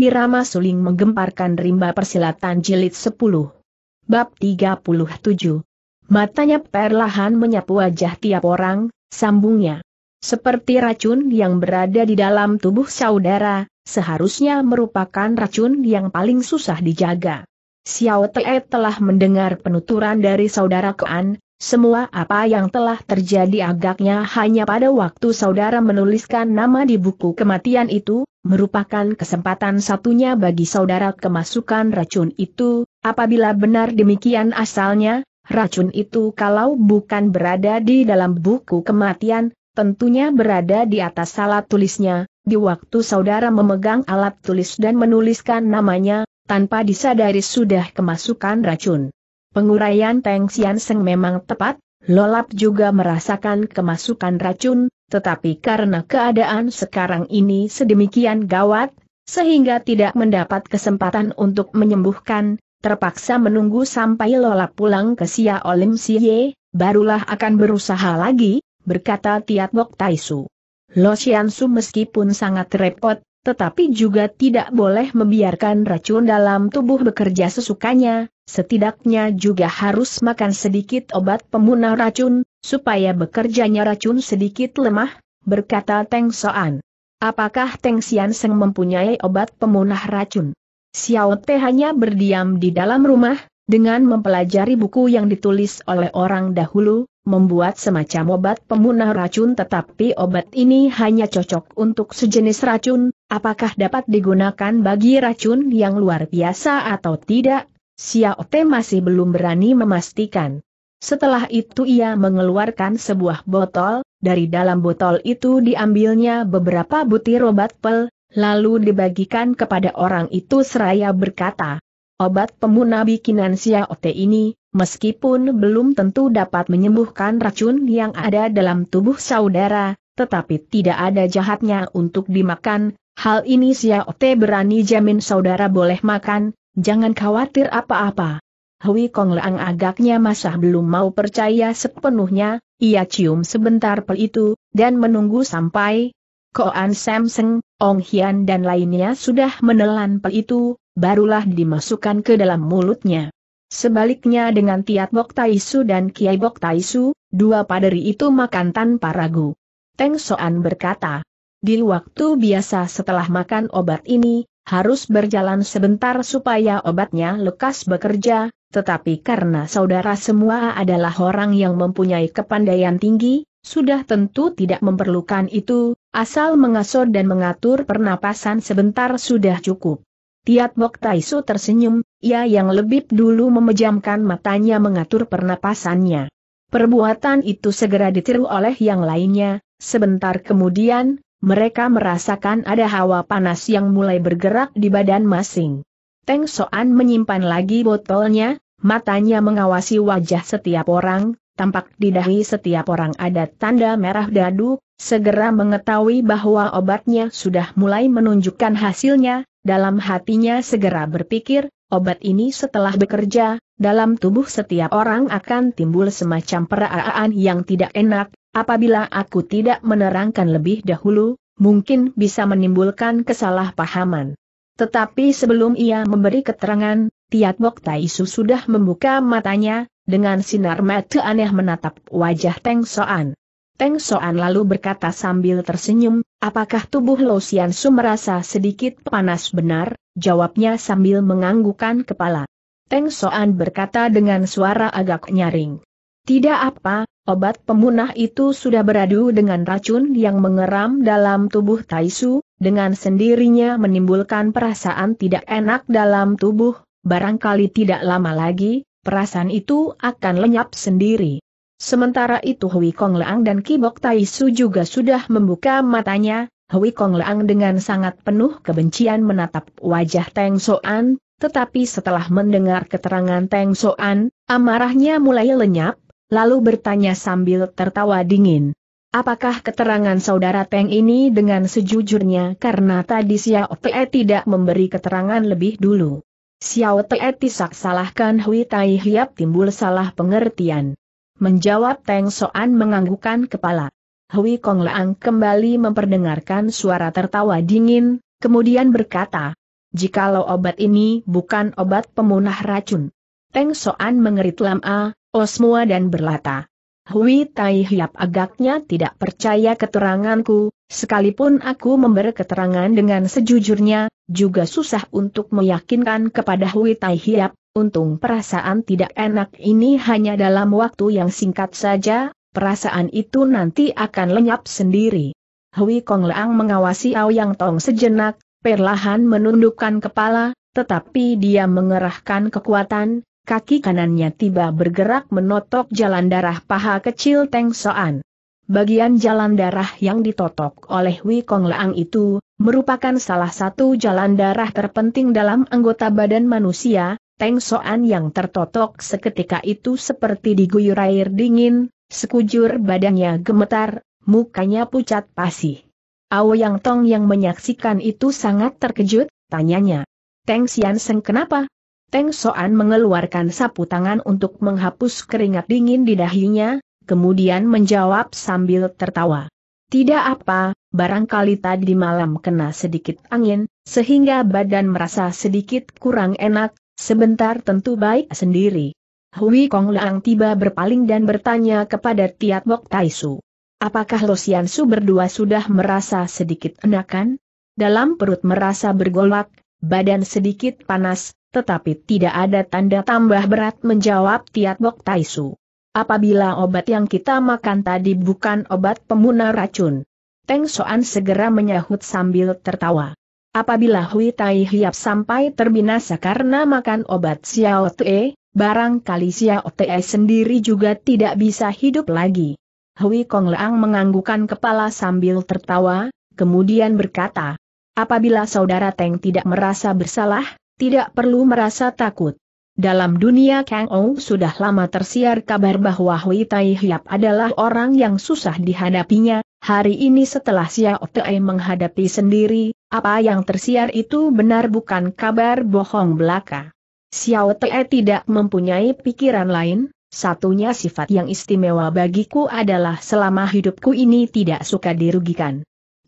Irama suling menggemparkan rimba persilatan jilid 10. Bab 37. Matanya perlahan menyapu wajah tiap orang, sambungnya. Seperti racun yang berada di dalam tubuh saudara, seharusnya merupakan racun yang paling susah dijaga. Xiao Te telah mendengar penuturan dari saudara Kean, semua apa yang telah terjadi agaknya hanya pada waktu saudara menuliskan nama di buku kematian itu, merupakan kesempatan satunya bagi saudara kemasukan racun itu, apabila benar demikian asalnya, racun itu kalau bukan berada di dalam buku kematian, tentunya berada di atas alat tulisnya, di waktu saudara memegang alat tulis dan menuliskan namanya, tanpa disadari sudah kemasukan racun. Penguraian Teng Sian Seng memang tepat, Lolap juga merasakan kemasukan racun, tetapi karena keadaan sekarang ini sedemikian gawat, sehingga tidak mendapat kesempatan untuk menyembuhkan, terpaksa menunggu sampai Lolap pulang ke Sia Olim Siye, barulah akan berusaha lagi, berkata Tiat Bok Taisu. Lo Xiansu meskipun sangat repot, tetapi juga tidak boleh membiarkan racun dalam tubuh bekerja sesukanya, setidaknya juga harus makan sedikit obat pemunah racun, supaya bekerjanya racun sedikit lemah, berkata Teng Soan. Apakah Teng Sian Seng mempunyai obat pemunah racun? Xiao Te hanya berdiam di dalam rumah, dengan mempelajari buku yang ditulis oleh orang dahulu, membuat semacam obat pemunah racun tetapi obat ini hanya cocok untuk sejenis racun, Apakah dapat digunakan bagi racun yang luar biasa atau tidak? Xiao Te masih belum berani memastikan. Setelah itu ia mengeluarkan sebuah botol, dari dalam botol itu diambilnya beberapa butir obat pel, lalu dibagikan kepada orang itu seraya berkata, Obat pemuna bikinan Xiao ini, meskipun belum tentu dapat menyembuhkan racun yang ada dalam tubuh saudara, tetapi tidak ada jahatnya untuk dimakan, Hal ini Te berani jamin saudara boleh makan, jangan khawatir apa-apa. Hui Kong Leang agaknya masih belum mau percaya sepenuhnya, ia cium sebentar pel itu, dan menunggu sampai Koan Samseng, Ong Hian dan lainnya sudah menelan pel itu, barulah dimasukkan ke dalam mulutnya. Sebaliknya dengan Tiat Bok Taisu dan Kiai Bok Taisu, dua paderi itu makan tanpa ragu. Teng Soan berkata, di waktu biasa setelah makan obat ini, harus berjalan sebentar supaya obatnya lekas bekerja, tetapi karena saudara semua adalah orang yang mempunyai kepandaian tinggi, sudah tentu tidak memerlukan itu, asal mengasuh dan mengatur pernapasan sebentar sudah cukup. Tiat Bok Taisu tersenyum, ia yang lebih dulu memejamkan matanya mengatur pernapasannya. Perbuatan itu segera ditiru oleh yang lainnya, sebentar kemudian, mereka merasakan ada hawa panas yang mulai bergerak di badan masing. Teng Soan menyimpan lagi botolnya, matanya mengawasi wajah setiap orang, tampak di dahi setiap orang ada tanda merah dadu, segera mengetahui bahwa obatnya sudah mulai menunjukkan hasilnya, dalam hatinya segera berpikir, obat ini setelah bekerja, dalam tubuh setiap orang akan timbul semacam perasaan yang tidak enak, Apabila aku tidak menerangkan lebih dahulu, mungkin bisa menimbulkan kesalahpahaman. Tetapi sebelum ia memberi keterangan, Tiat Bok Taisu sudah membuka matanya, dengan sinar mata aneh menatap wajah Teng Soan. Teng Soan lalu berkata sambil tersenyum, apakah tubuh Lo Sian Su merasa sedikit panas benar? Jawabnya sambil menganggukan kepala. Teng Soan berkata dengan suara agak nyaring. Tidak apa, Obat pemunah itu sudah beradu dengan racun yang mengeram dalam tubuh Taisu, dengan sendirinya menimbulkan perasaan tidak enak dalam tubuh, barangkali tidak lama lagi, perasaan itu akan lenyap sendiri. Sementara itu Hui Kong Leang dan Kibok Taisu juga sudah membuka matanya, Hui Kong Leang dengan sangat penuh kebencian menatap wajah Teng Soan, tetapi setelah mendengar keterangan Teng Soan, amarahnya mulai lenyap, lalu bertanya sambil tertawa dingin. Apakah keterangan saudara Peng ini dengan sejujurnya karena tadi Xiao Te tidak memberi keterangan lebih dulu? Xiao Te tisak salahkan Hui Tai Hiap timbul salah pengertian. Menjawab Teng Soan menganggukkan kepala. Hui Kong Leang kembali memperdengarkan suara tertawa dingin, kemudian berkata, Jikalau obat ini bukan obat pemunah racun. Teng Soan mengerit lam a, Osmua dan berlata. Hui Tai Hiap agaknya tidak percaya keteranganku, sekalipun aku memberi keterangan dengan sejujurnya, juga susah untuk meyakinkan kepada Hui Tai Hiap, untung perasaan tidak enak ini hanya dalam waktu yang singkat saja, perasaan itu nanti akan lenyap sendiri. Hui Kong Leang mengawasi Yang Tong sejenak, perlahan menundukkan kepala, tetapi dia mengerahkan kekuatan, Kaki kanannya tiba bergerak menotok jalan darah paha kecil Teng Soan. Bagian jalan darah yang ditotok oleh Wei Kong Leang itu, merupakan salah satu jalan darah terpenting dalam anggota badan manusia, Teng Soan yang tertotok seketika itu seperti diguyur air dingin, sekujur badannya gemetar, mukanya pucat pasi. pasih. Yang Tong yang menyaksikan itu sangat terkejut, tanyanya. Teng Sian Seng kenapa? Teng Soan mengeluarkan sapu tangan untuk menghapus keringat dingin di dahinya, kemudian menjawab sambil tertawa. Tidak apa, barangkali tadi malam kena sedikit angin, sehingga badan merasa sedikit kurang enak, sebentar tentu baik sendiri. Hui Kong Leang tiba berpaling dan bertanya kepada Tiat Mok Taisu. Apakah Losian Su berdua sudah merasa sedikit enakan? Dalam perut merasa bergolak, badan sedikit panas, tetapi tidak ada tanda tambah berat menjawab Tiat Bok Taisu. Apabila obat yang kita makan tadi bukan obat pemunah racun. Teng Soan segera menyahut sambil tertawa. Apabila Hui Tai Hiap sampai terbinasa karena makan obat Xiao Te, barangkali Xiao Te sendiri juga tidak bisa hidup lagi. Hui Kong Leang menganggukkan kepala sambil tertawa, kemudian berkata, Apabila saudara Teng tidak merasa bersalah, tidak perlu merasa takut. Dalam dunia Kang Ou sudah lama tersiar kabar bahwa Hui Tai Hiap adalah orang yang susah dihadapinya, hari ini setelah Xiao Tei menghadapi sendiri, apa yang tersiar itu benar bukan kabar bohong belaka. Xiao Tei tidak mempunyai pikiran lain, satunya sifat yang istimewa bagiku adalah selama hidupku ini tidak suka dirugikan.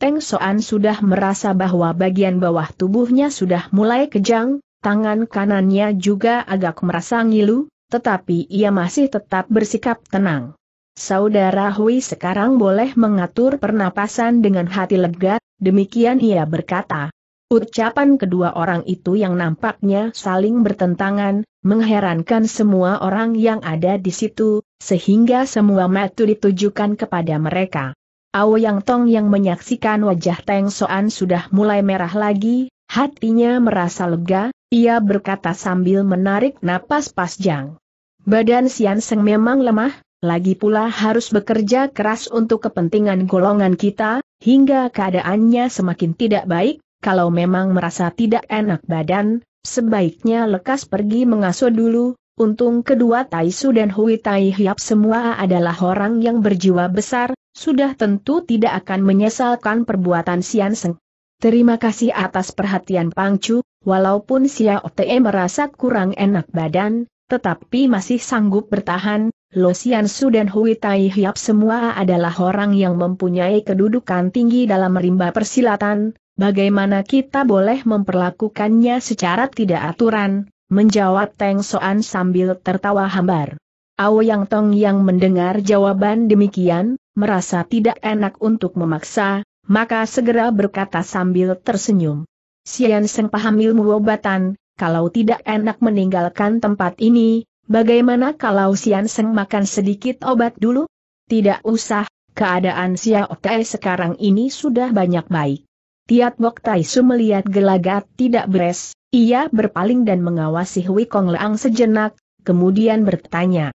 Teng Soan sudah merasa bahwa bagian bawah tubuhnya sudah mulai kejang, tangan kanannya juga agak merasa ngilu, tetapi ia masih tetap bersikap tenang. Saudara Hui sekarang boleh mengatur pernapasan dengan hati lega, demikian ia berkata. Ucapan kedua orang itu yang nampaknya saling bertentangan, mengherankan semua orang yang ada di situ, sehingga semua metu ditujukan kepada mereka. Yang Tong yang menyaksikan wajah Teng Soan sudah mulai merah lagi, hatinya merasa lega, ia berkata sambil menarik napas pasjang. Badan Sian Seng memang lemah, lagi pula harus bekerja keras untuk kepentingan golongan kita, hingga keadaannya semakin tidak baik, kalau memang merasa tidak enak badan, sebaiknya lekas pergi mengasuh dulu, untung kedua Taisu dan Hui Tai Hiap semua adalah orang yang berjiwa besar, sudah tentu tidak akan menyesalkan perbuatan Sian Seng. Terima kasih atas perhatian Pang Chu. walaupun Xiao Te merasa kurang enak badan, tetapi masih sanggup bertahan, Lo Sian Su dan Hui Tai Hiap semua adalah orang yang mempunyai kedudukan tinggi dalam rimba persilatan, bagaimana kita boleh memperlakukannya secara tidak aturan, menjawab Teng Soan sambil tertawa hambar. Yang Tong yang mendengar jawaban demikian, merasa tidak enak untuk memaksa, maka segera berkata sambil tersenyum. Sian Seng paham ilmu obatan, kalau tidak enak meninggalkan tempat ini, bagaimana kalau Sian Seng makan sedikit obat dulu? Tidak usah, keadaan Xiao Tai sekarang ini sudah banyak baik. Tiat Wok Tai Su melihat gelagat tidak beres, ia berpaling dan mengawasi Hui Kong Leang sejenak, kemudian bertanya,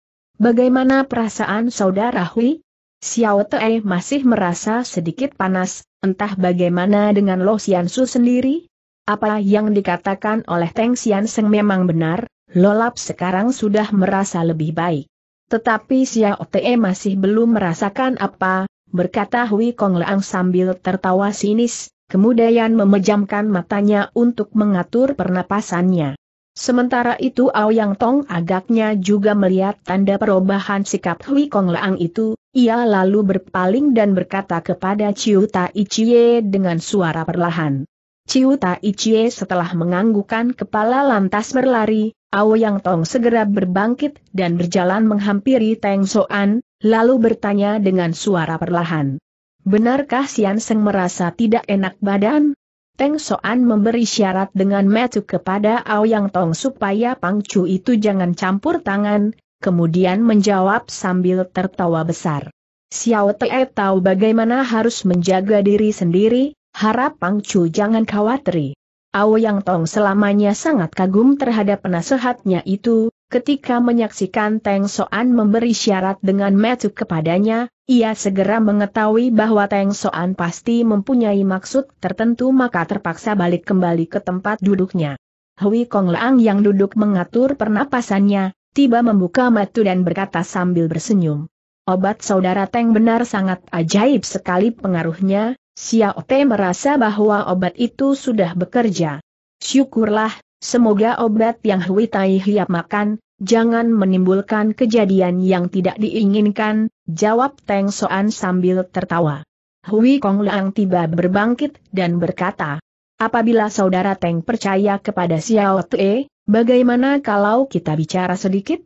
Bagaimana perasaan saudara Hui? Xiao Te masih merasa sedikit panas, entah bagaimana dengan Lo Su sendiri? Apa yang dikatakan oleh Teng Seng memang benar, Lolap sekarang sudah merasa lebih baik. Tetapi Xiao Te masih belum merasakan apa, berkata Hui Kong Leang sambil tertawa sinis, kemudian memejamkan matanya untuk mengatur pernapasannya. Sementara itu Ao Yang Tong agaknya juga melihat tanda perubahan sikap Hui Kong Leang itu, ia lalu berpaling dan berkata kepada Ciu Tai Chie dengan suara perlahan. Ciu Tai Chie setelah menganggukan kepala lantas berlari, Ao Yang Tong segera berbangkit dan berjalan menghampiri Teng Soan, lalu bertanya dengan suara perlahan. Benarkah Sian Seng merasa tidak enak badan? Teng Soan memberi syarat dengan metu kepada Aoyang Tong supaya Pang Chu itu jangan campur tangan, kemudian menjawab sambil tertawa besar. Xiao Te tahu bagaimana harus menjaga diri sendiri, harap Pang Chu jangan khawatir. Aoyang Tong selamanya sangat kagum terhadap penasehatnya itu, ketika menyaksikan Teng Soan memberi syarat dengan metu kepadanya, ia segera mengetahui bahwa Teng Soan pasti mempunyai maksud tertentu maka terpaksa balik kembali ke tempat duduknya. Hui Kong Leang yang duduk mengatur pernapasannya, tiba membuka matu dan berkata sambil bersenyum. Obat saudara Teng benar sangat ajaib sekali pengaruhnya, Xiao Te merasa bahwa obat itu sudah bekerja. Syukurlah, Semoga obat yang Hui Tai Hiap makan, jangan menimbulkan kejadian yang tidak diinginkan, jawab Teng Soan sambil tertawa. Hui Kong Lang tiba berbangkit dan berkata, Apabila saudara Teng percaya kepada Xiao Tue, bagaimana kalau kita bicara sedikit?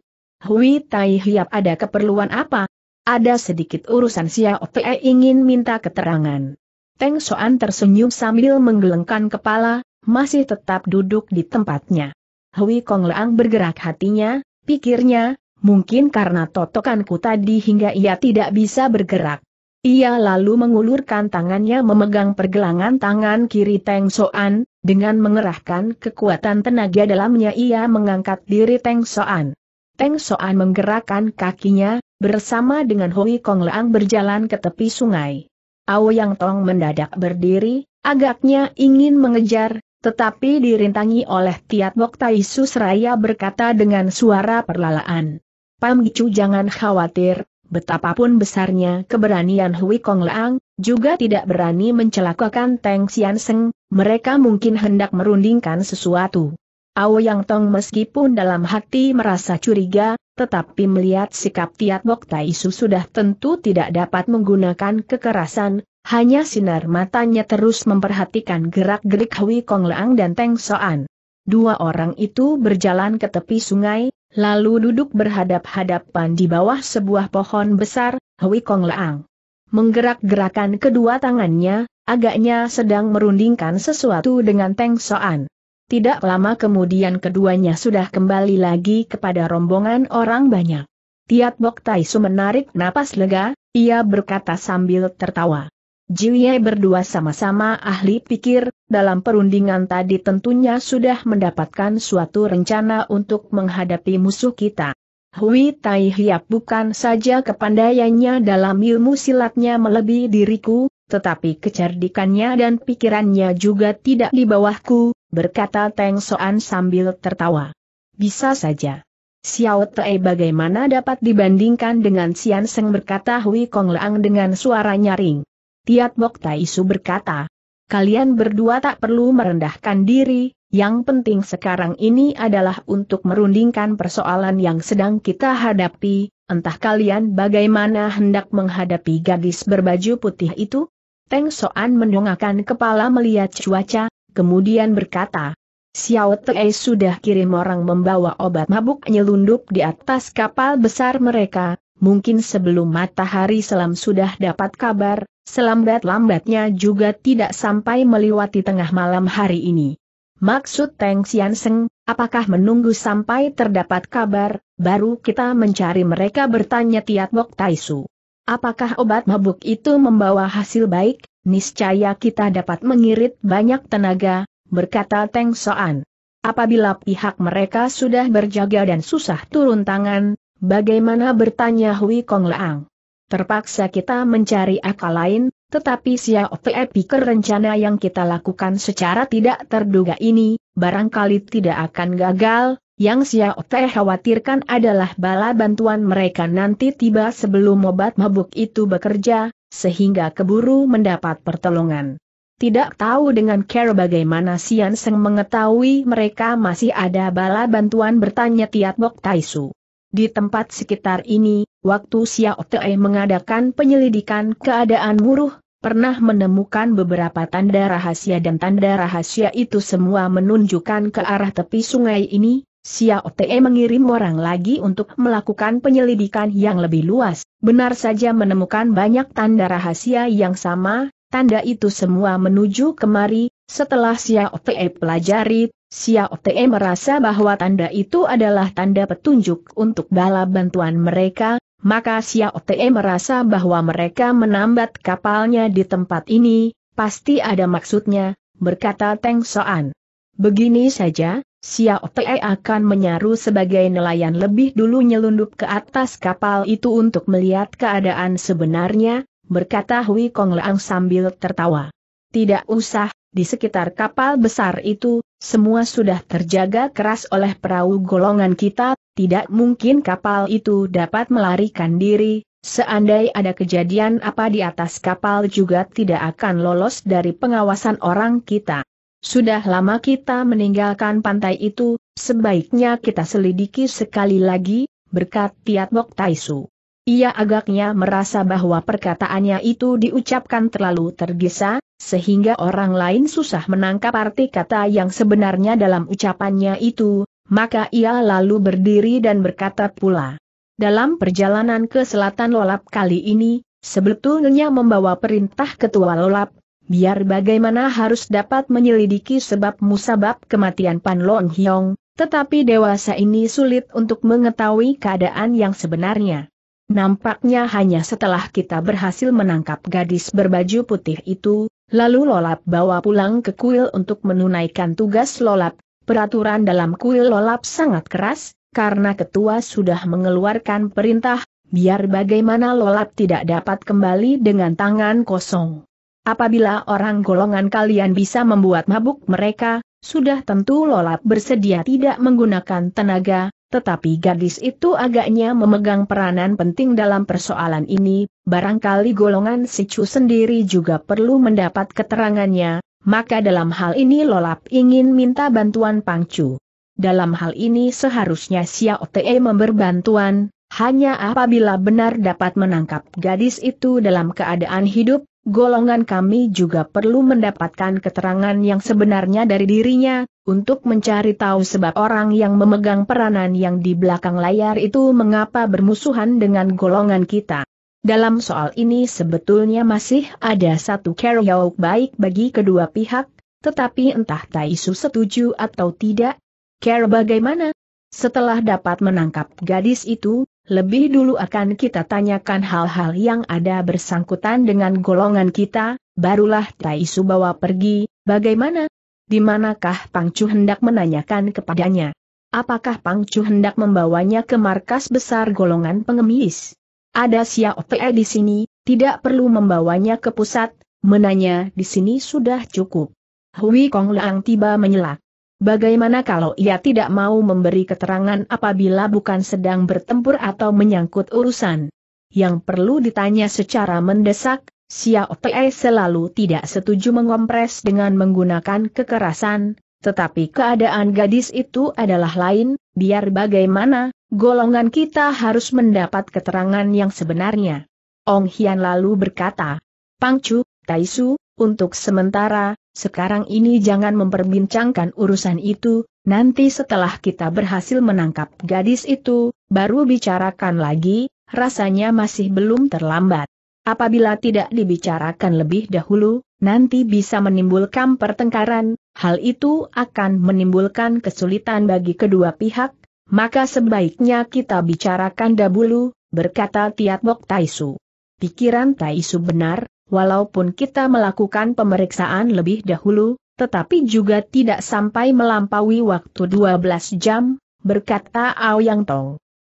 Hui Tai Hiap ada keperluan apa? Ada sedikit urusan Xiao Tue ingin minta keterangan. Teng Soan tersenyum sambil menggelengkan kepala, masih tetap duduk di tempatnya. Hui Kong Leang bergerak hatinya, pikirnya, mungkin karena totokanku tadi hingga ia tidak bisa bergerak. Ia lalu mengulurkan tangannya memegang pergelangan tangan kiri Teng Soan, dengan mengerahkan kekuatan tenaga dalamnya ia mengangkat diri Teng Soan. Teng Soan menggerakkan kakinya, bersama dengan Hui Kong Leang berjalan ke tepi sungai. Ao Yang Tong mendadak berdiri, agaknya ingin mengejar, tetapi dirintangi oleh Tiat Bok Tai Susraya berkata dengan suara perlalaan. Pam Gicu jangan khawatir, betapapun besarnya keberanian Hui Kong Leang, juga tidak berani mencelakakan Teng Sian Seng, mereka mungkin hendak merundingkan sesuatu. Ao Yang Tong meskipun dalam hati merasa curiga, tetapi melihat sikap Tiat Bok Tai Su sudah tentu tidak dapat menggunakan kekerasan, hanya sinar matanya terus memperhatikan gerak-gerik Hui Kong Leang dan Teng Soan. Dua orang itu berjalan ke tepi sungai, lalu duduk berhadap-hadapan di bawah sebuah pohon besar, Hui Kong Leang. Menggerak-gerakan kedua tangannya, agaknya sedang merundingkan sesuatu dengan Teng Soan. Tidak lama kemudian keduanya sudah kembali lagi kepada rombongan orang banyak. Tiat Bok Taisu menarik napas lega, ia berkata sambil tertawa. Jiuye berdua sama-sama ahli pikir, dalam perundingan tadi tentunya sudah mendapatkan suatu rencana untuk menghadapi musuh kita. Hui Tai Hiap bukan saja kepandaiannya dalam ilmu silatnya melebihi diriku, tetapi kecerdikannya dan pikirannya juga tidak di bawahku, berkata Teng Soan sambil tertawa. Bisa saja. Xiao Tei bagaimana dapat dibandingkan dengan Xian Seng berkata Hui Kong Leang dengan suara nyaring. Tiat Bok Su berkata, kalian berdua tak perlu merendahkan diri, yang penting sekarang ini adalah untuk merundingkan persoalan yang sedang kita hadapi, entah kalian bagaimana hendak menghadapi gadis berbaju putih itu? Teng Soan mendongakkan kepala melihat cuaca, kemudian berkata, Xiao Tei sudah kirim orang membawa obat mabuk nyelundup di atas kapal besar mereka, mungkin sebelum matahari selam sudah dapat kabar, Selambat-lambatnya juga tidak sampai melewati tengah malam hari ini. Maksud Teng Sian Seng, apakah menunggu sampai terdapat kabar, baru kita mencari mereka bertanya Tiat Wok Taisu. Apakah obat mabuk itu membawa hasil baik? Niscaya kita dapat mengirit banyak tenaga, berkata Teng Soan. Apabila pihak mereka sudah berjaga dan susah turun tangan, bagaimana bertanya Hui Kong Leang? Terpaksa kita mencari akal lain, tetapi Xiao Te pikir rencana yang kita lakukan secara tidak terduga ini, barangkali tidak akan gagal, yang Xiao Te khawatirkan adalah bala bantuan mereka nanti tiba sebelum obat mabuk itu bekerja, sehingga keburu mendapat pertolongan. Tidak tahu dengan care bagaimana Sian Seng mengetahui mereka masih ada bala bantuan bertanya Tiat Bok Taisu. Di tempat sekitar ini, waktu Xiao Tei mengadakan penyelidikan keadaan muruh, pernah menemukan beberapa tanda rahasia dan tanda rahasia itu semua menunjukkan ke arah tepi sungai ini, Xiao Tei mengirim orang lagi untuk melakukan penyelidikan yang lebih luas. Benar saja menemukan banyak tanda rahasia yang sama, tanda itu semua menuju kemari, setelah Xiao Tei pelajari Xiao Te merasa bahwa tanda itu adalah tanda petunjuk untuk bala bantuan mereka, maka Xiao Te merasa bahwa mereka menambat kapalnya di tempat ini, pasti ada maksudnya, berkata Teng Soan. Begini saja, Xiao Te akan menyaru sebagai nelayan lebih dulu nyelundup ke atas kapal itu untuk melihat keadaan sebenarnya, berkata Hui Kong Leang sambil tertawa. Tidak usah, di sekitar kapal besar itu, semua sudah terjaga keras oleh perahu golongan kita, tidak mungkin kapal itu dapat melarikan diri, seandai ada kejadian apa di atas kapal juga tidak akan lolos dari pengawasan orang kita. Sudah lama kita meninggalkan pantai itu, sebaiknya kita selidiki sekali lagi, berkat Tiat Bok Taisu. Ia agaknya merasa bahwa perkataannya itu diucapkan terlalu tergesa, sehingga orang lain susah menangkap arti kata yang sebenarnya dalam ucapannya itu, maka ia lalu berdiri dan berkata pula. Dalam perjalanan ke selatan lolap kali ini, sebetulnya membawa perintah ketua lolap, biar bagaimana harus dapat menyelidiki sebab musabab kematian Pan Lon Hyong, tetapi dewasa ini sulit untuk mengetahui keadaan yang sebenarnya. Nampaknya hanya setelah kita berhasil menangkap gadis berbaju putih itu, Lalu Lolap bawa pulang ke kuil untuk menunaikan tugas Lolap. Peraturan dalam kuil Lolap sangat keras, karena ketua sudah mengeluarkan perintah, biar bagaimana Lolap tidak dapat kembali dengan tangan kosong. Apabila orang golongan kalian bisa membuat mabuk mereka, sudah tentu Lolap bersedia tidak menggunakan tenaga, tetapi gadis itu agaknya memegang peranan penting dalam persoalan ini, barangkali golongan si Chu sendiri juga perlu mendapat keterangannya, maka dalam hal ini Lolap ingin minta bantuan Pangcu. Dalam hal ini seharusnya Xiao Te memberbantuan, hanya apabila benar dapat menangkap gadis itu dalam keadaan hidup, golongan kami juga perlu mendapatkan keterangan yang sebenarnya dari dirinya, untuk mencari tahu sebab orang yang memegang peranan yang di belakang layar itu mengapa bermusuhan dengan golongan kita. Dalam soal ini sebetulnya masih ada satu karyawak baik bagi kedua pihak, tetapi entah Taisu setuju atau tidak, care bagaimana? Setelah dapat menangkap gadis itu, lebih dulu akan kita tanyakan hal-hal yang ada bersangkutan dengan golongan kita, barulah Taisu bawa pergi, bagaimana? Di manakah Pangcu hendak menanyakan kepadanya? Apakah Pangcu hendak membawanya ke markas besar golongan pengemis? Ada Xiao Pe di sini, tidak perlu membawanya ke pusat, menanya di sini sudah cukup. Hui Kong Leang tiba menyela. Bagaimana kalau ia tidak mau memberi keterangan apabila bukan sedang bertempur atau menyangkut urusan? Yang perlu ditanya secara mendesak, Xiao Pei selalu tidak setuju mengompres dengan menggunakan kekerasan, tetapi keadaan gadis itu adalah lain, biar bagaimana, golongan kita harus mendapat keterangan yang sebenarnya. Ong Hian lalu berkata, Pangcu, Taisu, untuk sementara, sekarang ini jangan memperbincangkan urusan itu, nanti setelah kita berhasil menangkap gadis itu, baru bicarakan lagi, rasanya masih belum terlambat. Apabila tidak dibicarakan lebih dahulu, nanti bisa menimbulkan pertengkaran, hal itu akan menimbulkan kesulitan bagi kedua pihak, maka sebaiknya kita bicarakan dahulu, berkata Tiatbok Taisu. Pikiran Taisu benar, walaupun kita melakukan pemeriksaan lebih dahulu, tetapi juga tidak sampai melampaui waktu 12 jam, berkata Ao Yang Tong.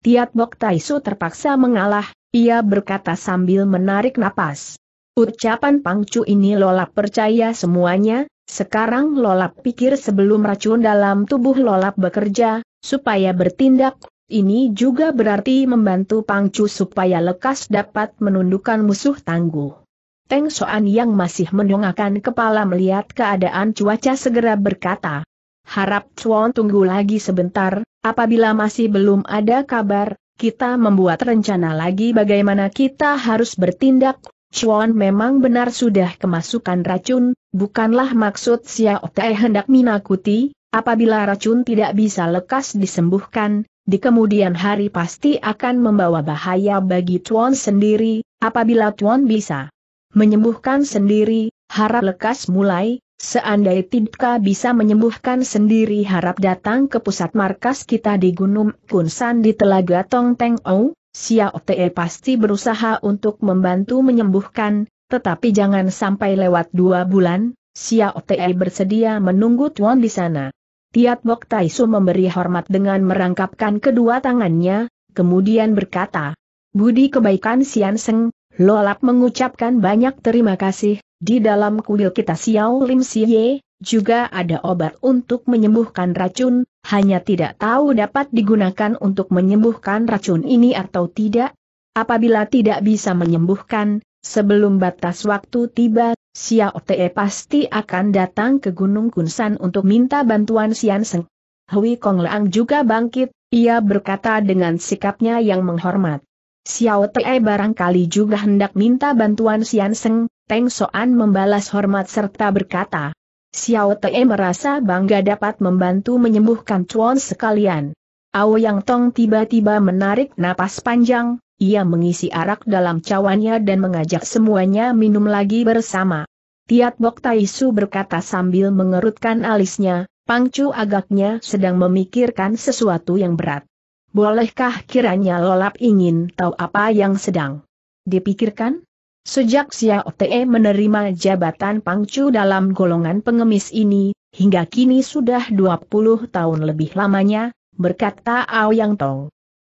Tiat Bok Taisu terpaksa mengalah, ia berkata sambil menarik napas. Ucapan pangcu ini lolap percaya semuanya, sekarang lolap pikir sebelum racun dalam tubuh lolap bekerja, supaya bertindak, ini juga berarti membantu pangcu supaya lekas dapat menundukkan musuh tangguh. Teng Soan yang masih mendongakkan kepala melihat keadaan cuaca segera berkata, Harap Chuan tunggu lagi sebentar, apabila masih belum ada kabar, kita membuat rencana lagi bagaimana kita harus bertindak. Chuan memang benar sudah kemasukan racun, bukanlah maksud Xiao Tai hendak minakuti, apabila racun tidak bisa lekas disembuhkan, di kemudian hari pasti akan membawa bahaya bagi Chuan sendiri, apabila Chuan bisa menyembuhkan sendiri, harap lekas mulai, Seandai Tidka bisa menyembuhkan sendiri harap datang ke pusat markas kita di Gunung Kunsan di Telaga Tong Teng Ou, Xiao Te pasti berusaha untuk membantu menyembuhkan, tetapi jangan sampai lewat dua bulan, Xiao Te bersedia menunggu Tuan di sana. Tiat Bok Taisu memberi hormat dengan merangkapkan kedua tangannya, kemudian berkata, Budi kebaikan Sian Seng, Lolap mengucapkan banyak terima kasih, di dalam kuil kita Xiao Lim Siye, juga ada obat untuk menyembuhkan racun, hanya tidak tahu dapat digunakan untuk menyembuhkan racun ini atau tidak. Apabila tidak bisa menyembuhkan, sebelum batas waktu tiba, Xiao Te pasti akan datang ke Gunung Kunsan untuk minta bantuan Xian Seng. Hui Kong Leang juga bangkit, ia berkata dengan sikapnya yang menghormat. Xiao Te barangkali juga hendak minta bantuan Xian Seng, Teng Soan membalas hormat serta berkata, Xiao Te merasa bangga dapat membantu menyembuhkan cuan sekalian. Ao Yang Tong tiba-tiba menarik napas panjang, ia mengisi arak dalam cawannya dan mengajak semuanya minum lagi bersama. Tiat Bok Tai Su berkata sambil mengerutkan alisnya, Pang Chu agaknya sedang memikirkan sesuatu yang berat. Bolehkah kiranya Lolap ingin tahu apa yang sedang dipikirkan? Sejak Xiao Te menerima jabatan Pangcu dalam golongan pengemis ini, hingga kini sudah 20 tahun lebih lamanya, berkata Yang Tong.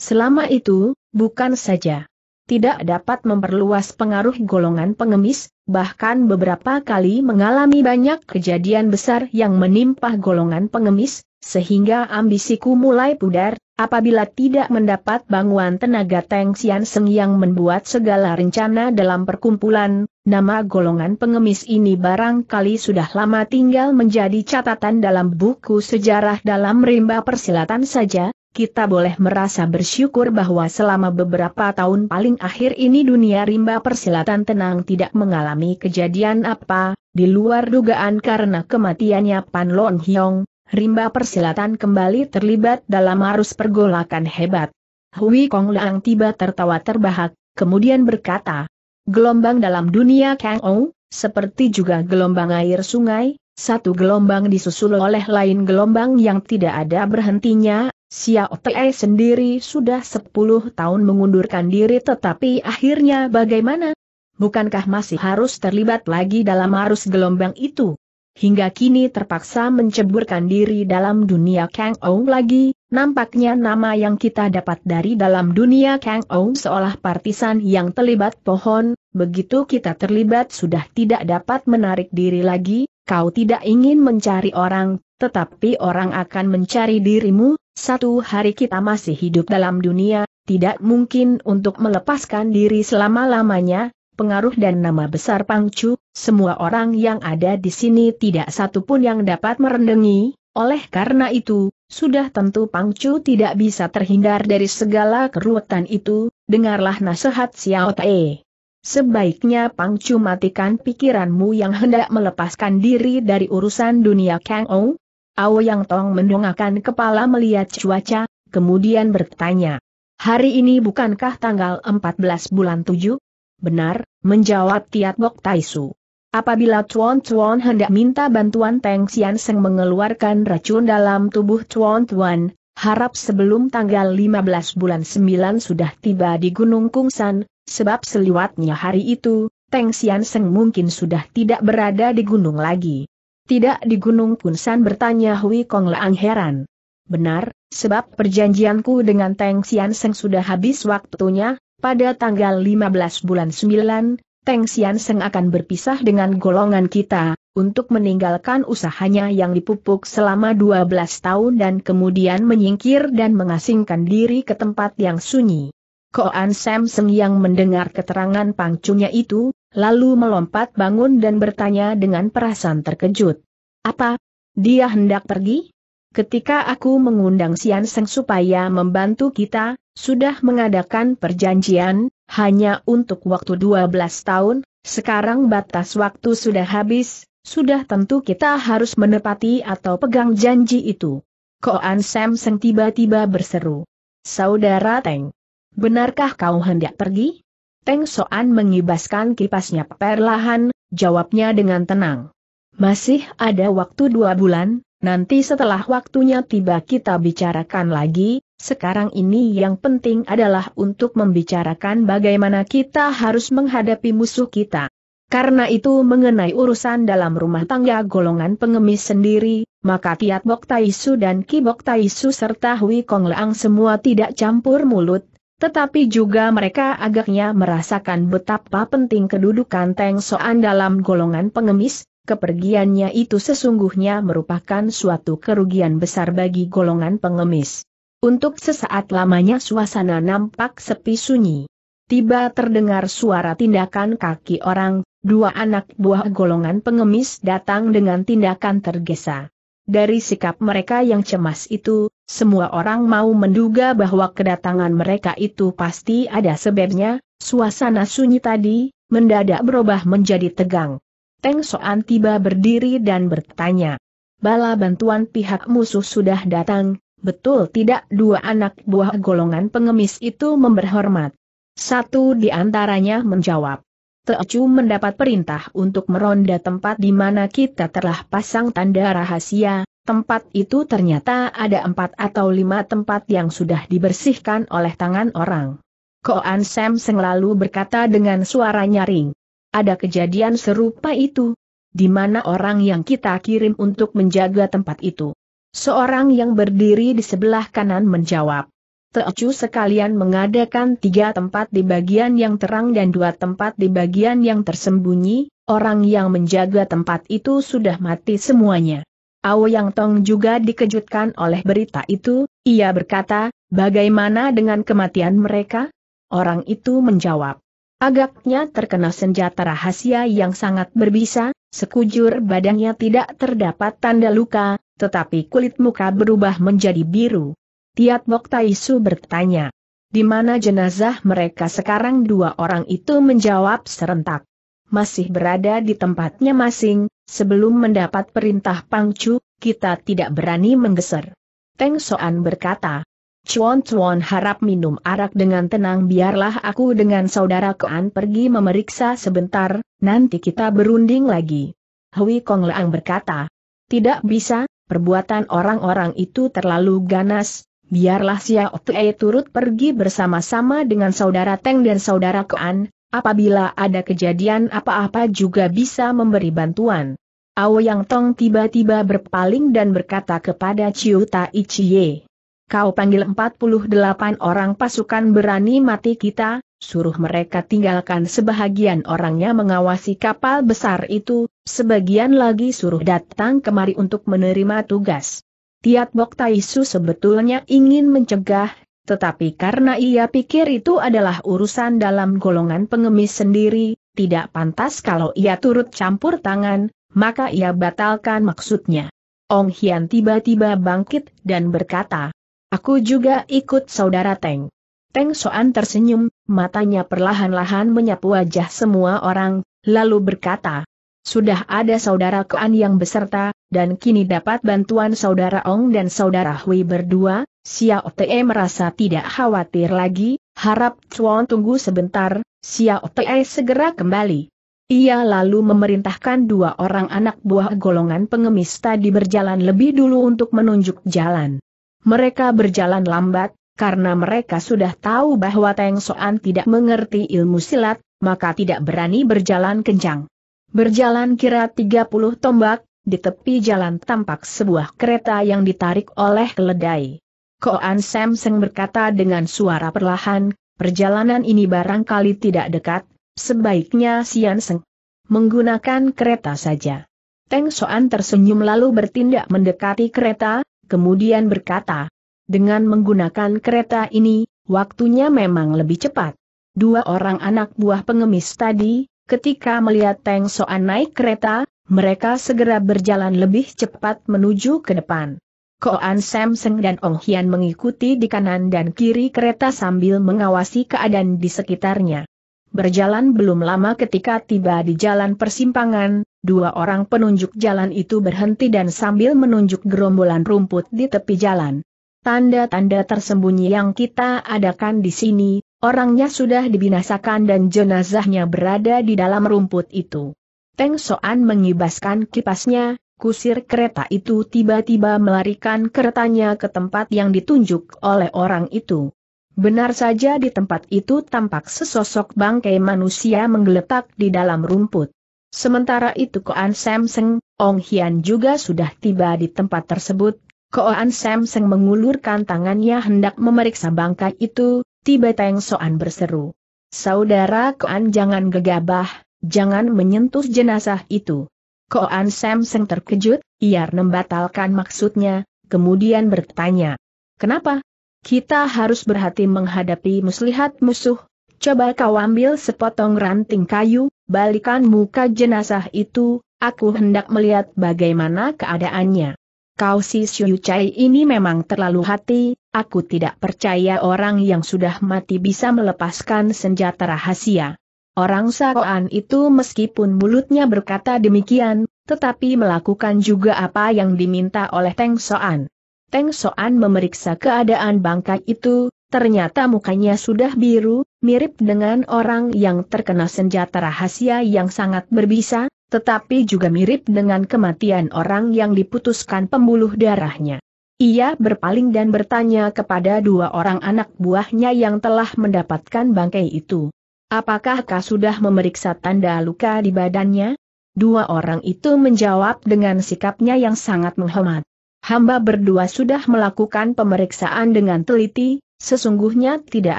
Selama itu, bukan saja tidak dapat memperluas pengaruh golongan pengemis, bahkan beberapa kali mengalami banyak kejadian besar yang menimpa golongan pengemis, sehingga ambisiku mulai pudar, Apabila tidak mendapat bangunan tenaga Teng Sian Seng yang membuat segala rencana dalam perkumpulan, nama golongan pengemis ini barangkali sudah lama tinggal menjadi catatan dalam buku sejarah dalam rimba persilatan saja, kita boleh merasa bersyukur bahwa selama beberapa tahun paling akhir ini dunia rimba persilatan tenang tidak mengalami kejadian apa, di luar dugaan karena kematiannya Pan Lon Hyong, rimba persilatan kembali terlibat dalam arus pergolakan hebat. Hui Kong Lang tiba tertawa terbahak, kemudian berkata, Gelombang dalam dunia Kang Ou, seperti juga gelombang air sungai, satu gelombang disusul oleh lain gelombang yang tidak ada berhentinya, Xiao Te sendiri sudah 10 tahun mengundurkan diri tetapi akhirnya bagaimana? Bukankah masih harus terlibat lagi dalam arus gelombang itu? hingga kini terpaksa menceburkan diri dalam dunia Kang Ou lagi, nampaknya nama yang kita dapat dari dalam dunia Kang Ou seolah partisan yang terlibat pohon, begitu kita terlibat sudah tidak dapat menarik diri lagi, kau tidak ingin mencari orang, tetapi orang akan mencari dirimu, satu hari kita masih hidup dalam dunia, tidak mungkin untuk melepaskan diri selama-lamanya, pengaruh dan nama besar Pangcu, semua orang yang ada di sini tidak satu pun yang dapat merendengi, oleh karena itu, sudah tentu Pangcu tidak bisa terhindar dari segala keruwetan itu, dengarlah nasihat Xiao Tae. Sebaiknya Pangcu matikan pikiranmu yang hendak melepaskan diri dari urusan dunia Kang Ou. Ao Yang Tong mendongakkan kepala melihat cuaca, kemudian bertanya. Hari ini bukankah tanggal 14 bulan 7? Benar, menjawab Tiat Bok Taisu. Apabila Chuan Chuan hendak minta bantuan Teng Xian Seng mengeluarkan racun dalam tubuh Chuan Chuan, harap sebelum tanggal 15 bulan 9 sudah tiba di Gunung Kung San, sebab seliwatnya hari itu, Teng Xian Seng mungkin sudah tidak berada di gunung lagi. Tidak di Gunung Kung San bertanya Hui Kong Leang heran. Benar, sebab perjanjianku dengan Teng Xian Seng sudah habis waktunya, pada tanggal 15 bulan 9, Teng Sian Seng akan berpisah dengan golongan kita, untuk meninggalkan usahanya yang dipupuk selama 12 tahun dan kemudian menyingkir dan mengasingkan diri ke tempat yang sunyi. Koan Sam Seng yang mendengar keterangan pangcunya itu, lalu melompat bangun dan bertanya dengan perasaan terkejut. Apa? Dia hendak pergi? Ketika aku mengundang Sian Seng supaya membantu kita, sudah mengadakan perjanjian, hanya untuk waktu 12 tahun, sekarang batas waktu sudah habis, sudah tentu kita harus menepati atau pegang janji itu. Koan Samseng tiba-tiba berseru. Saudara Teng, benarkah kau hendak pergi? Teng Soan mengibaskan kipasnya perlahan, jawabnya dengan tenang. Masih ada waktu dua bulan, nanti setelah waktunya tiba kita bicarakan lagi, sekarang ini yang penting adalah untuk membicarakan bagaimana kita harus menghadapi musuh kita. Karena itu mengenai urusan dalam rumah tangga golongan pengemis sendiri, maka Tiat Bok Taisu dan Ki Bok Taisu serta Hui Kong Leang semua tidak campur mulut, tetapi juga mereka agaknya merasakan betapa penting kedudukan Teng Soan dalam golongan pengemis, kepergiannya itu sesungguhnya merupakan suatu kerugian besar bagi golongan pengemis. Untuk sesaat lamanya suasana nampak sepi sunyi. Tiba terdengar suara tindakan kaki orang, dua anak buah golongan pengemis datang dengan tindakan tergesa. Dari sikap mereka yang cemas itu, semua orang mau menduga bahwa kedatangan mereka itu pasti ada sebabnya, suasana sunyi tadi, mendadak berubah menjadi tegang. Teng Soan tiba berdiri dan bertanya. Bala bantuan pihak musuh sudah datang, Betul tidak dua anak buah golongan pengemis itu memberhormat? Satu di antaranya menjawab. Teocu mendapat perintah untuk meronda tempat di mana kita telah pasang tanda rahasia, tempat itu ternyata ada empat atau lima tempat yang sudah dibersihkan oleh tangan orang. Koan Sam selalu berkata dengan suara nyaring. Ada kejadian serupa itu, di mana orang yang kita kirim untuk menjaga tempat itu Seorang yang berdiri di sebelah kanan menjawab. Teocu sekalian mengadakan tiga tempat di bagian yang terang dan dua tempat di bagian yang tersembunyi, orang yang menjaga tempat itu sudah mati semuanya. Ao Yang Tong juga dikejutkan oleh berita itu, ia berkata, bagaimana dengan kematian mereka? Orang itu menjawab, agaknya terkena senjata rahasia yang sangat berbisa, sekujur badannya tidak terdapat tanda luka, tetapi kulit muka berubah menjadi biru. Tiat Mok Taisu bertanya, di mana jenazah mereka sekarang dua orang itu menjawab serentak. Masih berada di tempatnya masing, sebelum mendapat perintah Pangcu, kita tidak berani menggeser. Teng Soan berkata, Chuan Chuan harap minum arak dengan tenang biarlah aku dengan saudara Koan pergi memeriksa sebentar, nanti kita berunding lagi. Hui Kong Leang berkata, tidak bisa, perbuatan orang-orang itu terlalu ganas, biarlah Xiao Tei turut pergi bersama-sama dengan saudara Teng dan saudara Kean, apabila ada kejadian apa-apa juga bisa memberi bantuan. Ao Yang Tong tiba-tiba berpaling dan berkata kepada Chiu Tai Chie. Kau panggil 48 orang pasukan berani mati kita, suruh mereka tinggalkan sebahagian orangnya mengawasi kapal besar itu, sebagian lagi suruh datang kemari untuk menerima tugas. Tiat Bok Taisu sebetulnya ingin mencegah, tetapi karena ia pikir itu adalah urusan dalam golongan pengemis sendiri, tidak pantas kalau ia turut campur tangan, maka ia batalkan maksudnya. Ong Hian tiba-tiba bangkit dan berkata, Aku juga ikut saudara Teng. Teng Soan tersenyum, matanya perlahan-lahan menyapu wajah semua orang, lalu berkata, Sudah ada saudara kean yang beserta, dan kini dapat bantuan saudara Ong dan saudara Hui berdua, Xiao Te merasa tidak khawatir lagi, harap Chuan tunggu sebentar, Xiao Te segera kembali. Ia lalu memerintahkan dua orang anak buah golongan pengemis tadi berjalan lebih dulu untuk menunjuk jalan. Mereka berjalan lambat, karena mereka sudah tahu bahwa Teng Soan tidak mengerti ilmu silat, maka tidak berani berjalan kencang. Berjalan kira 30 tombak, di tepi jalan tampak sebuah kereta yang ditarik oleh keledai. Koan Samseng berkata dengan suara perlahan, perjalanan ini barangkali tidak dekat, sebaiknya Sian Seng menggunakan kereta saja. Teng Soan tersenyum lalu bertindak mendekati kereta, kemudian berkata, dengan menggunakan kereta ini, waktunya memang lebih cepat. Dua orang anak buah pengemis tadi, ketika melihat Teng Soan naik kereta, mereka segera berjalan lebih cepat menuju ke depan. Koan Samseng dan Ong Hian mengikuti di kanan dan kiri kereta sambil mengawasi keadaan di sekitarnya. Berjalan belum lama ketika tiba di jalan persimpangan, dua orang penunjuk jalan itu berhenti dan sambil menunjuk gerombolan rumput di tepi jalan. Tanda-tanda tersembunyi yang kita adakan di sini, orangnya sudah dibinasakan dan jenazahnya berada di dalam rumput itu. Teng Soan mengibaskan kipasnya, kusir kereta itu tiba-tiba melarikan keretanya ke tempat yang ditunjuk oleh orang itu. Benar saja di tempat itu tampak sesosok bangkai manusia menggeletak di dalam rumput. Sementara itu Koan Samseng, Ong Hian juga sudah tiba di tempat tersebut, Koan Sam seng mengulurkan tangannya hendak memeriksa bangkai itu, tiba Teng Soan berseru. Saudara Koan jangan gegabah, jangan menyentuh jenazah itu. Koan Sam seng terkejut, ia membatalkan maksudnya, kemudian bertanya. Kenapa? Kita harus berhati menghadapi muslihat musuh, Coba kau ambil sepotong ranting kayu, balikan muka jenazah itu, aku hendak melihat bagaimana keadaannya kau si Shuyu Chai ini memang terlalu hati, aku tidak percaya orang yang sudah mati bisa melepaskan senjata rahasia. Orang Sakoan itu meskipun mulutnya berkata demikian, tetapi melakukan juga apa yang diminta oleh Teng Soan. Teng Soan memeriksa keadaan bangkai itu, ternyata mukanya sudah biru, mirip dengan orang yang terkena senjata rahasia yang sangat berbisa, tetapi juga mirip dengan kematian orang yang diputuskan pembuluh darahnya. Ia berpaling dan bertanya kepada dua orang anak buahnya yang telah mendapatkan bangkai itu. Apakah kau sudah memeriksa tanda luka di badannya? Dua orang itu menjawab dengan sikapnya yang sangat menghormat. Hamba berdua sudah melakukan pemeriksaan dengan teliti, sesungguhnya tidak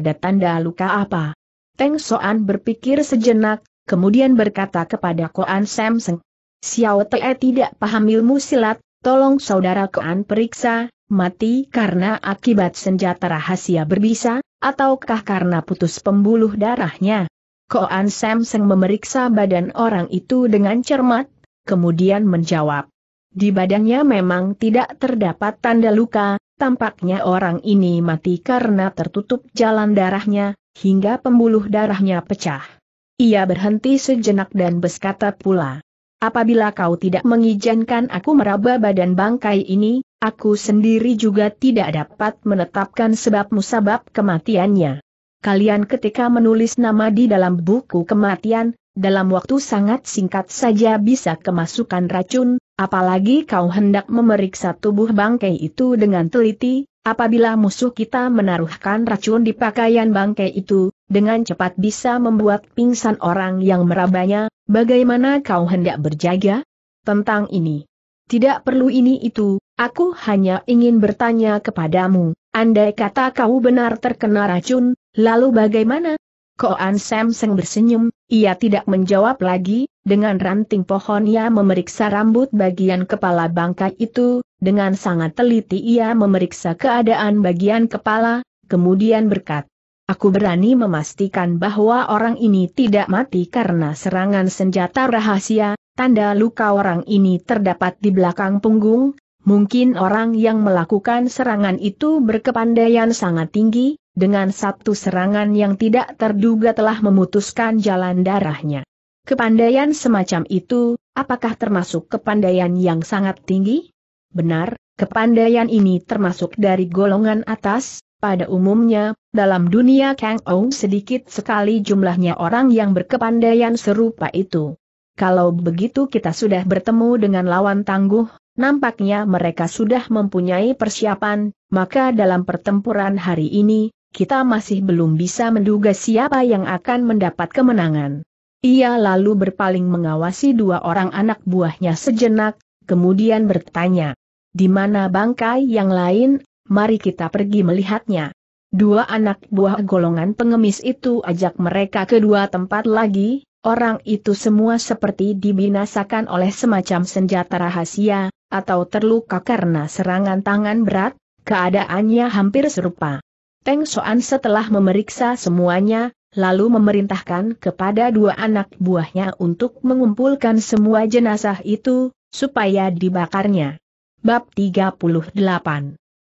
ada tanda luka apa. Teng Soan berpikir sejenak, kemudian berkata kepada Koan Samseng. Xiao Te tidak paham ilmu silat, tolong saudara Koan periksa, mati karena akibat senjata rahasia berbisa, ataukah karena putus pembuluh darahnya. Koan Samseng memeriksa badan orang itu dengan cermat, kemudian menjawab. Di badannya memang tidak terdapat tanda luka, tampaknya orang ini mati karena tertutup jalan darahnya, hingga pembuluh darahnya pecah. Ia berhenti sejenak dan berkata pula. Apabila kau tidak mengizinkan aku meraba badan bangkai ini, aku sendiri juga tidak dapat menetapkan sebab musabab kematiannya. Kalian ketika menulis nama di dalam buku kematian, dalam waktu sangat singkat saja bisa kemasukan racun, apalagi kau hendak memeriksa tubuh bangkai itu dengan teliti, apabila musuh kita menaruhkan racun di pakaian bangkai itu, dengan cepat bisa membuat pingsan orang yang merabanya, bagaimana kau hendak berjaga? Tentang ini. Tidak perlu ini itu, aku hanya ingin bertanya kepadamu, andai kata kau benar terkena racun, lalu bagaimana? Koan Samseng bersenyum, ia tidak menjawab lagi, dengan ranting pohon ia memeriksa rambut bagian kepala bangkai itu, dengan sangat teliti ia memeriksa keadaan bagian kepala, kemudian berkat. Aku berani memastikan bahwa orang ini tidak mati karena serangan senjata rahasia, tanda luka orang ini terdapat di belakang punggung, mungkin orang yang melakukan serangan itu berkepandaian sangat tinggi, dengan satu serangan yang tidak terduga telah memutuskan jalan darahnya. Kepandaian semacam itu, apakah termasuk kepandaian yang sangat tinggi? Benar, kepandaian ini termasuk dari golongan atas, pada umumnya, dalam dunia Kang Ong sedikit sekali jumlahnya orang yang berkepandaian serupa itu. Kalau begitu kita sudah bertemu dengan lawan tangguh, nampaknya mereka sudah mempunyai persiapan, maka dalam pertempuran hari ini, kita masih belum bisa menduga siapa yang akan mendapat kemenangan. Ia lalu berpaling mengawasi dua orang anak buahnya sejenak, kemudian bertanya, di mana bangkai yang lain, mari kita pergi melihatnya. Dua anak buah golongan pengemis itu ajak mereka ke dua tempat lagi, orang itu semua seperti dibinasakan oleh semacam senjata rahasia, atau terluka karena serangan tangan berat, keadaannya hampir serupa. Teng Soan setelah memeriksa semuanya, lalu memerintahkan kepada dua anak buahnya untuk mengumpulkan semua jenazah itu, supaya dibakarnya. Bab 38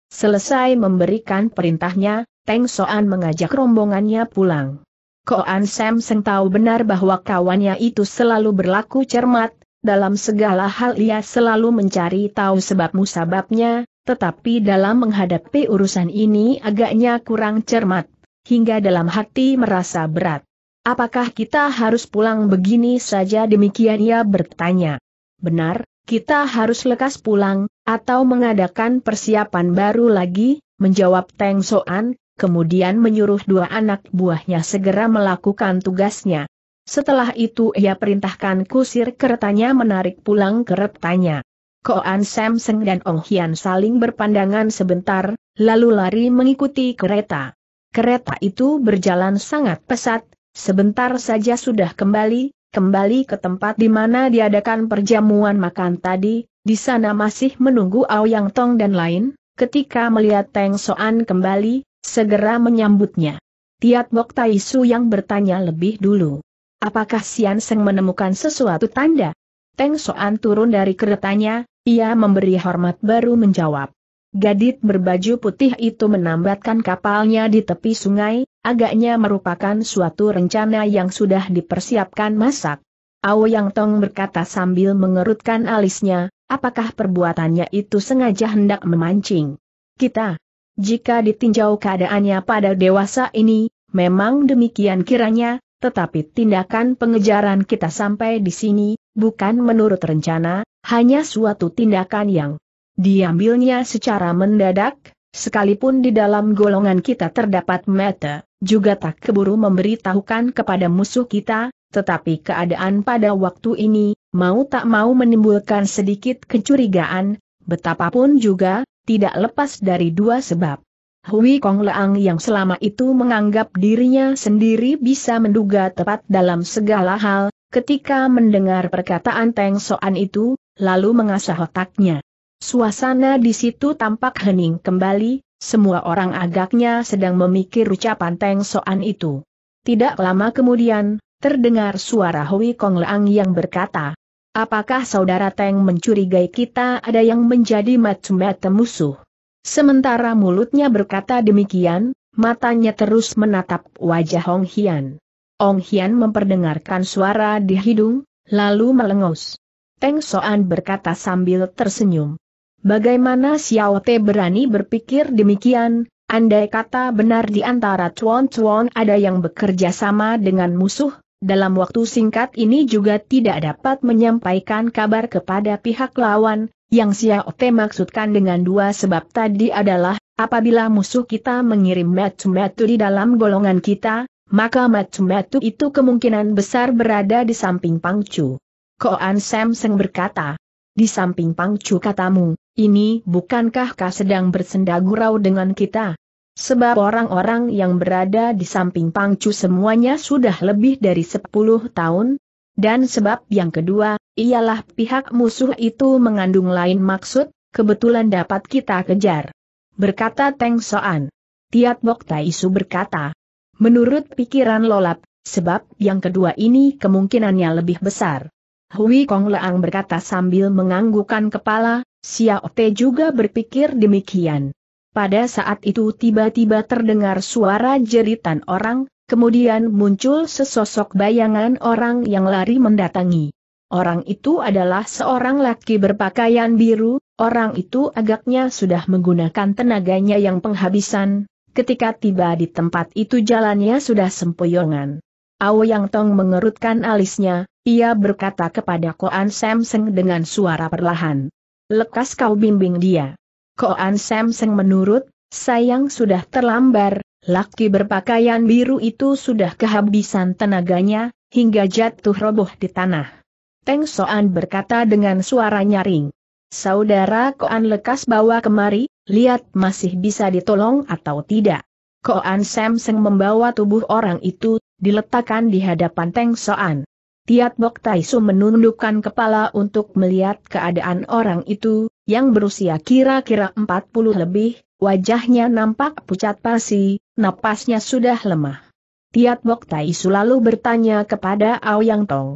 Selesai memberikan perintahnya, Teng Soan mengajak rombongannya pulang. Koan Sam Seng tahu benar bahwa kawannya itu selalu berlaku cermat, dalam segala hal ia selalu mencari tahu sebab-musababnya, tetapi dalam menghadapi urusan ini agaknya kurang cermat, hingga dalam hati merasa berat. Apakah kita harus pulang begini saja demikian ia bertanya. Benar, kita harus lekas pulang, atau mengadakan persiapan baru lagi, menjawab Teng Soan, kemudian menyuruh dua anak buahnya segera melakukan tugasnya. Setelah itu ia perintahkan kusir keretanya menarik pulang keretanya. Koan Samseng dan Ong Hian saling berpandangan sebentar, lalu lari mengikuti kereta. Kereta itu berjalan sangat pesat, sebentar saja sudah kembali, kembali ke tempat di mana diadakan perjamuan makan tadi, di sana masih menunggu Ao Yang Tong dan lain, ketika melihat Teng Soan kembali, segera menyambutnya. Tiat Bok Tai Su yang bertanya lebih dulu. Apakah Sian Seng menemukan sesuatu tanda? Teng Soan turun dari keretanya, ia memberi hormat baru menjawab. Gadit berbaju putih itu menambatkan kapalnya di tepi sungai, agaknya merupakan suatu rencana yang sudah dipersiapkan masak. Ao Yang Tong berkata sambil mengerutkan alisnya, Apakah perbuatannya itu sengaja hendak memancing? Kita, jika ditinjau keadaannya pada dewasa ini, memang demikian kiranya, tetapi tindakan pengejaran kita sampai di sini, bukan menurut rencana, hanya suatu tindakan yang diambilnya secara mendadak, sekalipun di dalam golongan kita terdapat meta, juga tak keburu memberitahukan kepada musuh kita, tetapi keadaan pada waktu ini, mau tak mau menimbulkan sedikit kecurigaan, betapapun juga, tidak lepas dari dua sebab. Hui Kong Leang yang selama itu menganggap dirinya sendiri bisa menduga tepat dalam segala hal, ketika mendengar perkataan Teng Soan itu, lalu mengasah otaknya. Suasana di situ tampak hening kembali, semua orang agaknya sedang memikir ucapan Teng Soan itu. Tidak lama kemudian, Terdengar suara Hui Kong Leang yang berkata, Apakah saudara Teng mencurigai kita ada yang menjadi macam-macam musuh? Sementara mulutnya berkata demikian, matanya terus menatap wajah Hong Hian. Hong Hian memperdengarkan suara di hidung, lalu melengus. Teng Soan berkata sambil tersenyum. Bagaimana Xiao Te berani berpikir demikian, andai kata benar di antara cuan-cuan ada yang bekerja sama dengan musuh, dalam waktu singkat ini juga tidak dapat menyampaikan kabar kepada pihak lawan, yang Xiao Te maksudkan dengan dua sebab tadi adalah, apabila musuh kita mengirim metu-metu di dalam golongan kita, maka metu-metu itu kemungkinan besar berada di samping Pangcu. Koan Sam Seng berkata, di samping Pangcu katamu, ini bukankah kau sedang bersendagurau dengan kita? Sebab orang-orang yang berada di samping Pangcu semuanya sudah lebih dari 10 tahun, dan sebab yang kedua, ialah pihak musuh itu mengandung lain maksud, kebetulan dapat kita kejar. Berkata Teng Soan. Tiat Bok Taisu berkata, menurut pikiran Lolap, sebab yang kedua ini kemungkinannya lebih besar. Hui Kong Leang berkata sambil menganggukan kepala, Xiao Te juga berpikir demikian. Pada saat itu tiba-tiba terdengar suara jeritan orang, kemudian muncul sesosok bayangan orang yang lari mendatangi. Orang itu adalah seorang laki berpakaian biru, orang itu agaknya sudah menggunakan tenaganya yang penghabisan, ketika tiba di tempat itu jalannya sudah sempoyongan. Ao Yang Tong mengerutkan alisnya, ia berkata kepada Koan Samseng dengan suara perlahan. Lekas kau bimbing dia. Koan Samseng menurut, sayang sudah terlambat. laki berpakaian biru itu sudah kehabisan tenaganya, hingga jatuh roboh di tanah. Teng Soan berkata dengan suara nyaring. Saudara Koan lekas bawa kemari, lihat masih bisa ditolong atau tidak. Koan Samseng membawa tubuh orang itu, diletakkan di hadapan Teng Soan. Tiat Bok Taisu menundukkan kepala untuk melihat keadaan orang itu, yang berusia kira-kira 40 lebih, wajahnya nampak pucat pasi, napasnya sudah lemah. Tiat Bok Tai selalu bertanya kepada Ao Yang Tong.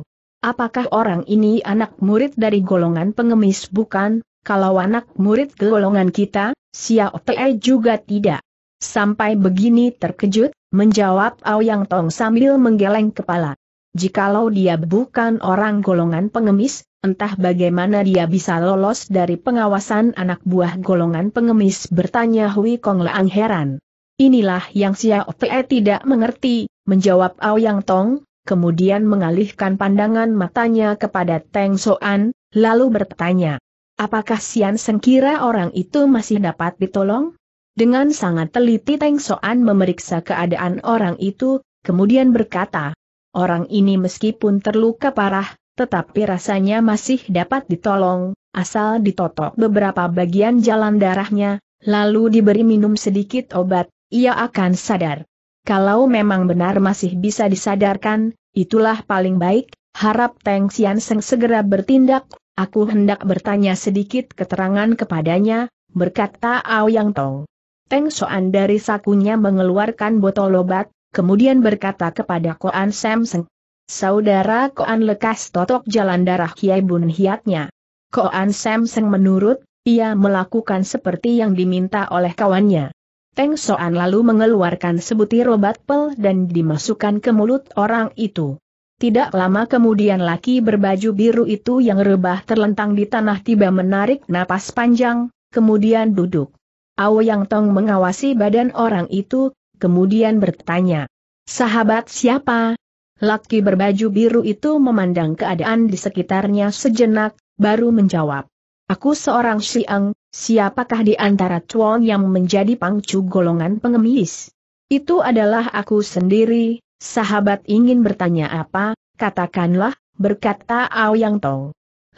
Apakah orang ini anak murid dari golongan pengemis bukan? Kalau anak murid golongan kita, Xiao Te juga tidak. Sampai begini terkejut, menjawab Ao Yang Tong sambil menggeleng kepala. Jikalau dia bukan orang golongan pengemis, entah bagaimana dia bisa lolos dari pengawasan anak buah golongan pengemis bertanya Hui Kong Leang heran. Inilah yang Xiao Pei tidak mengerti, menjawab Ao Yang Tong, kemudian mengalihkan pandangan matanya kepada Teng Soan, lalu bertanya. Apakah Sian Sengkira orang itu masih dapat ditolong? Dengan sangat teliti Teng Soan memeriksa keadaan orang itu, kemudian berkata, Orang ini meskipun terluka parah, tetapi rasanya masih dapat ditolong, asal ditotok beberapa bagian jalan darahnya, lalu diberi minum sedikit obat, ia akan sadar. Kalau memang benar masih bisa disadarkan, itulah paling baik, harap Teng Sian Seng segera bertindak, aku hendak bertanya sedikit keterangan kepadanya, berkata Ao Yang Tong. Teng Soan dari sakunya mengeluarkan botol obat, kemudian berkata kepada Koan Samseng. Saudara Koan lekas totok jalan darah Kiai Bun Hiatnya. Koan Samseng menurut, ia melakukan seperti yang diminta oleh kawannya. Teng Soan lalu mengeluarkan sebutir obat pel dan dimasukkan ke mulut orang itu. Tidak lama kemudian laki berbaju biru itu yang rebah terlentang di tanah tiba menarik napas panjang, kemudian duduk. Ao Yang Tong mengawasi badan orang itu, kemudian bertanya, Sahabat siapa? Laki berbaju biru itu memandang keadaan di sekitarnya sejenak, baru menjawab. Aku seorang Siang, siapakah di antara Chuan yang menjadi pangcu golongan pengemis? Itu adalah aku sendiri, sahabat ingin bertanya apa, katakanlah, berkata Ao Yang Tong.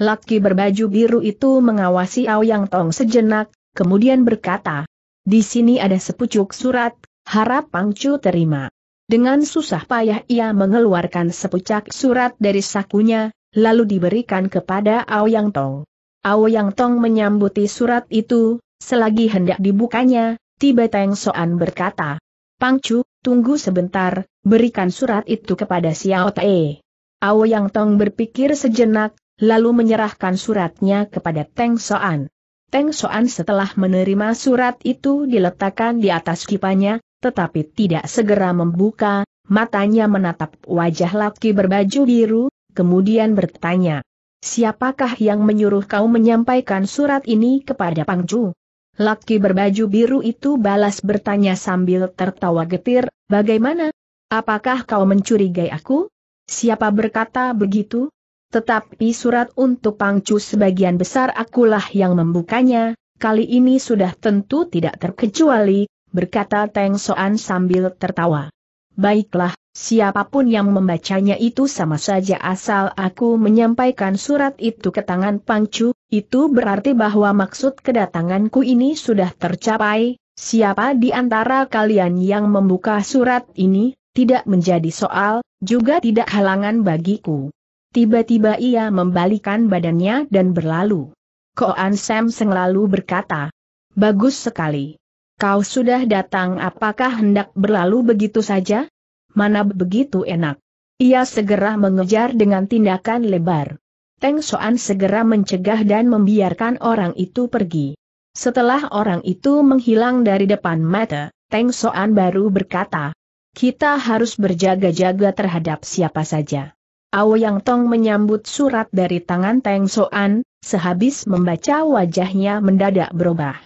Laki berbaju biru itu mengawasi Ao Yang Tong sejenak, kemudian berkata, di sini ada sepucuk surat, Harap Pangcu terima. Dengan susah payah ia mengeluarkan sepucak surat dari sakunya, lalu diberikan kepada Ao Yang Tong. Ao Yang Tong menyambuti surat itu, selagi hendak dibukanya, tiba Teng Soan berkata, Pangcu, tunggu sebentar, berikan surat itu kepada Xiao Ao Yang Tong berpikir sejenak, lalu menyerahkan suratnya kepada Teng Soan. Teng Soan setelah menerima surat itu diletakkan di atas kipanya, tetapi tidak segera membuka, matanya menatap wajah laki berbaju biru, kemudian bertanya. Siapakah yang menyuruh kau menyampaikan surat ini kepada Pangju? Laki berbaju biru itu balas bertanya sambil tertawa getir, bagaimana? Apakah kau mencurigai aku? Siapa berkata begitu? Tetapi surat untuk Pangcu sebagian besar akulah yang membukanya, kali ini sudah tentu tidak terkecuali, berkata Teng Soan sambil tertawa. Baiklah, siapapun yang membacanya itu sama saja asal aku menyampaikan surat itu ke tangan Pangcu, itu berarti bahwa maksud kedatanganku ini sudah tercapai, siapa di antara kalian yang membuka surat ini, tidak menjadi soal, juga tidak halangan bagiku. Tiba-tiba ia membalikan badannya dan berlalu. Koan Sam selalu berkata, Bagus sekali. Kau sudah datang apakah hendak berlalu begitu saja? Mana begitu enak. Ia segera mengejar dengan tindakan lebar. Teng Soan segera mencegah dan membiarkan orang itu pergi. Setelah orang itu menghilang dari depan mata, Teng Soan baru berkata, kita harus berjaga-jaga terhadap siapa saja. Yang Tong menyambut surat dari tangan Teng Soan, sehabis membaca wajahnya mendadak berubah.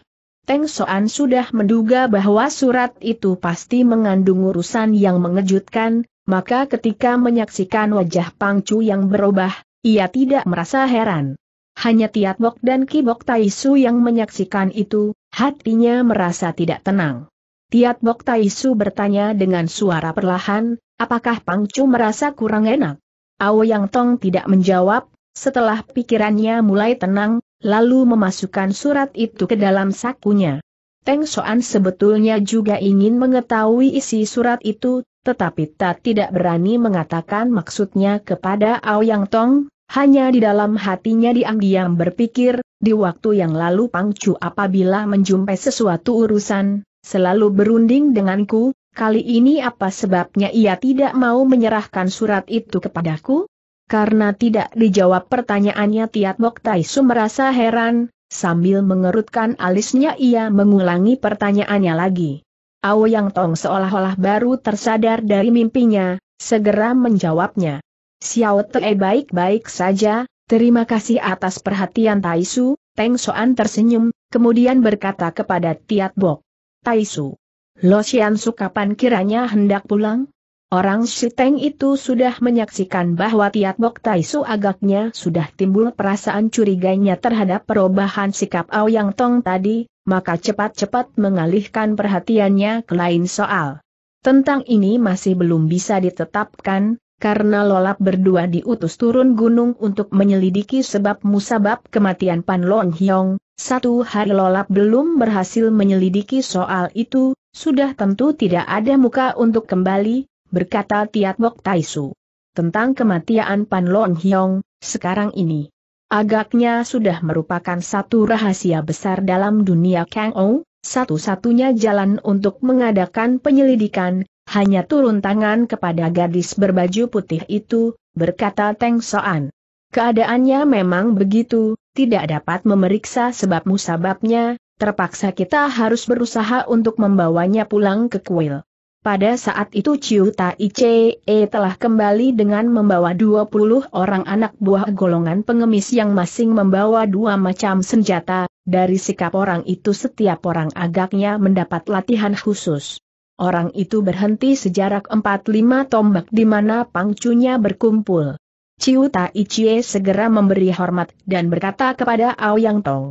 Teng Soan sudah menduga bahwa surat itu pasti mengandung urusan yang mengejutkan, maka ketika menyaksikan wajah Pangcu yang berubah, ia tidak merasa heran. Hanya Tiat Bok dan Kibok Taisu yang menyaksikan itu, hatinya merasa tidak tenang. Tiat Bok Taisu bertanya dengan suara perlahan, apakah Pangcu merasa kurang enak? Ao Yang Tong tidak menjawab, setelah pikirannya mulai tenang, lalu memasukkan surat itu ke dalam sakunya. Teng Soan sebetulnya juga ingin mengetahui isi surat itu, tetapi tak tidak berani mengatakan maksudnya kepada Ao Yang Tong, hanya di dalam hatinya diam-diam berpikir, di waktu yang lalu Pang Chu apabila menjumpai sesuatu urusan, selalu berunding denganku, kali ini apa sebabnya ia tidak mau menyerahkan surat itu kepadaku? Karena tidak dijawab pertanyaannya Tiat Bok Taisu merasa heran, sambil mengerutkan alisnya ia mengulangi pertanyaannya lagi. Ao Yang Tong seolah-olah baru tersadar dari mimpinya, segera menjawabnya. Xiao Te baik-baik saja, terima kasih atas perhatian Taisu, Teng Soan tersenyum, kemudian berkata kepada Tiat Bok. Taisu, Lo Xian Su kapan kiranya hendak pulang? Orang Shiteng itu sudah menyaksikan bahwa Tiat Bok Taisu agaknya sudah timbul perasaan curiganya terhadap perubahan sikap Aoyang Tong tadi, maka cepat-cepat mengalihkan perhatiannya ke lain soal. Tentang ini masih belum bisa ditetapkan, karena lolap berdua diutus turun gunung untuk menyelidiki sebab musabab kematian Pan Long Hyong, satu hari lolap belum berhasil menyelidiki soal itu, sudah tentu tidak ada muka untuk kembali, berkata Tiat Bok Taisu. Tentang kematian Pan Long Hyong, sekarang ini. Agaknya sudah merupakan satu rahasia besar dalam dunia Kang Ou, satu-satunya jalan untuk mengadakan penyelidikan, hanya turun tangan kepada gadis berbaju putih itu, berkata Teng Soan. Keadaannya memang begitu, tidak dapat memeriksa sebab musababnya, terpaksa kita harus berusaha untuk membawanya pulang ke kuil. Pada saat itu Ciu Tai Chee telah kembali dengan membawa 20 orang anak buah golongan pengemis yang masing membawa dua macam senjata, dari sikap orang itu setiap orang agaknya mendapat latihan khusus. Orang itu berhenti sejarak 4-5 tombak di mana pangcunya berkumpul. Ciu Tai Che segera memberi hormat dan berkata kepada Ao Yang Tong.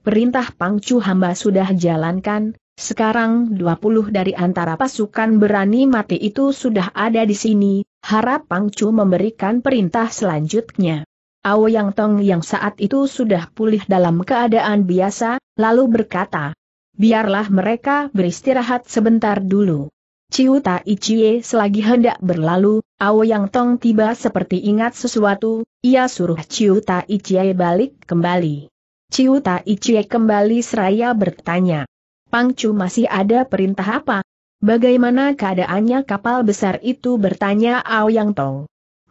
Perintah pangcu hamba sudah jalankan, sekarang 20 dari antara pasukan berani mati itu sudah ada di sini, harap Pangcu memberikan perintah selanjutnya. Ao Yang Tong yang saat itu sudah pulih dalam keadaan biasa, lalu berkata, biarlah mereka beristirahat sebentar dulu. Ciu Tai selagi hendak berlalu, Ao Yang Tong tiba seperti ingat sesuatu, ia suruh Ciu Tai balik kembali. Ciu Tai kembali seraya bertanya, Pangcu masih ada perintah apa? Bagaimana keadaannya kapal besar itu bertanya Yang Tong.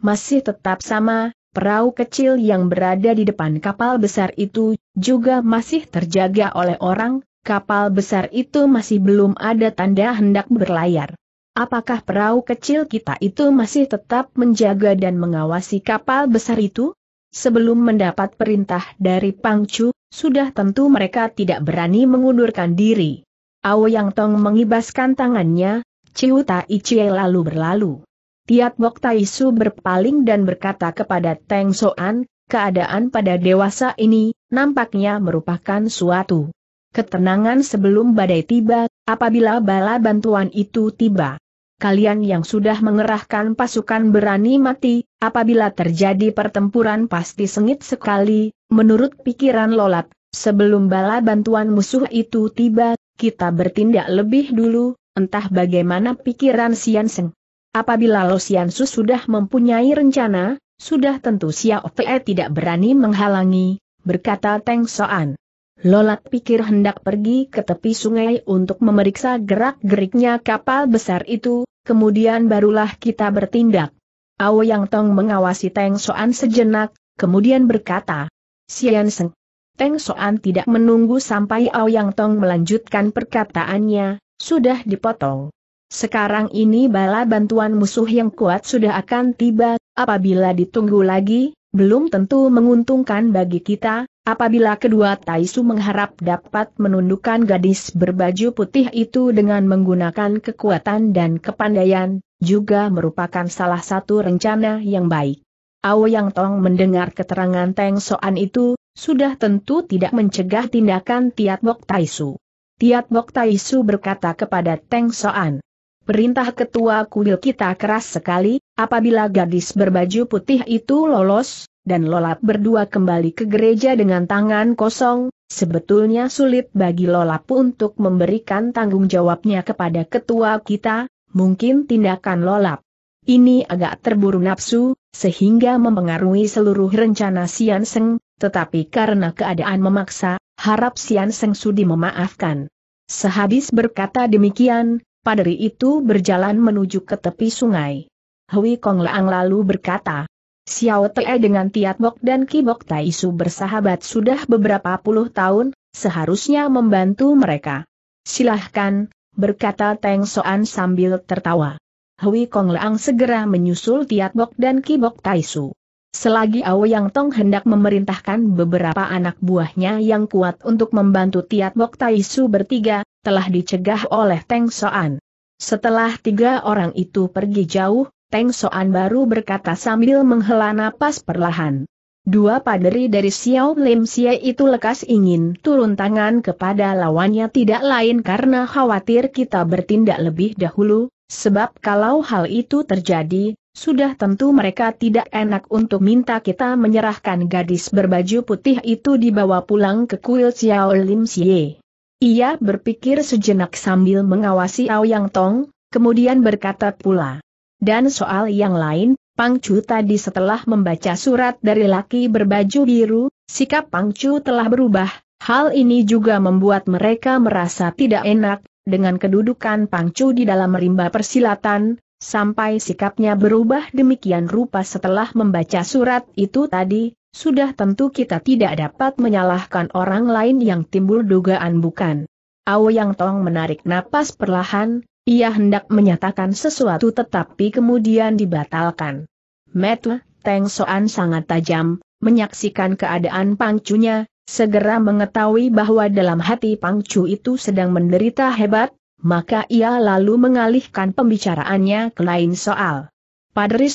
Masih tetap sama, Perahu kecil yang berada di depan kapal besar itu juga masih terjaga oleh orang, kapal besar itu masih belum ada tanda hendak berlayar. Apakah perahu kecil kita itu masih tetap menjaga dan mengawasi kapal besar itu? Sebelum mendapat perintah dari Pangcu, sudah tentu mereka tidak berani mengundurkan diri. Ao Yang Tong mengibaskan tangannya, Ciu Tai Chie lalu berlalu. Tiat Bok Tai Su berpaling dan berkata kepada Teng Soan, keadaan pada dewasa ini, nampaknya merupakan suatu ketenangan sebelum badai tiba, apabila bala bantuan itu tiba kalian yang sudah mengerahkan pasukan berani mati, apabila terjadi pertempuran pasti sengit sekali, menurut pikiran Lolat, sebelum bala bantuan musuh itu tiba, kita bertindak lebih dulu, entah bagaimana pikiran Sian Seng. Apabila Lo Sian Su sudah mempunyai rencana, sudah tentu Xiao Te tidak berani menghalangi, berkata Teng Soan. Lolat pikir hendak pergi ke tepi sungai untuk memeriksa gerak-geriknya kapal besar itu, kemudian barulah kita bertindak. Ao Yang Tong mengawasi Teng Soan sejenak, kemudian berkata, Sian Seng. Teng Soan tidak menunggu sampai Ao Yang Tong melanjutkan perkataannya, sudah dipotong. Sekarang ini bala bantuan musuh yang kuat sudah akan tiba, apabila ditunggu lagi, belum tentu menguntungkan bagi kita, Apabila kedua Taisu mengharap dapat menundukkan gadis berbaju putih itu dengan menggunakan kekuatan dan kepandaian, juga merupakan salah satu rencana yang baik. Ao Yang Tong mendengar keterangan Teng Soan itu, sudah tentu tidak mencegah tindakan Tiat Bok Taisu. Tiat Bok Taisu berkata kepada Teng Soan, Perintah ketua kuil kita keras sekali, apabila gadis berbaju putih itu lolos, dan Lolap berdua kembali ke gereja dengan tangan kosong, sebetulnya sulit bagi Lolap untuk memberikan tanggung jawabnya kepada ketua kita, mungkin tindakan Lolap. Ini agak terburu nafsu, sehingga mempengaruhi seluruh rencana Sian Seng, tetapi karena keadaan memaksa, harap Sian Seng sudi memaafkan. Sehabis berkata demikian, paderi itu berjalan menuju ke tepi sungai. Hui Kong Laang lalu berkata, Xiao Te dengan Tiat Tiatbok dan Kibok Taisu bersahabat sudah beberapa puluh tahun, seharusnya membantu mereka. Silahkan, berkata Teng Soan sambil tertawa. Hui Kong Leang segera menyusul Tiat Tiatbok dan Kibok Taisu. Selagi Yang Tong hendak memerintahkan beberapa anak buahnya yang kuat untuk membantu Tiat Bok Taisu bertiga, telah dicegah oleh Teng Soan. Setelah tiga orang itu pergi jauh, Teng Soan baru berkata sambil menghela napas perlahan. Dua paderi dari Xiao Lim Xie itu lekas ingin turun tangan kepada lawannya tidak lain karena khawatir kita bertindak lebih dahulu, sebab kalau hal itu terjadi, sudah tentu mereka tidak enak untuk minta kita menyerahkan gadis berbaju putih itu dibawa pulang ke kuil Xiao Lim Xie. Ia berpikir sejenak sambil mengawasi Ao Yang Tong, kemudian berkata pula, dan soal yang lain, Pangcu tadi setelah membaca surat dari laki berbaju biru, sikap Pangcu telah berubah, hal ini juga membuat mereka merasa tidak enak, dengan kedudukan Pangcu di dalam rimba persilatan, sampai sikapnya berubah demikian rupa setelah membaca surat itu tadi, sudah tentu kita tidak dapat menyalahkan orang lain yang timbul dugaan bukan. Ao Yang Tong menarik napas perlahan, ia hendak menyatakan sesuatu tetapi kemudian dibatalkan. Metu, Teng Soan sangat tajam, menyaksikan keadaan pangcunya, segera mengetahui bahwa dalam hati pangcu itu sedang menderita hebat, maka ia lalu mengalihkan pembicaraannya ke lain soal.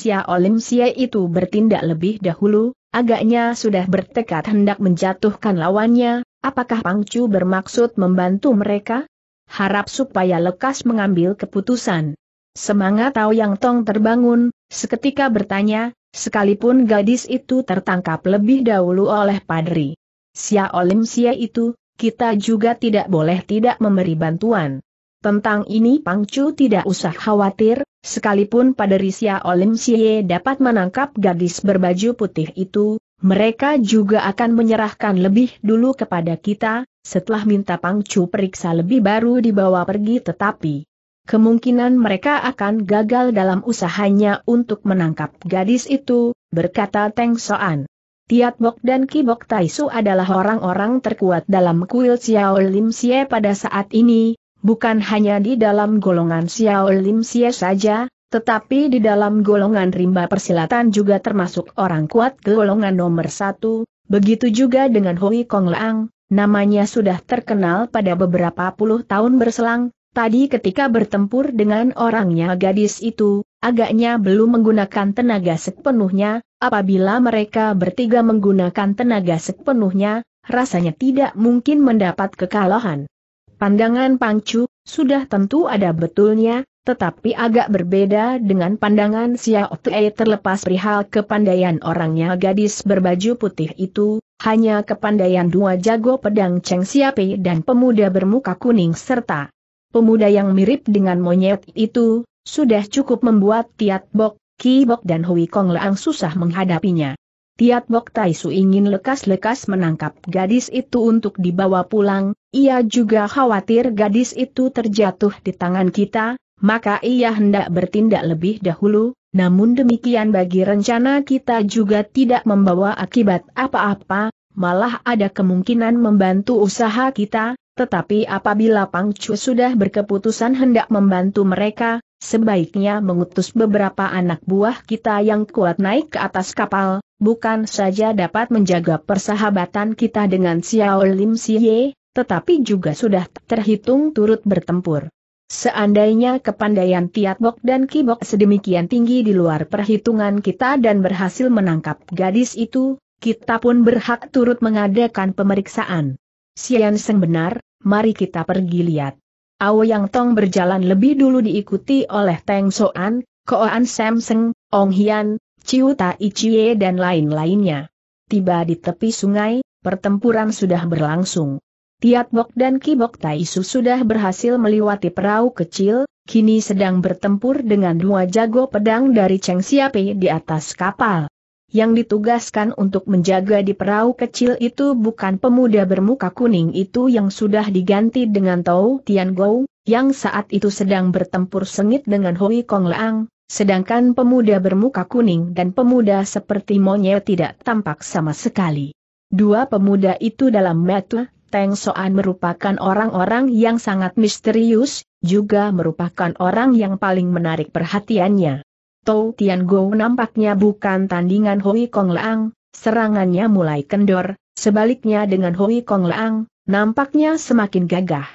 Ya Olim Olimsia itu bertindak lebih dahulu, agaknya sudah bertekad hendak menjatuhkan lawannya, apakah pangcu bermaksud membantu mereka? harap supaya lekas mengambil keputusan. Semangat Tao Yang Tong terbangun, seketika bertanya, sekalipun gadis itu tertangkap lebih dahulu oleh Padri. Sia Olim Sia itu, kita juga tidak boleh tidak memberi bantuan. Tentang ini Pang Chu tidak usah khawatir, sekalipun Padri Sia Olim Sia dapat menangkap gadis berbaju putih itu, mereka juga akan menyerahkan lebih dulu kepada kita, setelah minta pangcu periksa lebih baru dibawa pergi tetapi kemungkinan mereka akan gagal dalam usahanya untuk menangkap gadis itu, berkata Teng Soan. Tiat Bok dan Ki Bok Taisu adalah orang-orang terkuat dalam kuil Xiao Lim Xie pada saat ini, bukan hanya di dalam golongan Xiao Lim Xie saja, tetapi di dalam golongan rimba persilatan juga termasuk orang kuat golongan nomor satu, begitu juga dengan Hui Kong Leang, namanya sudah terkenal pada beberapa puluh tahun berselang, tadi ketika bertempur dengan orangnya gadis itu, agaknya belum menggunakan tenaga sepenuhnya, apabila mereka bertiga menggunakan tenaga sepenuhnya, rasanya tidak mungkin mendapat kekalahan. Pandangan Pangcu, sudah tentu ada betulnya, tetapi agak berbeda dengan pandangan Xiao Tei terlepas perihal kepandaian orangnya gadis berbaju putih itu, hanya kepandaian dua jago pedang Cheng Siapi dan pemuda bermuka kuning serta pemuda yang mirip dengan monyet itu, sudah cukup membuat Tiat Bok, Ki Bok dan Hui Kong Leang susah menghadapinya. Tiat Bok Taisu ingin lekas-lekas menangkap gadis itu untuk dibawa pulang, ia juga khawatir gadis itu terjatuh di tangan kita, maka ia hendak bertindak lebih dahulu, namun demikian bagi rencana kita juga tidak membawa akibat apa-apa, malah ada kemungkinan membantu usaha kita, tetapi apabila Pangcu sudah berkeputusan hendak membantu mereka, sebaiknya mengutus beberapa anak buah kita yang kuat naik ke atas kapal, bukan saja dapat menjaga persahabatan kita dengan Xiao Lim Siye, tetapi juga sudah terhitung turut bertempur. Seandainya kepandaian Tiatbok dan Kibok sedemikian tinggi di luar perhitungan kita dan berhasil menangkap gadis itu, kita pun berhak turut mengadakan pemeriksaan. Sian Seng benar, mari kita pergi lihat. Yang Tong berjalan lebih dulu diikuti oleh Teng Soan, Koan Sam Seng, Ong Hian, Ciuta Tai Chie dan lain-lainnya. Tiba di tepi sungai, pertempuran sudah berlangsung. Tiatbok dan Kibok Taisu sudah berhasil melewati perahu kecil, kini sedang bertempur dengan dua jago pedang dari Cheng Siapi di atas kapal. Yang ditugaskan untuk menjaga di perahu kecil itu bukan pemuda bermuka kuning itu yang sudah diganti dengan Tau Tian Gou, yang saat itu sedang bertempur sengit dengan Hui Kong Leang, sedangkan pemuda bermuka kuning dan pemuda seperti monyet tidak tampak sama sekali. Dua pemuda itu dalam metu Teng Soan merupakan orang-orang yang sangat misterius, juga merupakan orang yang paling menarik perhatiannya. Tou Tian Go nampaknya bukan tandingan Hui Kong Leang, serangannya mulai kendor, sebaliknya dengan Hui Kong Leang, nampaknya semakin gagah.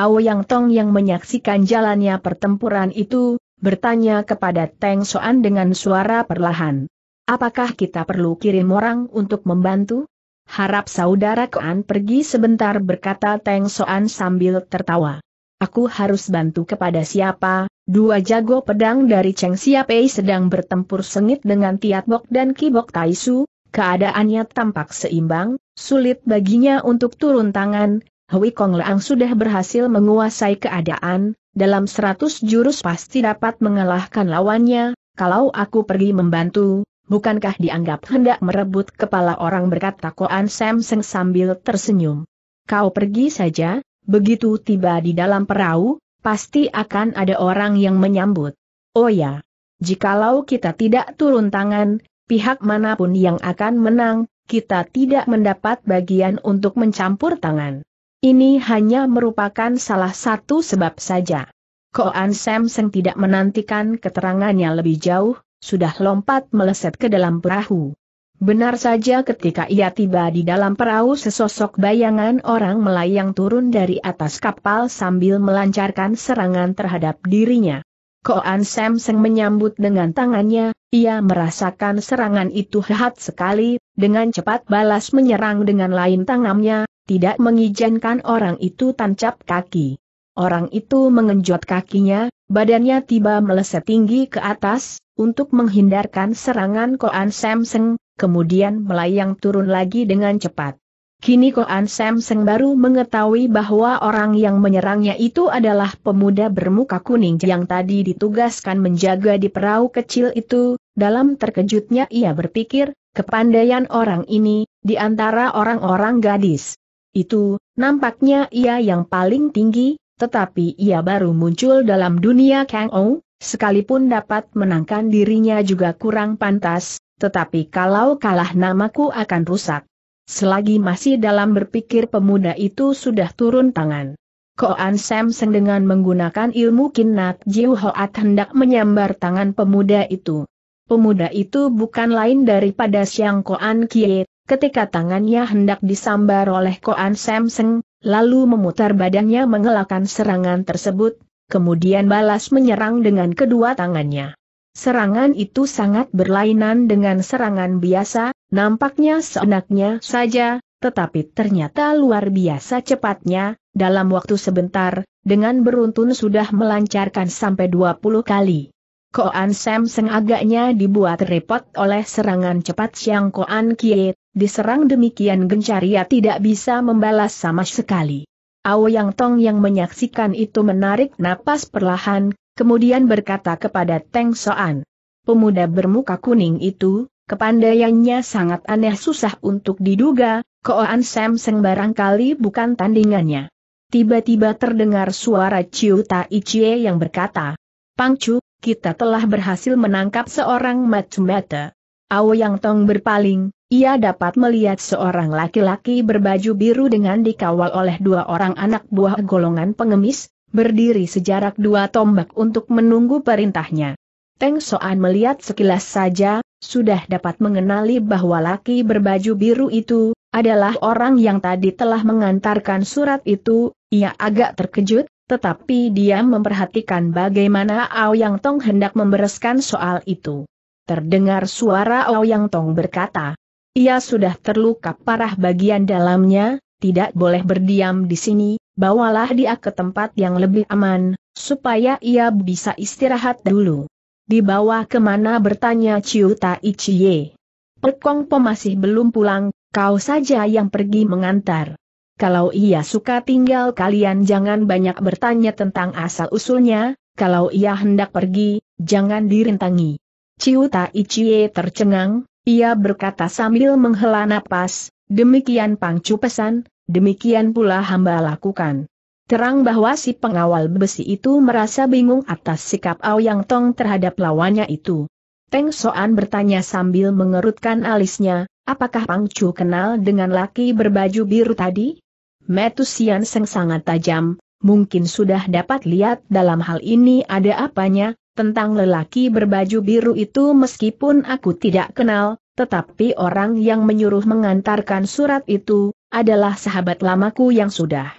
Yang Tong yang menyaksikan jalannya pertempuran itu, bertanya kepada Teng Soan dengan suara perlahan. Apakah kita perlu kirim orang untuk membantu? Harap saudara Koan pergi sebentar berkata Teng Soan sambil tertawa. Aku harus bantu kepada siapa, dua jago pedang dari Cheng Siapei sedang bertempur sengit dengan Tiat Bok dan Kibok Taisu, keadaannya tampak seimbang, sulit baginya untuk turun tangan, Hui Kong Leang sudah berhasil menguasai keadaan, dalam seratus jurus pasti dapat mengalahkan lawannya, kalau aku pergi membantu, bukankah dianggap hendak merebut kepala orang berkata Koan Sam Seng sambil tersenyum. Kau pergi saja, begitu tiba di dalam perahu, pasti akan ada orang yang menyambut. Oh ya, jikalau kita tidak turun tangan, pihak manapun yang akan menang, kita tidak mendapat bagian untuk mencampur tangan. Ini hanya merupakan salah satu sebab saja. Koan Sam Seng tidak menantikan keterangannya lebih jauh, sudah lompat meleset ke dalam perahu. Benar saja ketika ia tiba di dalam perahu sesosok bayangan orang melayang turun dari atas kapal sambil melancarkan serangan terhadap dirinya. Koan Samseng menyambut dengan tangannya, ia merasakan serangan itu hebat sekali, dengan cepat balas menyerang dengan lain tangannya, tidak mengizinkan orang itu tancap kaki. Orang itu mengenjot kakinya, badannya tiba meleset tinggi ke atas, untuk menghindarkan serangan Koan Samseng, kemudian melayang turun lagi dengan cepat. Kini Koan Samseng baru mengetahui bahwa orang yang menyerangnya itu adalah pemuda bermuka kuning yang tadi ditugaskan menjaga di perahu kecil itu, dalam terkejutnya ia berpikir, kepandaian orang ini, di antara orang-orang gadis. Itu, nampaknya ia yang paling tinggi, tetapi ia baru muncul dalam dunia Kang Ong, Sekalipun dapat menangkan dirinya juga kurang pantas, tetapi kalau kalah namaku akan rusak. Selagi masih dalam berpikir pemuda itu sudah turun tangan. Koan Samseng dengan menggunakan ilmu kinat Jiu Hoat hendak menyambar tangan pemuda itu. Pemuda itu bukan lain daripada Siang Koan Kie, ketika tangannya hendak disambar oleh Koan Samseng, lalu memutar badannya mengelakkan serangan tersebut, kemudian balas menyerang dengan kedua tangannya. Serangan itu sangat berlainan dengan serangan biasa, nampaknya seenaknya saja, tetapi ternyata luar biasa cepatnya, dalam waktu sebentar, dengan beruntun sudah melancarkan sampai 20 kali. Koan Sam sengagaknya dibuat repot oleh serangan cepat Siang Koan Kie, diserang demikian gencar ia tidak bisa membalas sama sekali. Yang Tong yang menyaksikan itu menarik napas perlahan, kemudian berkata kepada Teng Soan. Pemuda bermuka kuning itu, kepandaiannya sangat aneh susah untuk diduga, Koan Seng barangkali bukan tandingannya. Tiba-tiba terdengar suara Chiu Tai Chie yang berkata, Pangcu, kita telah berhasil menangkap seorang Matsumata. Ao Yang Tong berpaling, ia dapat melihat seorang laki-laki berbaju biru dengan dikawal oleh dua orang anak buah golongan pengemis, berdiri sejarak dua tombak untuk menunggu perintahnya. Teng Soan melihat sekilas saja, sudah dapat mengenali bahwa laki berbaju biru itu, adalah orang yang tadi telah mengantarkan surat itu, ia agak terkejut, tetapi dia memperhatikan bagaimana Ao Yang Tong hendak membereskan soal itu terdengar suara Yang Tong berkata. Ia sudah terluka parah bagian dalamnya, tidak boleh berdiam di sini, bawalah dia ke tempat yang lebih aman, supaya ia bisa istirahat dulu. Di bawah kemana bertanya Ciu Tai Chie. Pekong Po masih belum pulang, kau saja yang pergi mengantar. Kalau ia suka tinggal kalian jangan banyak bertanya tentang asal-usulnya, kalau ia hendak pergi, jangan dirintangi. Ciuta Ichie tercengang, ia berkata sambil menghela napas, demikian pangcu pesan, demikian pula hamba lakukan. Terang bahwa si pengawal besi itu merasa bingung atas sikap Ao Yang Tong terhadap lawannya itu. Peng Soan bertanya sambil mengerutkan alisnya, apakah Pang Pangcu kenal dengan laki berbaju biru tadi? Metusian Seng sangat tajam, mungkin sudah dapat lihat dalam hal ini ada apanya, tentang lelaki berbaju biru itu meskipun aku tidak kenal, tetapi orang yang menyuruh mengantarkan surat itu, adalah sahabat lamaku yang sudah.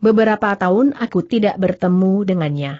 Beberapa tahun aku tidak bertemu dengannya.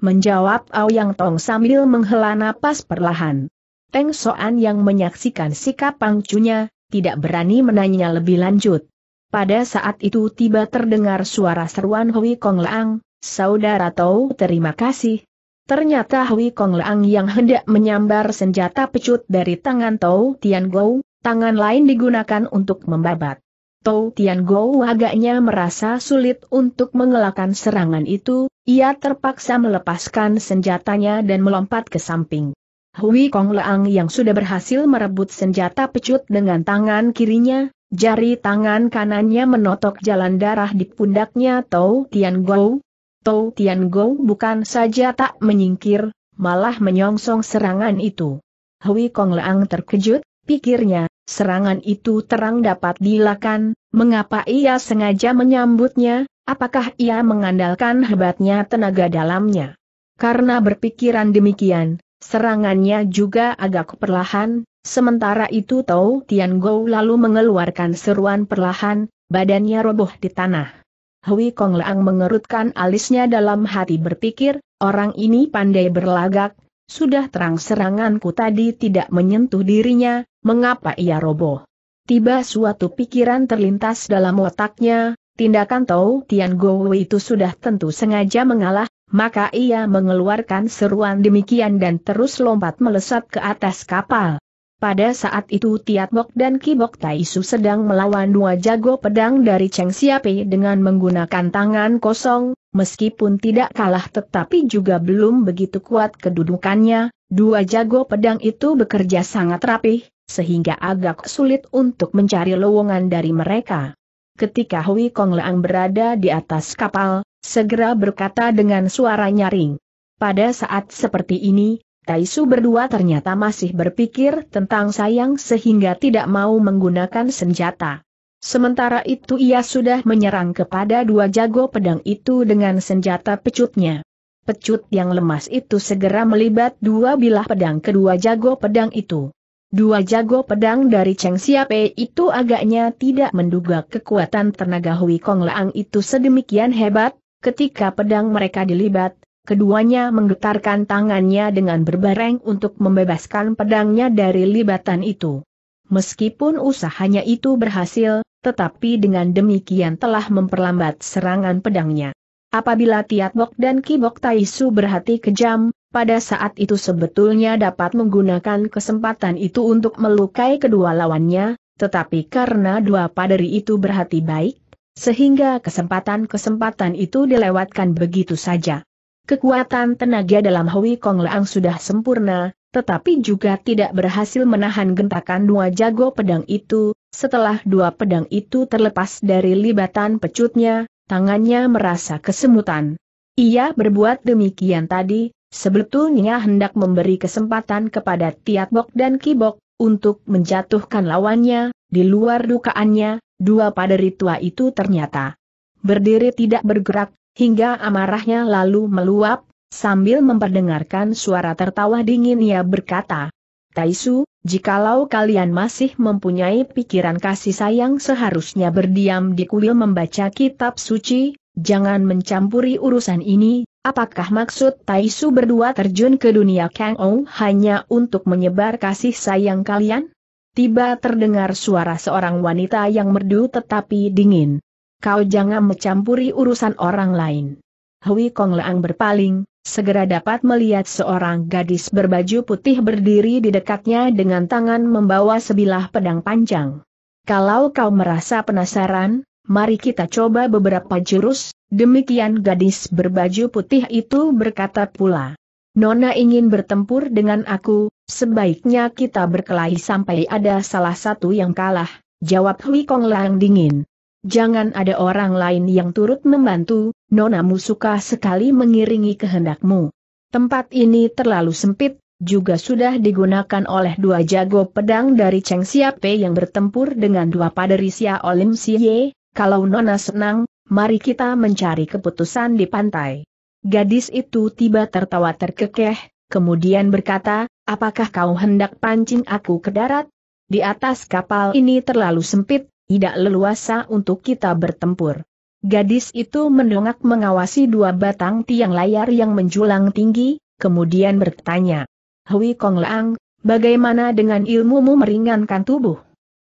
Menjawab Yang Tong sambil menghela napas perlahan. Teng Soan yang menyaksikan sikap pangcunya, tidak berani menanya lebih lanjut. Pada saat itu tiba terdengar suara seruan Hui Kong Laang, Saudara Tau terima kasih, Ternyata Hui Kong Leang yang hendak menyambar senjata pecut dari tangan Tou Tian Gou, tangan lain digunakan untuk membabat. Tou Tian Gou agaknya merasa sulit untuk mengelakkan serangan itu, ia terpaksa melepaskan senjatanya dan melompat ke samping. Hui Kong Leang yang sudah berhasil merebut senjata pecut dengan tangan kirinya, jari tangan kanannya menotok jalan darah di pundaknya Tou Tian Gou. Tou Tian Gou bukan saja tak menyingkir, malah menyongsong serangan itu. Hui Kong Leang terkejut, pikirnya, serangan itu terang dapat dilakukan, mengapa ia sengaja menyambutnya, apakah ia mengandalkan hebatnya tenaga dalamnya. Karena berpikiran demikian, serangannya juga agak perlahan, sementara itu Tou Tian Gou lalu mengeluarkan seruan perlahan, badannya roboh di tanah. Hui Kong Leang mengerutkan alisnya dalam hati berpikir, orang ini pandai berlagak, sudah terang seranganku tadi tidak menyentuh dirinya, mengapa ia roboh? Tiba suatu pikiran terlintas dalam otaknya, tindakan Tau Tian Wei itu sudah tentu sengaja mengalah, maka ia mengeluarkan seruan demikian dan terus lompat melesat ke atas kapal. Pada saat itu Tiatbok dan Kibok Taisu sedang melawan dua jago pedang dari Cheng Siapi dengan menggunakan tangan kosong, meskipun tidak kalah tetapi juga belum begitu kuat kedudukannya, dua jago pedang itu bekerja sangat rapih, sehingga agak sulit untuk mencari lowongan dari mereka. Ketika Hui Kong Leang berada di atas kapal, segera berkata dengan suara nyaring. Pada saat seperti ini, Taisu berdua ternyata masih berpikir tentang sayang sehingga tidak mau menggunakan senjata. Sementara itu ia sudah menyerang kepada dua jago pedang itu dengan senjata pecutnya. Pecut yang lemas itu segera melibat dua bilah pedang kedua jago pedang itu. Dua jago pedang dari Cheng Siape itu agaknya tidak menduga kekuatan tenaga Hui Kong Leang itu sedemikian hebat, ketika pedang mereka dilibat, Keduanya menggetarkan tangannya dengan berbareng untuk membebaskan pedangnya dari libatan itu. Meskipun usahanya itu berhasil, tetapi dengan demikian telah memperlambat serangan pedangnya. Apabila Tiatbok dan Kibok Taisu berhati kejam, pada saat itu sebetulnya dapat menggunakan kesempatan itu untuk melukai kedua lawannya, tetapi karena dua paderi itu berhati baik, sehingga kesempatan-kesempatan itu dilewatkan begitu saja. Kekuatan tenaga dalam Hui Kong Leang sudah sempurna, tetapi juga tidak berhasil menahan gentakan dua jago pedang itu, setelah dua pedang itu terlepas dari libatan pecutnya, tangannya merasa kesemutan. Ia berbuat demikian tadi, sebetulnya hendak memberi kesempatan kepada Bok dan Kibok, untuk menjatuhkan lawannya, di luar dukaannya, dua paderi tua itu ternyata berdiri tidak bergerak, hingga amarahnya lalu meluap, sambil memperdengarkan suara tertawa dingin ia berkata, Taisu, jikalau kalian masih mempunyai pikiran kasih sayang seharusnya berdiam di kuil membaca kitab suci, jangan mencampuri urusan ini, apakah maksud Taisu berdua terjun ke dunia Kang Ong hanya untuk menyebar kasih sayang kalian? Tiba terdengar suara seorang wanita yang merdu tetapi dingin. Kau jangan mencampuri urusan orang lain. Hui Kong Leang berpaling, segera dapat melihat seorang gadis berbaju putih berdiri di dekatnya dengan tangan membawa sebilah pedang panjang. Kalau kau merasa penasaran, mari kita coba beberapa jurus, demikian gadis berbaju putih itu berkata pula. Nona ingin bertempur dengan aku, sebaiknya kita berkelahi sampai ada salah satu yang kalah, jawab Hui Kong Leang dingin jangan ada orang lain yang turut membantu, nonamu suka sekali mengiringi kehendakmu. Tempat ini terlalu sempit, juga sudah digunakan oleh dua jago pedang dari Cheng Siape yang bertempur dengan dua paderi Sia Olim Siye, kalau Nona senang, mari kita mencari keputusan di pantai. Gadis itu tiba tertawa terkekeh, kemudian berkata, apakah kau hendak pancing aku ke darat? Di atas kapal ini terlalu sempit, tidak leluasa untuk kita bertempur. Gadis itu mendongak mengawasi dua batang tiang layar yang menjulang tinggi, kemudian bertanya. Hui Kong Lang, bagaimana dengan ilmumu meringankan tubuh?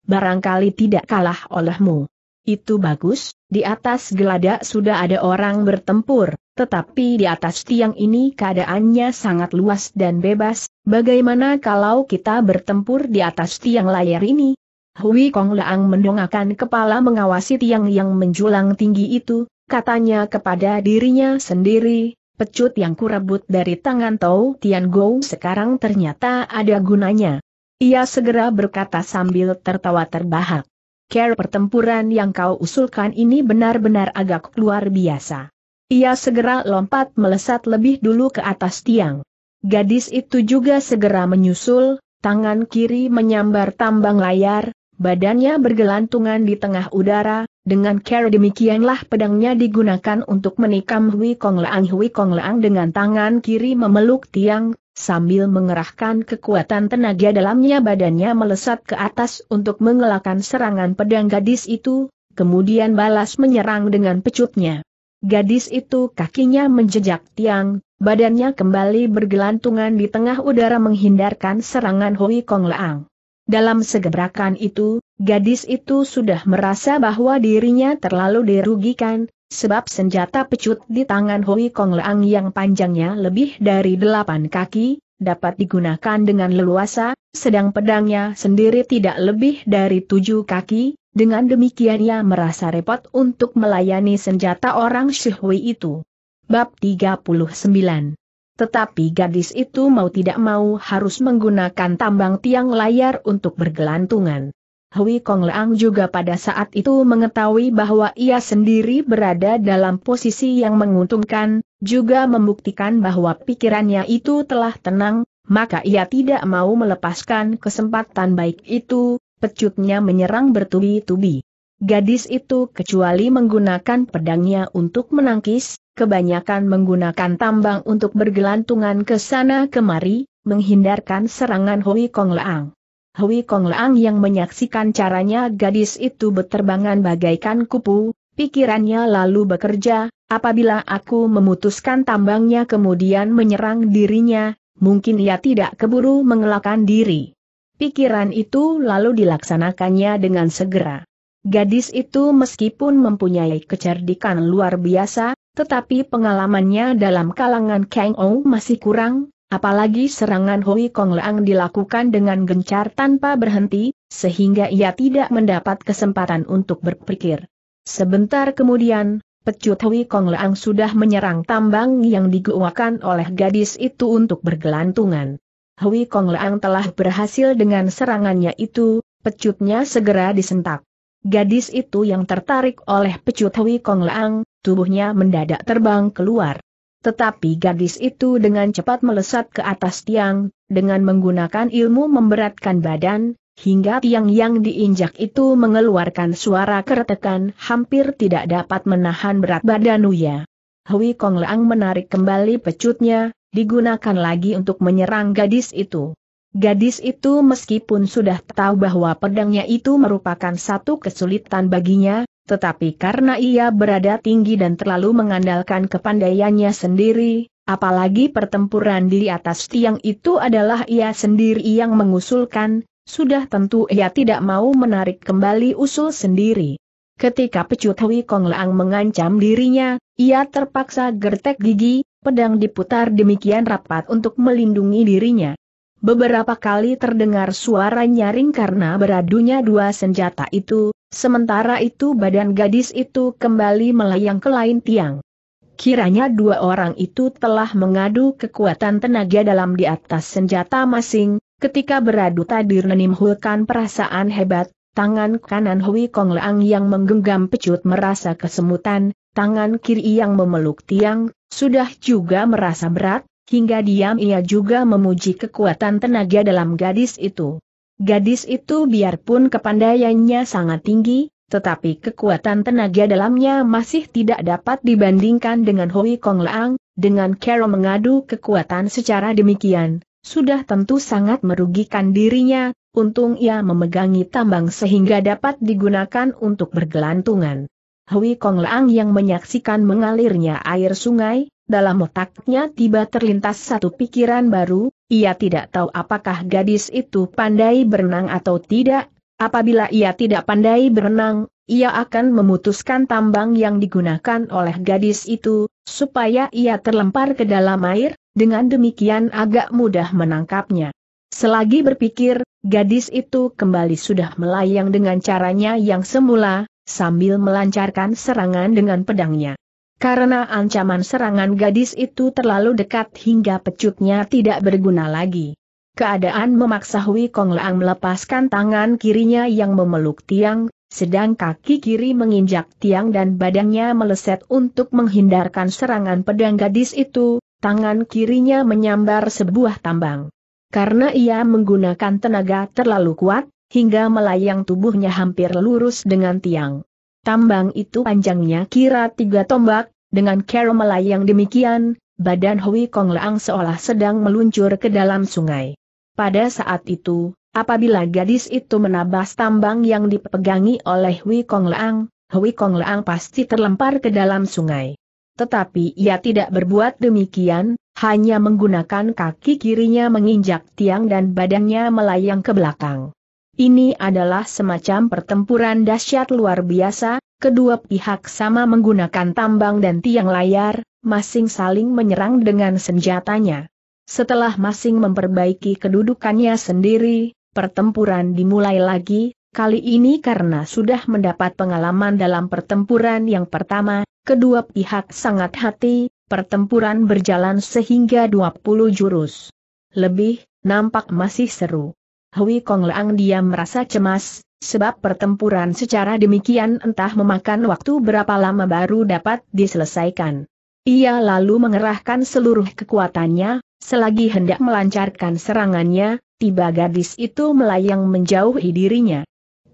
Barangkali tidak kalah olehmu. Itu bagus, di atas geladak sudah ada orang bertempur, tetapi di atas tiang ini keadaannya sangat luas dan bebas, bagaimana kalau kita bertempur di atas tiang layar ini? Hui Kong Leang mendongakkan kepala mengawasi tiang yang menjulang tinggi itu, katanya kepada dirinya sendiri, pecut yang kurebut dari tangan Tau Tian Gou sekarang ternyata ada gunanya. Ia segera berkata sambil tertawa terbahak. Care pertempuran yang kau usulkan ini benar-benar agak luar biasa. Ia segera lompat melesat lebih dulu ke atas tiang. Gadis itu juga segera menyusul, tangan kiri menyambar tambang layar, Badannya bergelantungan di tengah udara, dengan cara demikianlah pedangnya digunakan untuk menikam Hui Kong Leang Hui Kong Leang dengan tangan kiri memeluk tiang, sambil mengerahkan kekuatan tenaga dalamnya badannya melesat ke atas untuk mengelakkan serangan pedang gadis itu, kemudian balas menyerang dengan pecutnya. Gadis itu kakinya menjejak tiang, badannya kembali bergelantungan di tengah udara menghindarkan serangan Hui Kong Leang. Dalam segebrakan itu, gadis itu sudah merasa bahwa dirinya terlalu dirugikan, sebab senjata pecut di tangan Hui Kong Leang yang panjangnya lebih dari delapan kaki, dapat digunakan dengan leluasa, sedang pedangnya sendiri tidak lebih dari tujuh kaki, dengan demikian ia merasa repot untuk melayani senjata orang Shihui itu. Bab 39 tetapi gadis itu mau tidak mau harus menggunakan tambang tiang layar untuk bergelantungan. Hui Kong Leang juga pada saat itu mengetahui bahwa ia sendiri berada dalam posisi yang menguntungkan, juga membuktikan bahwa pikirannya itu telah tenang, maka ia tidak mau melepaskan kesempatan baik itu, pecutnya menyerang bertubi-tubi. Gadis itu kecuali menggunakan pedangnya untuk menangkis, kebanyakan menggunakan tambang untuk bergelantungan ke sana kemari, menghindarkan serangan Hui Kong Leang. Hui Kong Leang yang menyaksikan caranya gadis itu berterbangan bagaikan kupu, pikirannya lalu bekerja, apabila aku memutuskan tambangnya kemudian menyerang dirinya, mungkin ia tidak keburu mengelakkan diri. Pikiran itu lalu dilaksanakannya dengan segera. Gadis itu meskipun mempunyai kecerdikan luar biasa, tetapi pengalamannya dalam kalangan Kang Ou masih kurang, apalagi serangan Hui Kong Leang dilakukan dengan gencar tanpa berhenti, sehingga ia tidak mendapat kesempatan untuk berpikir. Sebentar kemudian, pecut Hui Kong Leang sudah menyerang tambang yang diguakan oleh gadis itu untuk bergelantungan. Hui Kong Leang telah berhasil dengan serangannya itu, pecutnya segera disentak. Gadis itu yang tertarik oleh pecut Hui Kong Leang, tubuhnya mendadak terbang keluar. Tetapi gadis itu dengan cepat melesat ke atas tiang, dengan menggunakan ilmu memberatkan badan, hingga tiang yang diinjak itu mengeluarkan suara keretekan hampir tidak dapat menahan berat badan Uya. Hui Kong Leang menarik kembali pecutnya, digunakan lagi untuk menyerang gadis itu. Gadis itu meskipun sudah tahu bahwa pedangnya itu merupakan satu kesulitan baginya, tetapi karena ia berada tinggi dan terlalu mengandalkan kepandaiannya sendiri, apalagi pertempuran di atas tiang itu adalah ia sendiri yang mengusulkan, sudah tentu ia tidak mau menarik kembali usul sendiri. Ketika pecut Hui Kong Laang mengancam dirinya, ia terpaksa gertek gigi, pedang diputar demikian rapat untuk melindungi dirinya. Beberapa kali terdengar suara nyaring karena beradunya dua senjata itu, sementara itu badan gadis itu kembali melayang ke lain tiang. Kiranya dua orang itu telah mengadu kekuatan tenaga dalam di atas senjata masing, ketika beradu tadi menimbulkan perasaan hebat, tangan kanan Hui Kong Leang yang menggenggam pecut merasa kesemutan, tangan kiri yang memeluk tiang, sudah juga merasa berat, Hingga diam ia juga memuji kekuatan tenaga dalam gadis itu. Gadis itu biarpun kepandaiannya sangat tinggi, tetapi kekuatan tenaga dalamnya masih tidak dapat dibandingkan dengan Hui Kong Laang, dengan Carol mengadu kekuatan secara demikian, sudah tentu sangat merugikan dirinya, untung ia memegangi tambang sehingga dapat digunakan untuk bergelantungan. Hui Kong Laang yang menyaksikan mengalirnya air sungai, dalam otaknya tiba terlintas satu pikiran baru, ia tidak tahu apakah gadis itu pandai berenang atau tidak, apabila ia tidak pandai berenang, ia akan memutuskan tambang yang digunakan oleh gadis itu, supaya ia terlempar ke dalam air, dengan demikian agak mudah menangkapnya. Selagi berpikir, gadis itu kembali sudah melayang dengan caranya yang semula, sambil melancarkan serangan dengan pedangnya. Karena ancaman serangan gadis itu terlalu dekat hingga pecutnya tidak berguna lagi. Keadaan memaksa Hui Kong Leang melepaskan tangan kirinya yang memeluk tiang, sedang kaki kiri menginjak tiang dan badannya meleset untuk menghindarkan serangan pedang gadis itu, tangan kirinya menyambar sebuah tambang. Karena ia menggunakan tenaga terlalu kuat, hingga melayang tubuhnya hampir lurus dengan tiang. Tambang itu panjangnya kira tiga tombak, dengan cara melayang demikian, badan Hui Kong Leang seolah sedang meluncur ke dalam sungai. Pada saat itu, apabila gadis itu menabas tambang yang dipegangi oleh Hui Kong Leang, Hui Kong Leang pasti terlempar ke dalam sungai. Tetapi ia tidak berbuat demikian, hanya menggunakan kaki kirinya menginjak tiang dan badannya melayang ke belakang. Ini adalah semacam pertempuran dahsyat luar biasa, kedua pihak sama menggunakan tambang dan tiang layar, masing saling menyerang dengan senjatanya. Setelah masing memperbaiki kedudukannya sendiri, pertempuran dimulai lagi, kali ini karena sudah mendapat pengalaman dalam pertempuran yang pertama, kedua pihak sangat hati, pertempuran berjalan sehingga 20 jurus. Lebih, nampak masih seru. Hui Kong Leang diam merasa cemas, sebab pertempuran secara demikian entah memakan waktu berapa lama baru dapat diselesaikan. Ia lalu mengerahkan seluruh kekuatannya, selagi hendak melancarkan serangannya, tiba gadis itu melayang menjauhi dirinya.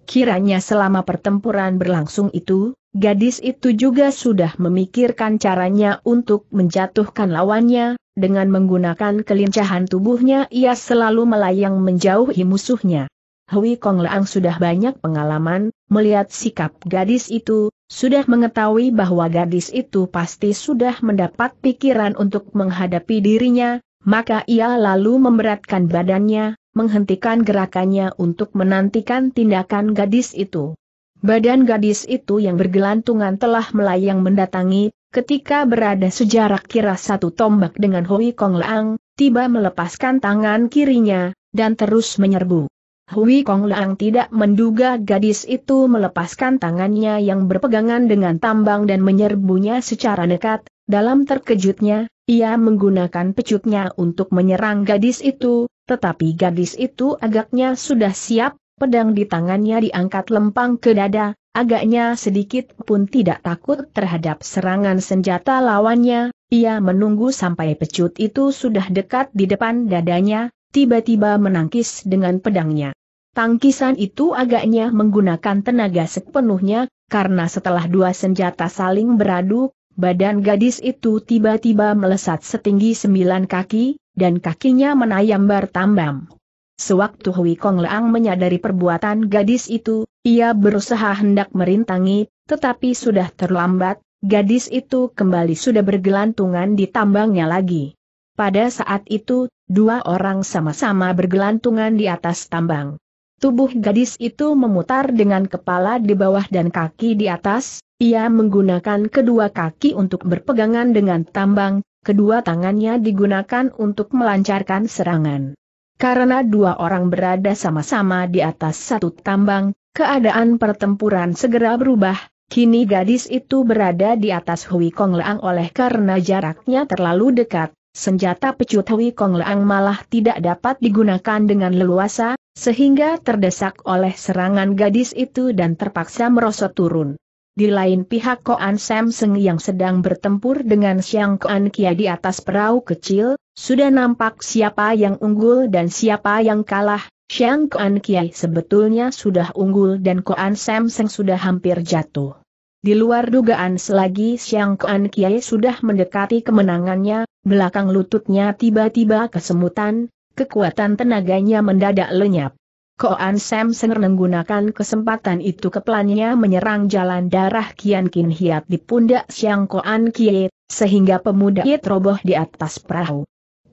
Kiranya selama pertempuran berlangsung itu, Gadis itu juga sudah memikirkan caranya untuk menjatuhkan lawannya, dengan menggunakan kelincahan tubuhnya ia selalu melayang menjauhi musuhnya. Hui Kong Leang sudah banyak pengalaman, melihat sikap gadis itu, sudah mengetahui bahwa gadis itu pasti sudah mendapat pikiran untuk menghadapi dirinya, maka ia lalu memberatkan badannya, menghentikan gerakannya untuk menantikan tindakan gadis itu. Badan gadis itu yang bergelantungan telah melayang mendatangi, ketika berada sejarak kira satu tombak dengan Hui Kong Lang, tiba melepaskan tangan kirinya, dan terus menyerbu. Hui Kong Lang tidak menduga gadis itu melepaskan tangannya yang berpegangan dengan tambang dan menyerbunya secara nekat, dalam terkejutnya, ia menggunakan pecutnya untuk menyerang gadis itu, tetapi gadis itu agaknya sudah siap, pedang di tangannya diangkat lempang ke dada, agaknya sedikit pun tidak takut terhadap serangan senjata lawannya, ia menunggu sampai pecut itu sudah dekat di depan dadanya, tiba-tiba menangkis dengan pedangnya. Tangkisan itu agaknya menggunakan tenaga sepenuhnya, karena setelah dua senjata saling beradu, badan gadis itu tiba-tiba melesat setinggi sembilan kaki, dan kakinya menayam bertambam. Sewaktu Hui Kong Leang menyadari perbuatan gadis itu, ia berusaha hendak merintangi, tetapi sudah terlambat, gadis itu kembali sudah bergelantungan di tambangnya lagi. Pada saat itu, dua orang sama-sama bergelantungan di atas tambang. Tubuh gadis itu memutar dengan kepala di bawah dan kaki di atas, ia menggunakan kedua kaki untuk berpegangan dengan tambang, kedua tangannya digunakan untuk melancarkan serangan. Karena dua orang berada sama-sama di atas satu tambang, keadaan pertempuran segera berubah, kini gadis itu berada di atas Hui Kong Leang oleh karena jaraknya terlalu dekat, senjata pecut Hui Kong Leang malah tidak dapat digunakan dengan leluasa, sehingga terdesak oleh serangan gadis itu dan terpaksa merosot turun. Di lain pihak Koan Samseng yang sedang bertempur dengan Siang Koan Kia di atas perahu kecil, sudah nampak siapa yang unggul dan siapa yang kalah. Siang Koan Kia sebetulnya sudah unggul dan Koan Samseng sudah hampir jatuh. Di luar dugaan selagi Siang Koan Kiai sudah mendekati kemenangannya, belakang lututnya tiba-tiba kesemutan, kekuatan tenaganya mendadak lenyap. Koan Samson menggunakan kesempatan itu kepelannya menyerang jalan darah Kian Kin Hiat di pundak Siang Koan Kie, sehingga pemuda Kie roboh di atas perahu.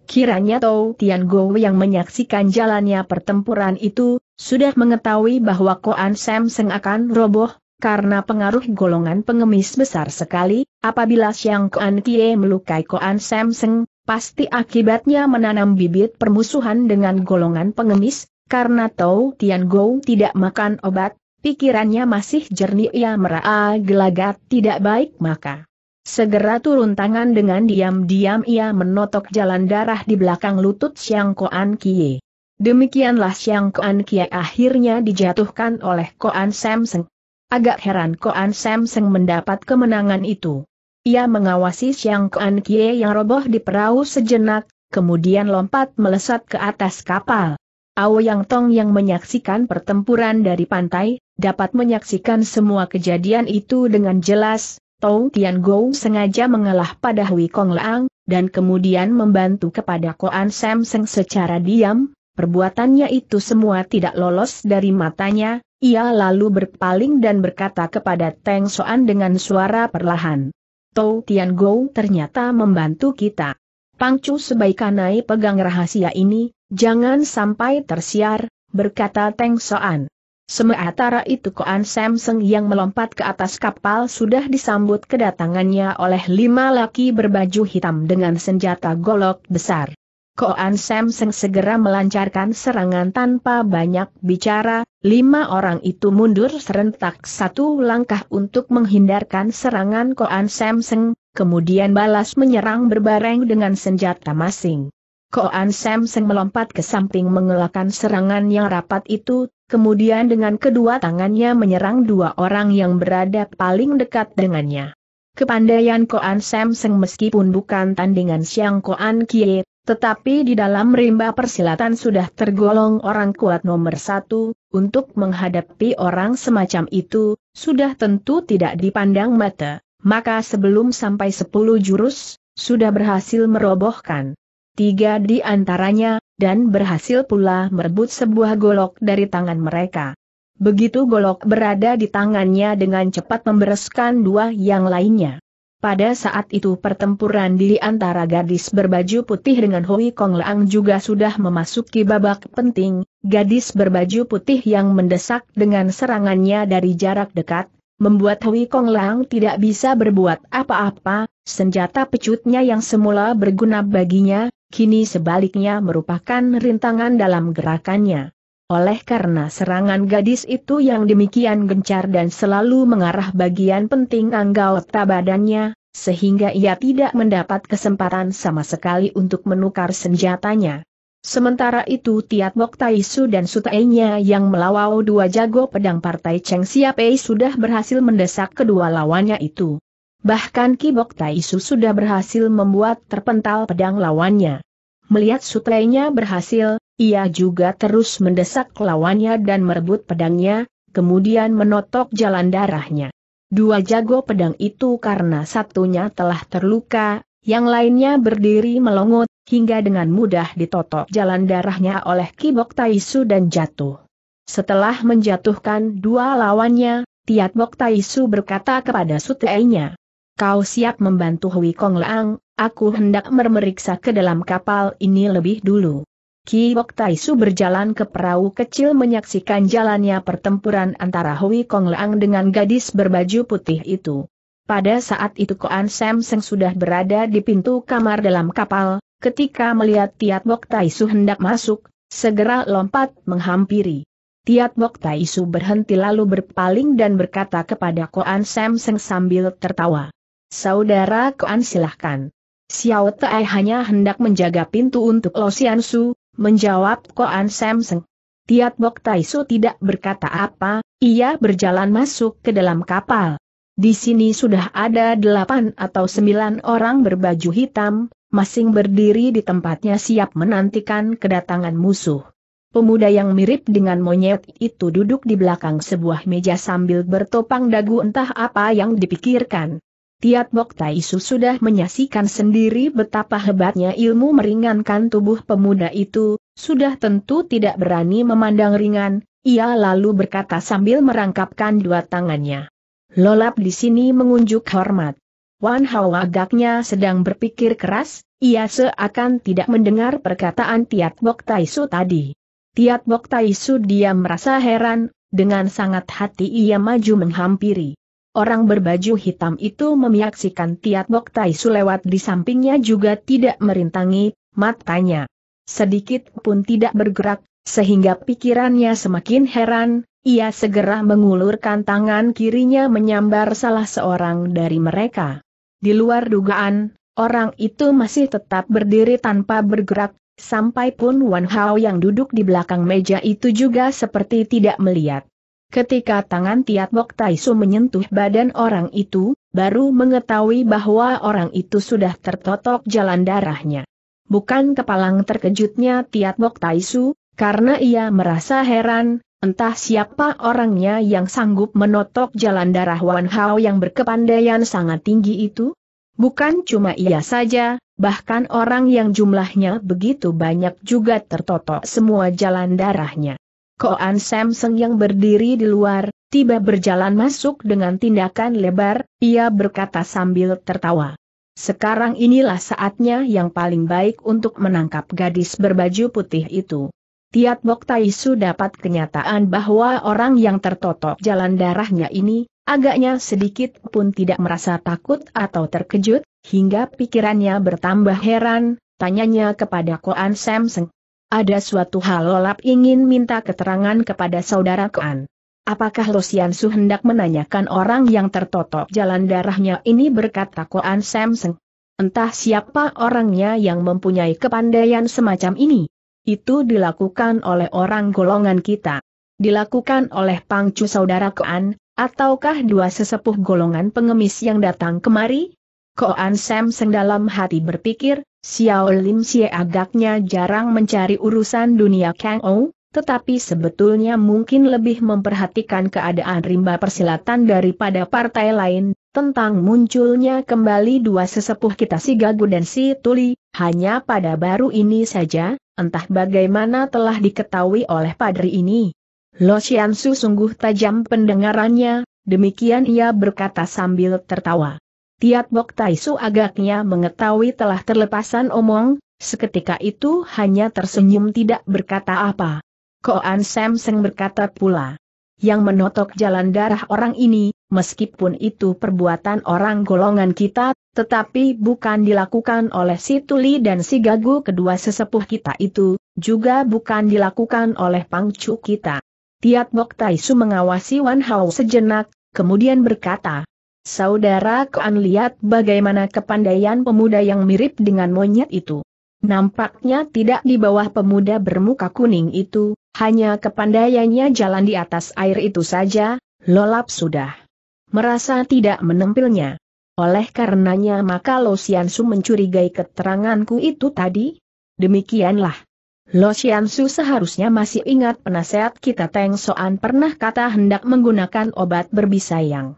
Kiranya Tau Tian Go yang menyaksikan jalannya pertempuran itu, sudah mengetahui bahwa Koan Seng akan roboh, karena pengaruh golongan pengemis besar sekali, apabila Siang Koan Kie melukai Koan Samson, pasti akibatnya menanam bibit permusuhan dengan golongan pengemis, karena Tau Tian Gou tidak makan obat, pikirannya masih jernih ia merasa gelagat tidak baik maka. Segera turun tangan dengan diam-diam ia menotok jalan darah di belakang lutut Xiang Koan Kie. Demikianlah Xiang Koan Kie akhirnya dijatuhkan oleh Koan Samseng. Agak heran Koan Samseng mendapat kemenangan itu. Ia mengawasi Xiang Koan Kie yang roboh di perahu sejenak, kemudian lompat melesat ke atas kapal. Aoyang Tong yang menyaksikan pertempuran dari pantai, dapat menyaksikan semua kejadian itu dengan jelas, Tong Tian Gou sengaja mengalah pada Hui Kong Leang dan kemudian membantu kepada Koan Sam Seng secara diam, perbuatannya itu semua tidak lolos dari matanya, ia lalu berpaling dan berkata kepada Teng Soan dengan suara perlahan. Tou Tian Gou ternyata membantu kita. Pangcu sebaikan naik pegang rahasia ini, Jangan sampai tersiar, berkata Teng Soan. Sementara itu Koan Samseng yang melompat ke atas kapal sudah disambut kedatangannya oleh lima laki berbaju hitam dengan senjata golok besar. Koan Samseng segera melancarkan serangan tanpa banyak bicara, lima orang itu mundur serentak satu langkah untuk menghindarkan serangan Koan Samseng, kemudian balas menyerang berbareng dengan senjata masing. Koan Sam Seng melompat ke samping mengelakkan serangan yang rapat itu, kemudian dengan kedua tangannya menyerang dua orang yang berada paling dekat dengannya. Kepandaian Koan Sam Seng meskipun bukan tandingan Siang Koan Kie, tetapi di dalam rimba persilatan sudah tergolong orang kuat nomor satu, untuk menghadapi orang semacam itu, sudah tentu tidak dipandang mata, maka sebelum sampai sepuluh jurus, sudah berhasil merobohkan tiga di antaranya, dan berhasil pula merebut sebuah golok dari tangan mereka. Begitu golok berada di tangannya dengan cepat membereskan dua yang lainnya. Pada saat itu pertempuran di antara gadis berbaju putih dengan Hui Kong leang juga sudah memasuki babak penting, gadis berbaju putih yang mendesak dengan serangannya dari jarak dekat, membuat Hui Kong leang tidak bisa berbuat apa-apa, senjata pecutnya yang semula berguna baginya, kini sebaliknya merupakan rintangan dalam gerakannya. Oleh karena serangan gadis itu yang demikian gencar dan selalu mengarah bagian penting anggota badannya, sehingga ia tidak mendapat kesempatan sama sekali untuk menukar senjatanya. Sementara itu Tiat Tai Su dan Sutainya yang melawau dua jago pedang partai Cheng Siapei sudah berhasil mendesak kedua lawannya itu. Bahkan Kibok Taisu sudah berhasil membuat terpental pedang lawannya. Melihat sutrenya berhasil, ia juga terus mendesak lawannya dan merebut pedangnya, kemudian menotok jalan darahnya. Dua jago pedang itu karena satunya telah terluka, yang lainnya berdiri melongot, hingga dengan mudah ditotok jalan darahnya oleh Kibok Taisu dan jatuh. Setelah menjatuhkan dua lawannya, Tiat Bok Taisu berkata kepada sutrenya kau siap membantu Hui Kong Leang, aku hendak memeriksa ke dalam kapal ini lebih dulu. Ki Bok Su berjalan ke perahu kecil menyaksikan jalannya pertempuran antara Hui Kong Leang dengan gadis berbaju putih itu. Pada saat itu Koan Sam Seng sudah berada di pintu kamar dalam kapal, ketika melihat Tiat Bok Su hendak masuk, segera lompat menghampiri. Tiat Bok Su berhenti lalu berpaling dan berkata kepada Koan Sam Seng sambil tertawa. Saudara Koan silahkan. Xiao Tai hanya hendak menjaga pintu untuk Lo Sian Su, menjawab Koan Samseng. Tiat Bok Tai Su tidak berkata apa, ia berjalan masuk ke dalam kapal. Di sini sudah ada delapan atau sembilan orang berbaju hitam, masing berdiri di tempatnya siap menantikan kedatangan musuh. Pemuda yang mirip dengan monyet itu duduk di belakang sebuah meja sambil bertopang dagu entah apa yang dipikirkan. Tiat Bok Su sudah menyaksikan sendiri betapa hebatnya ilmu meringankan tubuh pemuda itu, sudah tentu tidak berani memandang ringan, ia lalu berkata sambil merangkapkan dua tangannya. Lolap di sini mengunjuk hormat. Wan Hao agaknya sedang berpikir keras, ia seakan tidak mendengar perkataan Tiat Bok Su tadi. Tiat Bok Su dia merasa heran, dengan sangat hati ia maju menghampiri orang berbaju hitam itu memiaksikan Tiat Bok Tai Su lewat di sampingnya juga tidak merintangi, matanya. Sedikit pun tidak bergerak, sehingga pikirannya semakin heran, ia segera mengulurkan tangan kirinya menyambar salah seorang dari mereka. Di luar dugaan, orang itu masih tetap berdiri tanpa bergerak, sampai pun Wan Hao yang duduk di belakang meja itu juga seperti tidak melihat. Ketika tangan Tiat Bok Taisu menyentuh badan orang itu, baru mengetahui bahwa orang itu sudah tertotok jalan darahnya. Bukan kepalang terkejutnya Tiat Bok Taisu, karena ia merasa heran, entah siapa orangnya yang sanggup menotok jalan darah Wan Hao yang berkepandaian sangat tinggi itu. Bukan cuma ia saja, bahkan orang yang jumlahnya begitu banyak juga tertotok semua jalan darahnya. Koan Samsung yang berdiri di luar, tiba berjalan masuk dengan tindakan lebar, ia berkata sambil tertawa. Sekarang inilah saatnya yang paling baik untuk menangkap gadis berbaju putih itu. Tiat Bok Taisu dapat kenyataan bahwa orang yang tertotok jalan darahnya ini, agaknya sedikit pun tidak merasa takut atau terkejut, hingga pikirannya bertambah heran, tanyanya kepada Koan Samsung. Ada suatu hal Lolap ingin minta keterangan kepada saudara Koan. Apakah Su hendak menanyakan orang yang tertotok jalan darahnya ini berkata Koan Samseng? Entah siapa orangnya yang mempunyai kepandaian semacam ini. Itu dilakukan oleh orang golongan kita. Dilakukan oleh pangcu saudara Koan, ataukah dua sesepuh golongan pengemis yang datang kemari? Koan Sam dalam hati berpikir, Xiao Lim Xie agaknya jarang mencari urusan dunia Kang Ou, tetapi sebetulnya mungkin lebih memperhatikan keadaan rimba persilatan daripada partai lain, tentang munculnya kembali dua sesepuh kita si Gagu dan si Tuli, hanya pada baru ini saja, entah bagaimana telah diketahui oleh padri ini. Lo Xiansu sungguh tajam pendengarannya, demikian ia berkata sambil tertawa. Tiat Bok Taisu agaknya mengetahui telah terlepasan omong, seketika itu hanya tersenyum tidak berkata apa. Koan Sam Seng berkata pula. Yang menotok jalan darah orang ini, meskipun itu perbuatan orang golongan kita, tetapi bukan dilakukan oleh si Tuli dan si Gagu kedua sesepuh kita itu, juga bukan dilakukan oleh pangcu kita. Tiat Bok Taisu mengawasi Wan Hao sejenak, kemudian berkata, Saudara Koan lihat bagaimana kepandaian pemuda yang mirip dengan monyet itu. Nampaknya tidak di bawah pemuda bermuka kuning itu, hanya kepandaiannya jalan di atas air itu saja, lolap sudah. Merasa tidak menempelnya. Oleh karenanya maka Lo Xiansu mencurigai keteranganku itu tadi. Demikianlah. Lo Xiansu seharusnya masih ingat penasehat kita Teng Soan pernah kata hendak menggunakan obat berbisa yang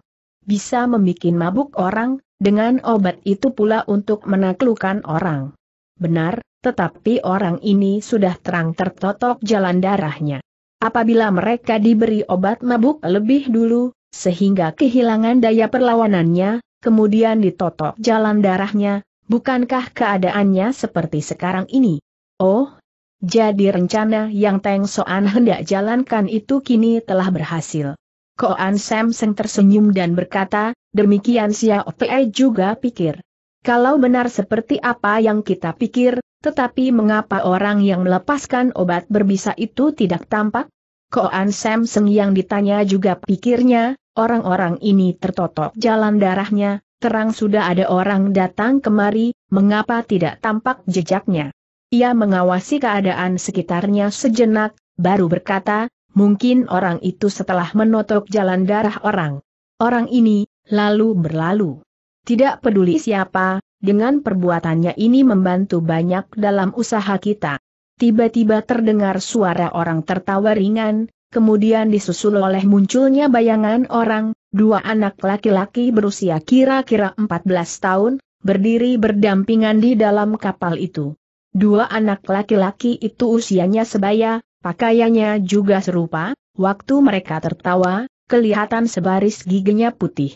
bisa membuat mabuk orang, dengan obat itu pula untuk menaklukkan orang. Benar, tetapi orang ini sudah terang tertotok jalan darahnya. Apabila mereka diberi obat mabuk lebih dulu, sehingga kehilangan daya perlawanannya, kemudian ditotok jalan darahnya, bukankah keadaannya seperti sekarang ini? Oh, jadi rencana yang Teng Soan hendak jalankan itu kini telah berhasil. Koan Sam Seng tersenyum dan berkata, demikian Xiao Pei juga pikir. Kalau benar seperti apa yang kita pikir, tetapi mengapa orang yang melepaskan obat berbisa itu tidak tampak? Koan Sam Seng yang ditanya juga pikirnya, orang-orang ini tertotok jalan darahnya, terang sudah ada orang datang kemari, mengapa tidak tampak jejaknya? Ia mengawasi keadaan sekitarnya sejenak, baru berkata, Mungkin orang itu setelah menotok jalan darah orang. Orang ini, lalu berlalu. Tidak peduli siapa, dengan perbuatannya ini membantu banyak dalam usaha kita. Tiba-tiba terdengar suara orang tertawa ringan, kemudian disusul oleh munculnya bayangan orang, dua anak laki-laki berusia kira-kira 14 tahun, berdiri berdampingan di dalam kapal itu. Dua anak laki-laki itu usianya sebaya, Pakaiannya juga serupa, waktu mereka tertawa, kelihatan sebaris giginya putih.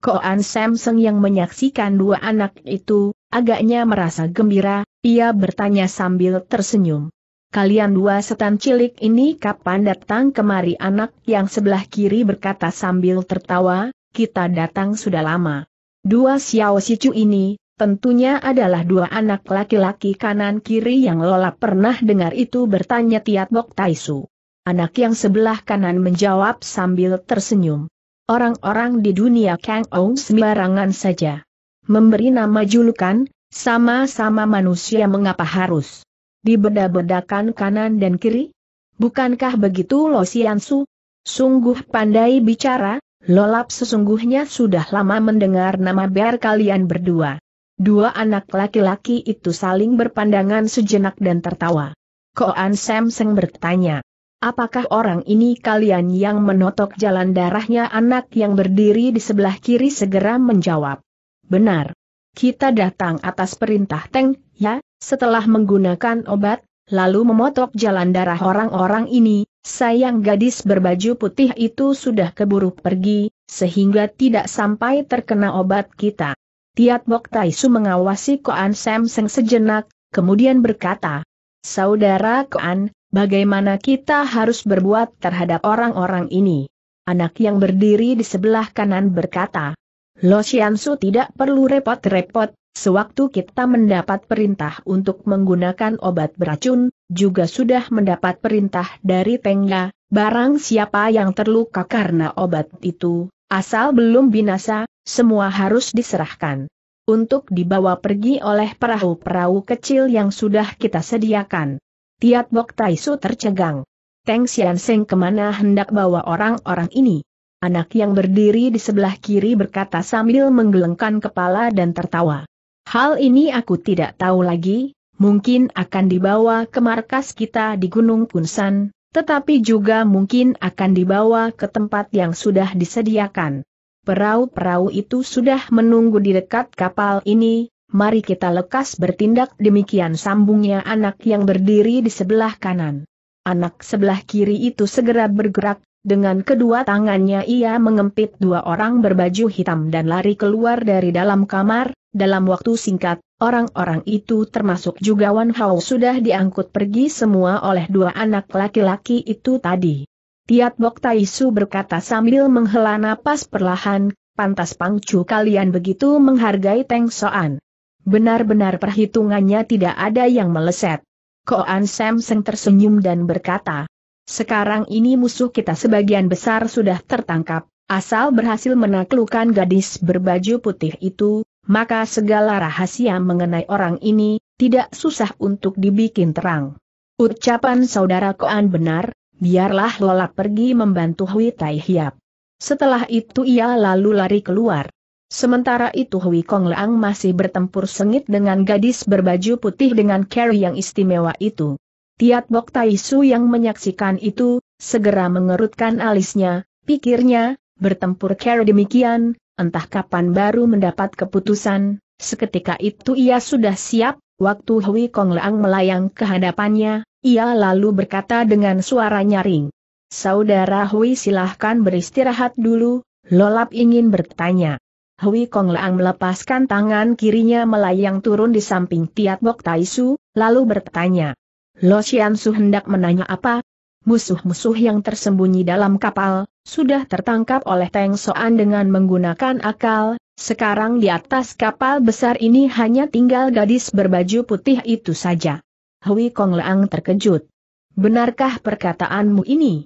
Koan Samsung yang menyaksikan dua anak itu, agaknya merasa gembira, ia bertanya sambil tersenyum. Kalian dua setan cilik ini kapan datang kemari anak yang sebelah kiri berkata sambil tertawa, kita datang sudah lama. Dua Xiao Sicu ini, Tentunya adalah dua anak laki-laki kanan-kiri yang Lola pernah dengar itu bertanya tiat Bok Taisu. Anak yang sebelah kanan menjawab sambil tersenyum. Orang-orang di dunia Kang Ong sembarangan saja. Memberi nama julukan, sama-sama manusia mengapa harus dibeda-bedakan kanan dan kiri? Bukankah begitu Lo Siansu? Sungguh pandai bicara, Lolap sesungguhnya sudah lama mendengar nama ber kalian berdua. Dua anak laki-laki itu saling berpandangan sejenak dan tertawa. Koan Samseng bertanya, apakah orang ini kalian yang menotok jalan darahnya anak yang berdiri di sebelah kiri segera menjawab. Benar. Kita datang atas perintah Teng, ya, setelah menggunakan obat, lalu memotok jalan darah orang-orang ini, sayang gadis berbaju putih itu sudah keburu pergi, sehingga tidak sampai terkena obat kita. Tiat Bok Taisu mengawasi Koan Samseng sejenak, kemudian berkata, Saudara Koan, bagaimana kita harus berbuat terhadap orang-orang ini? Anak yang berdiri di sebelah kanan berkata, Lo Xiansu tidak perlu repot-repot, sewaktu kita mendapat perintah untuk menggunakan obat beracun, juga sudah mendapat perintah dari Tengga, barang siapa yang terluka karena obat itu, asal belum binasa, semua harus diserahkan. Untuk dibawa pergi oleh perahu-perahu kecil yang sudah kita sediakan. Tiat Bok Taisu tercegang. Teng Sian Seng kemana hendak bawa orang-orang ini? Anak yang berdiri di sebelah kiri berkata sambil menggelengkan kepala dan tertawa. Hal ini aku tidak tahu lagi, mungkin akan dibawa ke markas kita di Gunung Kunsan, tetapi juga mungkin akan dibawa ke tempat yang sudah disediakan. Perahu-perahu itu sudah menunggu di dekat kapal ini, mari kita lekas bertindak demikian sambungnya anak yang berdiri di sebelah kanan. Anak sebelah kiri itu segera bergerak, dengan kedua tangannya ia mengempit dua orang berbaju hitam dan lari keluar dari dalam kamar, dalam waktu singkat, orang-orang itu termasuk juga Wan Hao sudah diangkut pergi semua oleh dua anak laki-laki itu tadi. Tiat Bok Su berkata sambil menghela napas perlahan, pantas pangcu kalian begitu menghargai Teng Soan. Benar-benar perhitungannya tidak ada yang meleset. Koan Sam Seng tersenyum dan berkata, sekarang ini musuh kita sebagian besar sudah tertangkap, asal berhasil menaklukkan gadis berbaju putih itu, maka segala rahasia mengenai orang ini, tidak susah untuk dibikin terang. Ucapan saudara Koan benar, biarlah Lola pergi membantu Hui Tai Hiap. Setelah itu ia lalu lari keluar. Sementara itu Hui Kong Leang masih bertempur sengit dengan gadis berbaju putih dengan carry yang istimewa itu. Tiat Bok Tai Su yang menyaksikan itu, segera mengerutkan alisnya, pikirnya, bertempur carry demikian, entah kapan baru mendapat keputusan, seketika itu ia sudah siap, waktu Hui Kong Leang melayang ke hadapannya, ia lalu berkata dengan suara nyaring. Saudara Hui silahkan beristirahat dulu, Lolap ingin bertanya. Hui Kong Leang melepaskan tangan kirinya melayang turun di samping Tiat Bok Taisu, lalu bertanya. Lo Xian Su hendak menanya apa? Musuh-musuh yang tersembunyi dalam kapal, sudah tertangkap oleh Teng Soan dengan menggunakan akal, sekarang di atas kapal besar ini hanya tinggal gadis berbaju putih itu saja. Hui Kong Leang terkejut. Benarkah perkataanmu ini?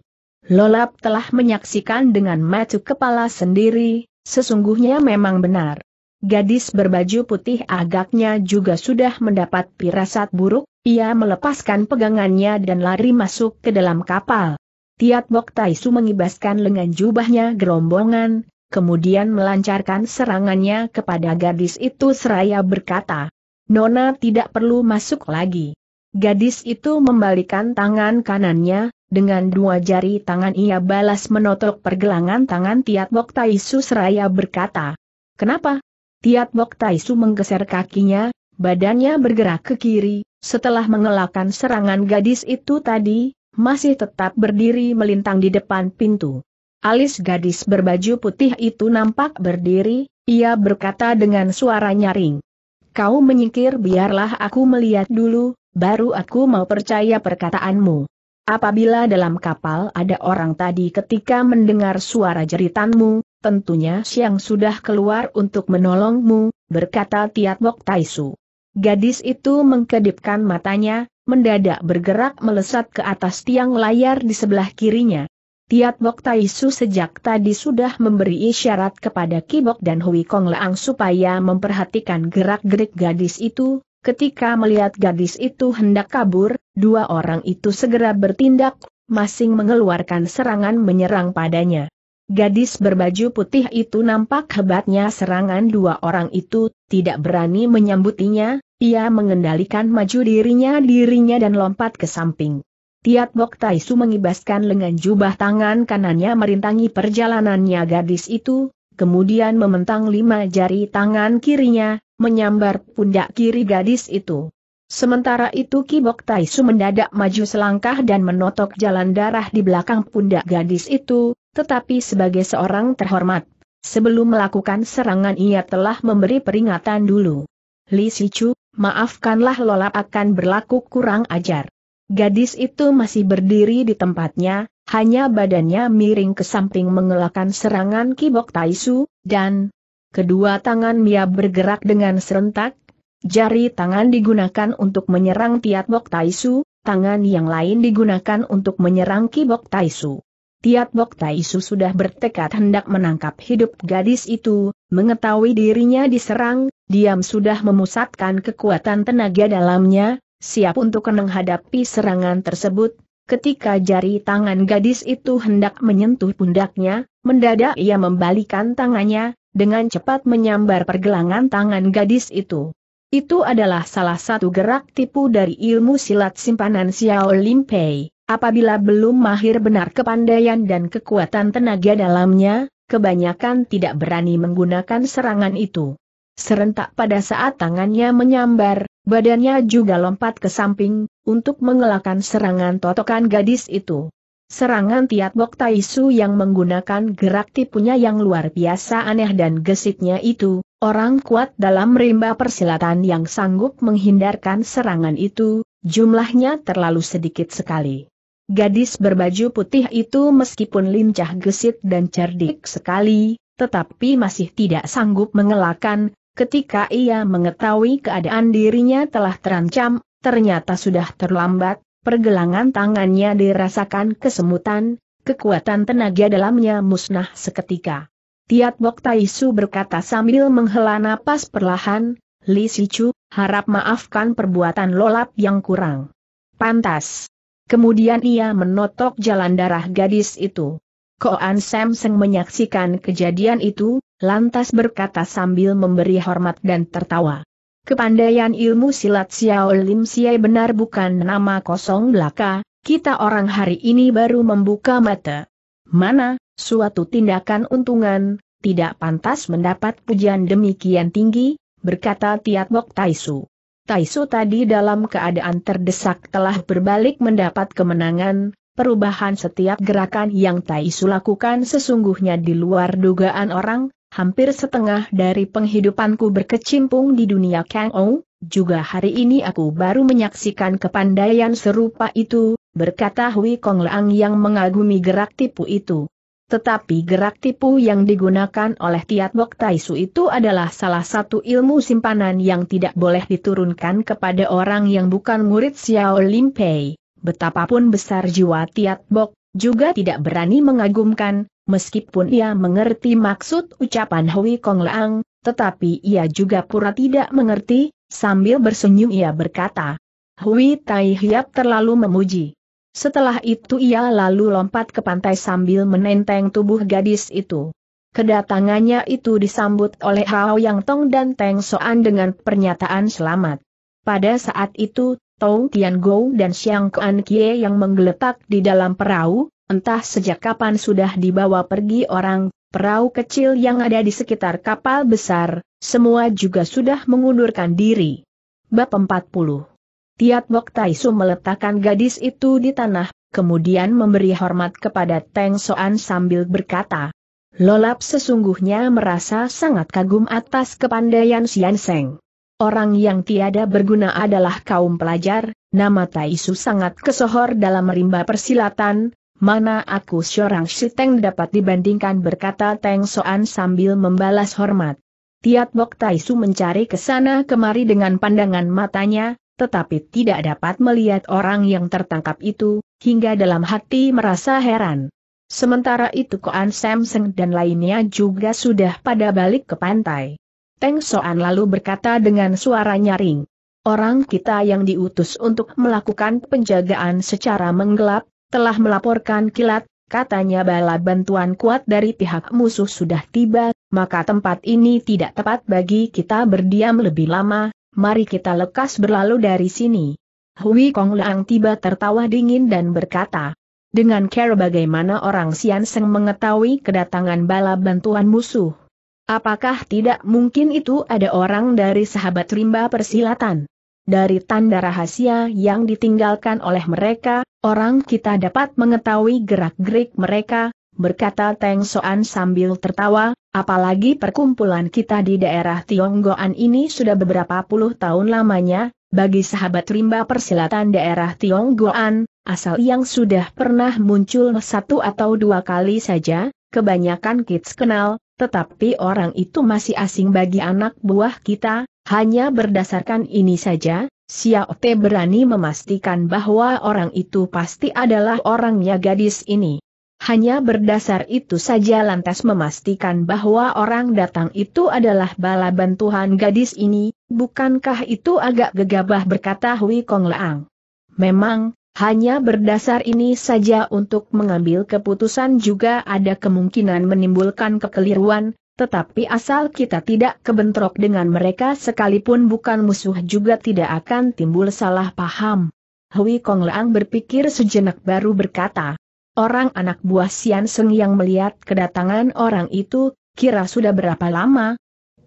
Lolap telah menyaksikan dengan mata kepala sendiri, sesungguhnya memang benar. Gadis berbaju putih agaknya juga sudah mendapat pirasat buruk, ia melepaskan pegangannya dan lari masuk ke dalam kapal. Tiat Bok Taisu mengibaskan lengan jubahnya gerombongan, kemudian melancarkan serangannya kepada gadis itu seraya berkata, Nona tidak perlu masuk lagi. Gadis itu membalikan tangan kanannya, dengan dua jari tangan ia balas menotok pergelangan tangan Tiat Bok Taisu seraya berkata. Kenapa? Tiat Bok Taisu menggeser kakinya, badannya bergerak ke kiri, setelah mengelakkan serangan gadis itu tadi, masih tetap berdiri melintang di depan pintu. Alis gadis berbaju putih itu nampak berdiri, ia berkata dengan suara nyaring. Kau menyingkir biarlah aku melihat dulu, baru aku mau percaya perkataanmu. Apabila dalam kapal ada orang tadi ketika mendengar suara jeritanmu, tentunya Siang sudah keluar untuk menolongmu, berkata Tiat Wok Taisu. Gadis itu mengkedipkan matanya, mendadak bergerak melesat ke atas tiang layar di sebelah kirinya. Tiat Bok Taisu sejak tadi sudah memberi isyarat kepada Kibok dan Hui Kong Leang supaya memperhatikan gerak-gerik gadis itu, Ketika melihat gadis itu hendak kabur, dua orang itu segera bertindak, masing mengeluarkan serangan menyerang padanya. Gadis berbaju putih itu nampak hebatnya serangan dua orang itu, tidak berani menyambutinya, ia mengendalikan maju dirinya-dirinya dan lompat ke samping. Tiat Bok Taisu mengibaskan lengan jubah tangan kanannya merintangi perjalanannya gadis itu, kemudian mementang lima jari tangan kirinya, menyambar pundak kiri gadis itu. Sementara itu Kibok Taisu mendadak maju selangkah dan menotok jalan darah di belakang pundak gadis itu, tetapi sebagai seorang terhormat, sebelum melakukan serangan ia telah memberi peringatan dulu. Li Sichu, maafkanlah Lola akan berlaku kurang ajar. Gadis itu masih berdiri di tempatnya, hanya badannya miring ke samping mengelakkan serangan Kibok Taisu, dan, kedua tangan Mia bergerak dengan serentak, jari tangan digunakan untuk menyerang Tiat Bok Taisu, tangan yang lain digunakan untuk menyerang Kibok Taisu. Tiat Bok Taisu sudah bertekad hendak menangkap hidup gadis itu, mengetahui dirinya diserang, diam sudah memusatkan kekuatan tenaga dalamnya, siap untuk menghadapi serangan tersebut, ketika jari tangan gadis itu hendak menyentuh pundaknya, mendadak ia membalikan tangannya, dengan cepat menyambar pergelangan tangan gadis itu. Itu adalah salah satu gerak tipu dari ilmu silat simpanan Xiao Lim Pei. Apabila belum mahir benar kepandaian dan kekuatan tenaga dalamnya, kebanyakan tidak berani menggunakan serangan itu. Serentak pada saat tangannya menyambar, badannya juga lompat ke samping, untuk mengelakkan serangan totokan gadis itu. Serangan Tai Taisu yang menggunakan gerak tipunya yang luar biasa aneh dan gesitnya itu, orang kuat dalam rimba persilatan yang sanggup menghindarkan serangan itu, jumlahnya terlalu sedikit sekali. Gadis berbaju putih itu meskipun lincah gesit dan cerdik sekali, tetapi masih tidak sanggup mengelakkan, ketika ia mengetahui keadaan dirinya telah terancam, ternyata sudah terlambat, pergelangan tangannya dirasakan kesemutan, kekuatan tenaga dalamnya musnah seketika. Tiat Bok Taisu berkata sambil menghela napas perlahan, Li Sichu, harap maafkan perbuatan lolap yang kurang. Pantas. Kemudian ia menotok jalan darah gadis itu. Koan Samseng menyaksikan kejadian itu, lantas berkata sambil memberi hormat dan tertawa. Kepandaian ilmu silat Xiao Lim Xie benar bukan nama kosong belaka, kita orang hari ini baru membuka mata. Mana, suatu tindakan untungan, tidak pantas mendapat pujian demikian tinggi, berkata Tiat Bok Taisu. Taisu tadi dalam keadaan terdesak telah berbalik mendapat kemenangan, perubahan setiap gerakan yang Taisu lakukan sesungguhnya di luar dugaan orang, hampir setengah dari penghidupanku berkecimpung di dunia Kang Ou, juga hari ini aku baru menyaksikan kepandaian serupa itu, berkata Hui Kong Leang yang mengagumi gerak tipu itu. Tetapi gerak tipu yang digunakan oleh Tiat Bok Taisu itu adalah salah satu ilmu simpanan yang tidak boleh diturunkan kepada orang yang bukan murid Xiao Lim Betapapun besar jiwa Tiat Bok, juga tidak berani mengagumkan, Meskipun ia mengerti maksud ucapan Hui Kong Leang, tetapi ia juga pura tidak mengerti, sambil bersenyum ia berkata, Hui Tai Hiap terlalu memuji. Setelah itu ia lalu lompat ke pantai sambil menenteng tubuh gadis itu. Kedatangannya itu disambut oleh Hao Yang Tong dan Teng Soan dengan pernyataan selamat. Pada saat itu, Tong Tian Go dan Xiang Kuan Kie yang menggeletak di dalam perahu, entah sejak kapan sudah dibawa pergi orang, perahu kecil yang ada di sekitar kapal besar, semua juga sudah mengundurkan diri. Bab 40 Tiat Bok Taisu meletakkan gadis itu di tanah, kemudian memberi hormat kepada Teng Soan sambil berkata, Lolap sesungguhnya merasa sangat kagum atas kepandaian Sian Seng. Orang yang tiada berguna adalah kaum pelajar, nama Taisu sangat kesohor dalam rimba persilatan, mana aku seorang teng dapat dibandingkan berkata Teng Soan sambil membalas hormat. Tiat Bok Taisu mencari ke sana kemari dengan pandangan matanya, tetapi tidak dapat melihat orang yang tertangkap itu, hingga dalam hati merasa heran. Sementara itu Koan Samseng dan lainnya juga sudah pada balik ke pantai. Teng Soan lalu berkata dengan suara nyaring. Orang kita yang diutus untuk melakukan penjagaan secara menggelap, telah melaporkan kilat, katanya bala bantuan kuat dari pihak musuh sudah tiba, maka tempat ini tidak tepat bagi kita berdiam lebih lama, mari kita lekas berlalu dari sini. Hui Kong Leang tiba tertawa dingin dan berkata, dengan care bagaimana orang Sian Seng mengetahui kedatangan bala bantuan musuh. Apakah tidak mungkin itu ada orang dari sahabat rimba persilatan? Dari tanda rahasia yang ditinggalkan oleh mereka, Orang kita dapat mengetahui gerak-gerik mereka, berkata Teng Soan sambil tertawa, apalagi perkumpulan kita di daerah Tionggoan ini sudah beberapa puluh tahun lamanya, bagi sahabat rimba persilatan daerah Tionggoan, asal yang sudah pernah muncul satu atau dua kali saja, kebanyakan kids kenal, tetapi orang itu masih asing bagi anak buah kita, hanya berdasarkan ini saja, Xiao Te berani memastikan bahwa orang itu pasti adalah orangnya gadis ini. Hanya berdasar itu saja lantas memastikan bahwa orang datang itu adalah bala bantuan gadis ini, bukankah itu agak gegabah berkata Hui Kong Leang? Memang, hanya berdasar ini saja untuk mengambil keputusan juga ada kemungkinan menimbulkan kekeliruan, tetapi asal kita tidak kebentrok dengan mereka sekalipun bukan musuh juga tidak akan timbul salah paham. Hui Kong Leang berpikir sejenak baru berkata, Orang anak buah Sian Seng yang melihat kedatangan orang itu, kira sudah berapa lama?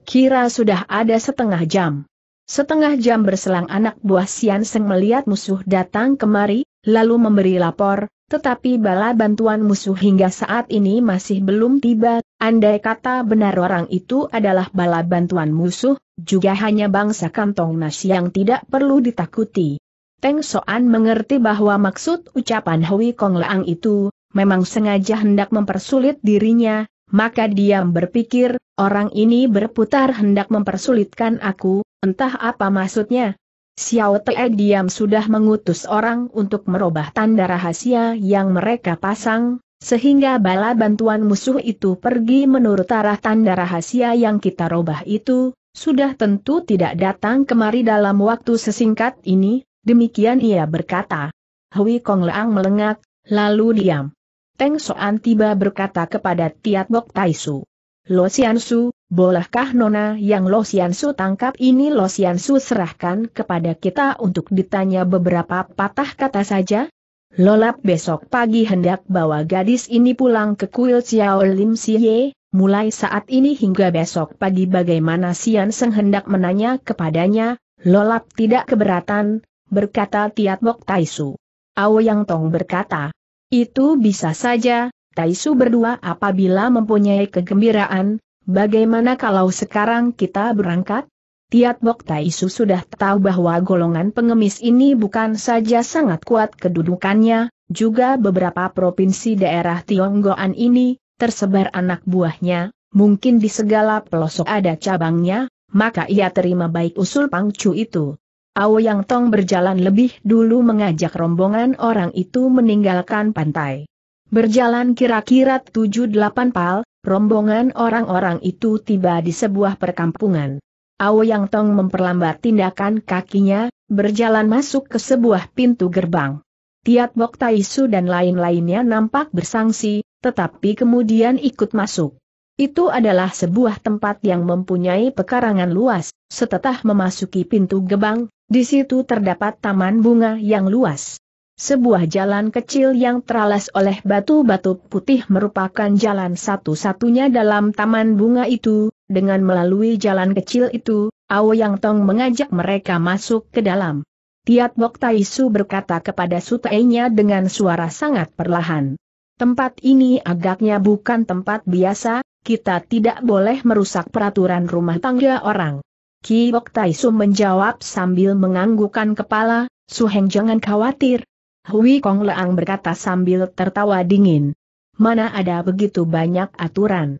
Kira sudah ada setengah jam. Setengah jam berselang anak buah Sian Seng melihat musuh datang kemari, lalu memberi lapor, tetapi bala bantuan musuh hingga saat ini masih belum tiba, andai kata benar orang itu adalah bala bantuan musuh, juga hanya bangsa kantong nasi yang tidak perlu ditakuti. Teng Soan mengerti bahwa maksud ucapan Hui Kong Leang itu, memang sengaja hendak mempersulit dirinya, maka dia berpikir, orang ini berputar hendak mempersulitkan aku, entah apa maksudnya, Xiao Te diam sudah mengutus orang untuk merubah tanda rahasia yang mereka pasang, sehingga bala bantuan musuh itu pergi menurut arah tanda rahasia yang kita robah itu, sudah tentu tidak datang kemari dalam waktu sesingkat ini, demikian ia berkata. Hui Kong Leang melengak, lalu diam. Teng Soan tiba berkata kepada Tiat Bok Taisu. Lo Su bolehkah Nona yang Lo Su tangkap ini Lo Su serahkan kepada kita untuk ditanya beberapa patah kata saja? Lolap besok pagi hendak bawa gadis ini pulang ke kuil Xiao Lim Siye, mulai saat ini hingga besok pagi bagaimana Sian Seng hendak menanya kepadanya, Lolap tidak keberatan, berkata Tiat Bok Taisu. Yang Tong berkata, itu bisa saja, Taisu berdua apabila mempunyai kegembiraan, Bagaimana kalau sekarang kita berangkat? Tiat Bok Taisu sudah tahu bahwa golongan pengemis ini bukan saja sangat kuat kedudukannya, juga beberapa provinsi daerah Tionggoan ini, tersebar anak buahnya, mungkin di segala pelosok ada cabangnya, maka ia terima baik usul Pang Chu itu. Ao Yang Tong berjalan lebih dulu mengajak rombongan orang itu meninggalkan pantai. Berjalan kira-kira 7-8 pal, rombongan orang-orang itu tiba di sebuah perkampungan. Yang Tong memperlambat tindakan kakinya, berjalan masuk ke sebuah pintu gerbang. Tiat Bok Tai Su dan lain-lainnya nampak bersangsi, tetapi kemudian ikut masuk. Itu adalah sebuah tempat yang mempunyai pekarangan luas, Setelah memasuki pintu gerbang, di situ terdapat taman bunga yang luas. Sebuah jalan kecil yang teralas oleh batu-batu putih merupakan jalan satu-satunya dalam taman bunga itu, dengan melalui jalan kecil itu, Ao Yang Tong mengajak mereka masuk ke dalam. Tiat Bok Tai Su berkata kepada sutainya dengan suara sangat perlahan. Tempat ini agaknya bukan tempat biasa, kita tidak boleh merusak peraturan rumah tangga orang. Ki Bok Tai Su menjawab sambil menganggukkan kepala, Suheng jangan khawatir, Hui Kong Leang berkata sambil tertawa dingin. Mana ada begitu banyak aturan.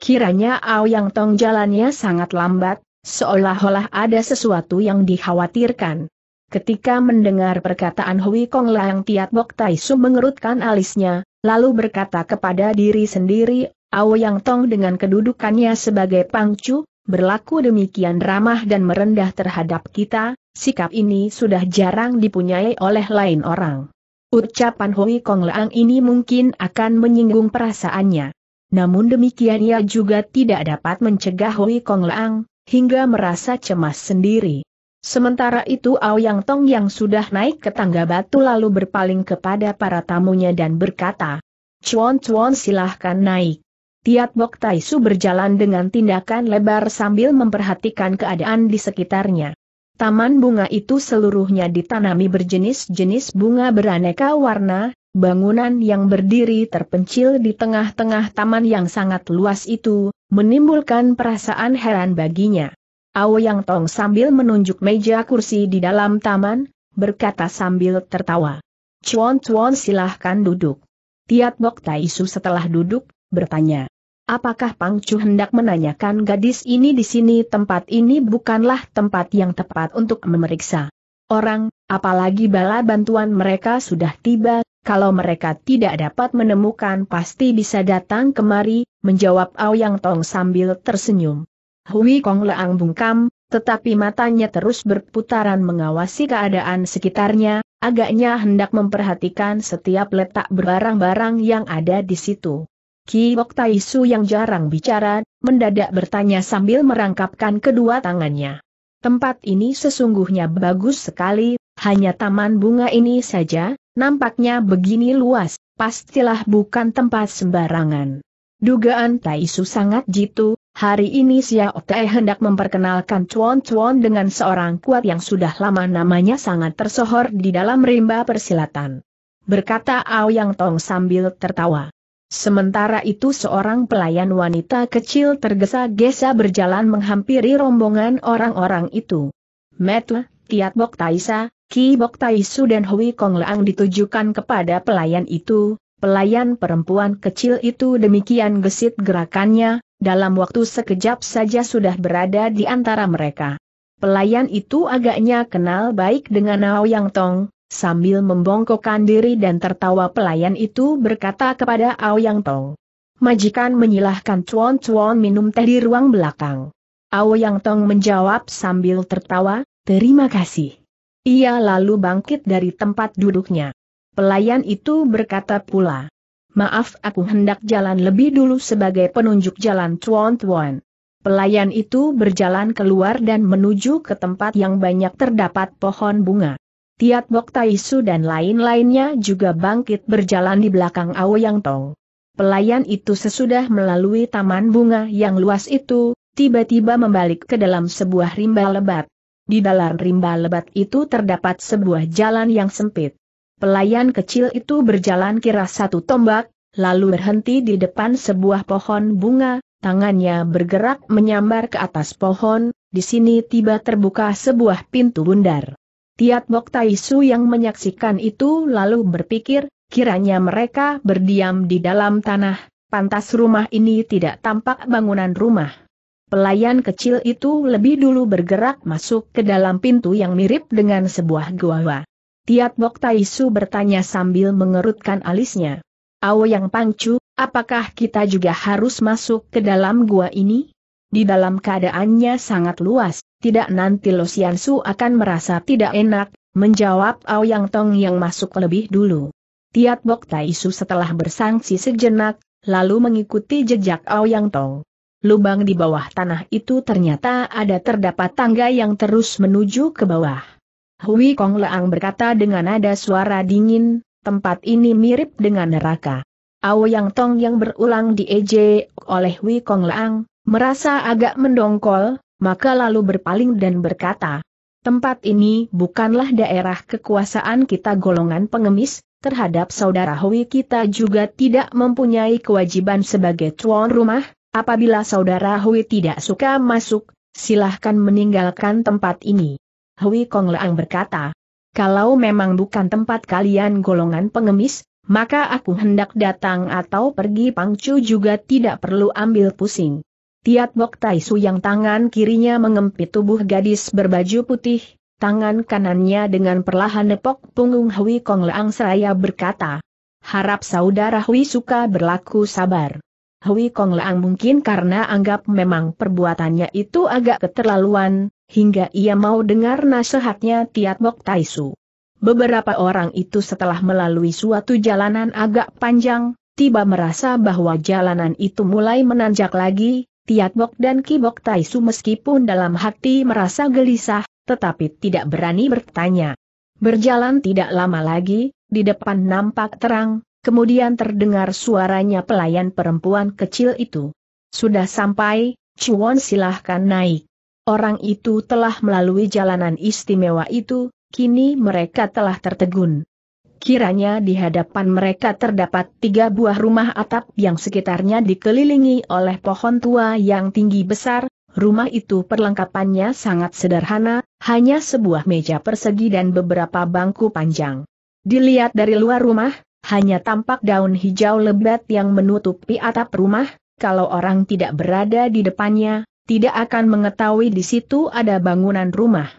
Kiranya Ao Yang Tong jalannya sangat lambat, seolah-olah ada sesuatu yang dikhawatirkan. Ketika mendengar perkataan Hui Kong Leang Tiat Bok Tai Su mengerutkan alisnya, lalu berkata kepada diri sendiri, Ao Yang Tong dengan kedudukannya sebagai pangcu, berlaku demikian ramah dan merendah terhadap kita, Sikap ini sudah jarang dipunyai oleh lain orang. Ucapan Hui Kong Leang ini mungkin akan menyinggung perasaannya. Namun demikian ia juga tidak dapat mencegah Hui Kong Leang, hingga merasa cemas sendiri. Sementara itu Aoyang Tong yang sudah naik ke tangga batu lalu berpaling kepada para tamunya dan berkata, Cuan Cuan silahkan naik. Tiat Bok Taisu berjalan dengan tindakan lebar sambil memperhatikan keadaan di sekitarnya. Taman bunga itu seluruhnya ditanami berjenis-jenis bunga beraneka warna, bangunan yang berdiri terpencil di tengah-tengah taman yang sangat luas itu, menimbulkan perasaan heran baginya. Ao Yang Tong sambil menunjuk meja kursi di dalam taman, berkata sambil tertawa. Cuan-cuan silahkan duduk. Tiat Bok Tai Su setelah duduk, bertanya. Apakah Pang Chu hendak menanyakan gadis ini di sini tempat ini bukanlah tempat yang tepat untuk memeriksa orang, apalagi bala bantuan mereka sudah tiba, kalau mereka tidak dapat menemukan pasti bisa datang kemari, menjawab Aoyang Tong sambil tersenyum. Hui Kong Leang bungkam, tetapi matanya terus berputaran mengawasi keadaan sekitarnya, agaknya hendak memperhatikan setiap letak barang-barang yang ada di situ. Kiok Taisu yang jarang bicara, mendadak bertanya sambil merangkapkan kedua tangannya. Tempat ini sesungguhnya bagus sekali, hanya taman bunga ini saja, nampaknya begini luas, pastilah bukan tempat sembarangan. Dugaan Taisu sangat jitu, hari ini Xiao Tai hendak memperkenalkan Chuan Chuan dengan seorang kuat yang sudah lama namanya sangat tersohor di dalam rimba persilatan. Berkata Ao Yang Tong sambil tertawa. Sementara itu seorang pelayan wanita kecil tergesa-gesa berjalan menghampiri rombongan orang-orang itu. Metle, Tiat Bok Taisa, Ki Bok Taisu dan Hui Kong Leang ditujukan kepada pelayan itu, pelayan perempuan kecil itu demikian gesit gerakannya, dalam waktu sekejap saja sudah berada di antara mereka. Pelayan itu agaknya kenal baik dengan Nao Yang Tong, sambil membongkokkan diri dan tertawa pelayan itu berkata kepada Ao Yang Tong. Majikan menyilahkan cuan-cuan minum teh di ruang belakang. Ao Yang Tong menjawab sambil tertawa, terima kasih. Ia lalu bangkit dari tempat duduknya. Pelayan itu berkata pula, maaf aku hendak jalan lebih dulu sebagai penunjuk jalan cuan-cuan. Pelayan itu berjalan keluar dan menuju ke tempat yang banyak terdapat pohon bunga. Tiat Bok Taisu dan lain-lainnya juga bangkit berjalan di belakang Yang Tong. Pelayan itu sesudah melalui taman bunga yang luas itu, tiba-tiba membalik ke dalam sebuah rimba lebat. Di dalam rimba lebat itu terdapat sebuah jalan yang sempit. Pelayan kecil itu berjalan kira satu tombak, lalu berhenti di depan sebuah pohon bunga, tangannya bergerak menyambar ke atas pohon, di sini tiba terbuka sebuah pintu bundar. Tiat Mok Taisu yang menyaksikan itu lalu berpikir, kiranya mereka berdiam di dalam tanah, pantas rumah ini tidak tampak bangunan rumah. Pelayan kecil itu lebih dulu bergerak masuk ke dalam pintu yang mirip dengan sebuah gua. Tiat Bok Taisu bertanya sambil mengerutkan alisnya. Awo yang pangcu, apakah kita juga harus masuk ke dalam gua ini? Di dalam keadaannya sangat luas, tidak nanti Lo Su akan merasa tidak enak, menjawab Ao Yang Tong yang masuk lebih dulu. Tiat Bok Tai Su setelah bersangsi sejenak, lalu mengikuti jejak Ao Yang Tong. Lubang di bawah tanah itu ternyata ada terdapat tangga yang terus menuju ke bawah. Hui Kong Leang berkata dengan nada suara dingin, tempat ini mirip dengan neraka. Ao Yang Tong yang berulang diejek oleh Hui Kong Leang, Merasa agak mendongkol, maka lalu berpaling dan berkata, Tempat ini bukanlah daerah kekuasaan kita golongan pengemis, terhadap saudara Hui kita juga tidak mempunyai kewajiban sebagai tuan rumah, apabila saudara Hui tidak suka masuk, silahkan meninggalkan tempat ini. Hui Kong Leang berkata, kalau memang bukan tempat kalian golongan pengemis, maka aku hendak datang atau pergi Pangcu juga tidak perlu ambil pusing. Tiat Bok Su yang tangan kirinya mengempit tubuh gadis berbaju putih, tangan kanannya dengan perlahan nepok punggung Hui Kong Leang seraya berkata, Harap saudara Hui suka berlaku sabar. Hui Kong Leang mungkin karena anggap memang perbuatannya itu agak keterlaluan, hingga ia mau dengar nasihatnya Tiat Bok Su. Beberapa orang itu setelah melalui suatu jalanan agak panjang, tiba merasa bahwa jalanan itu mulai menanjak lagi, Bok dan Kibok Taisu meskipun dalam hati merasa gelisah, tetapi tidak berani bertanya. Berjalan tidak lama lagi, di depan nampak terang, kemudian terdengar suaranya pelayan perempuan kecil itu. Sudah sampai, Cuan silahkan naik. Orang itu telah melalui jalanan istimewa itu, kini mereka telah tertegun. Kiranya di hadapan mereka terdapat tiga buah rumah atap yang sekitarnya dikelilingi oleh pohon tua yang tinggi besar, rumah itu perlengkapannya sangat sederhana, hanya sebuah meja persegi dan beberapa bangku panjang. Dilihat dari luar rumah, hanya tampak daun hijau lebat yang menutupi atap rumah, kalau orang tidak berada di depannya, tidak akan mengetahui di situ ada bangunan rumah.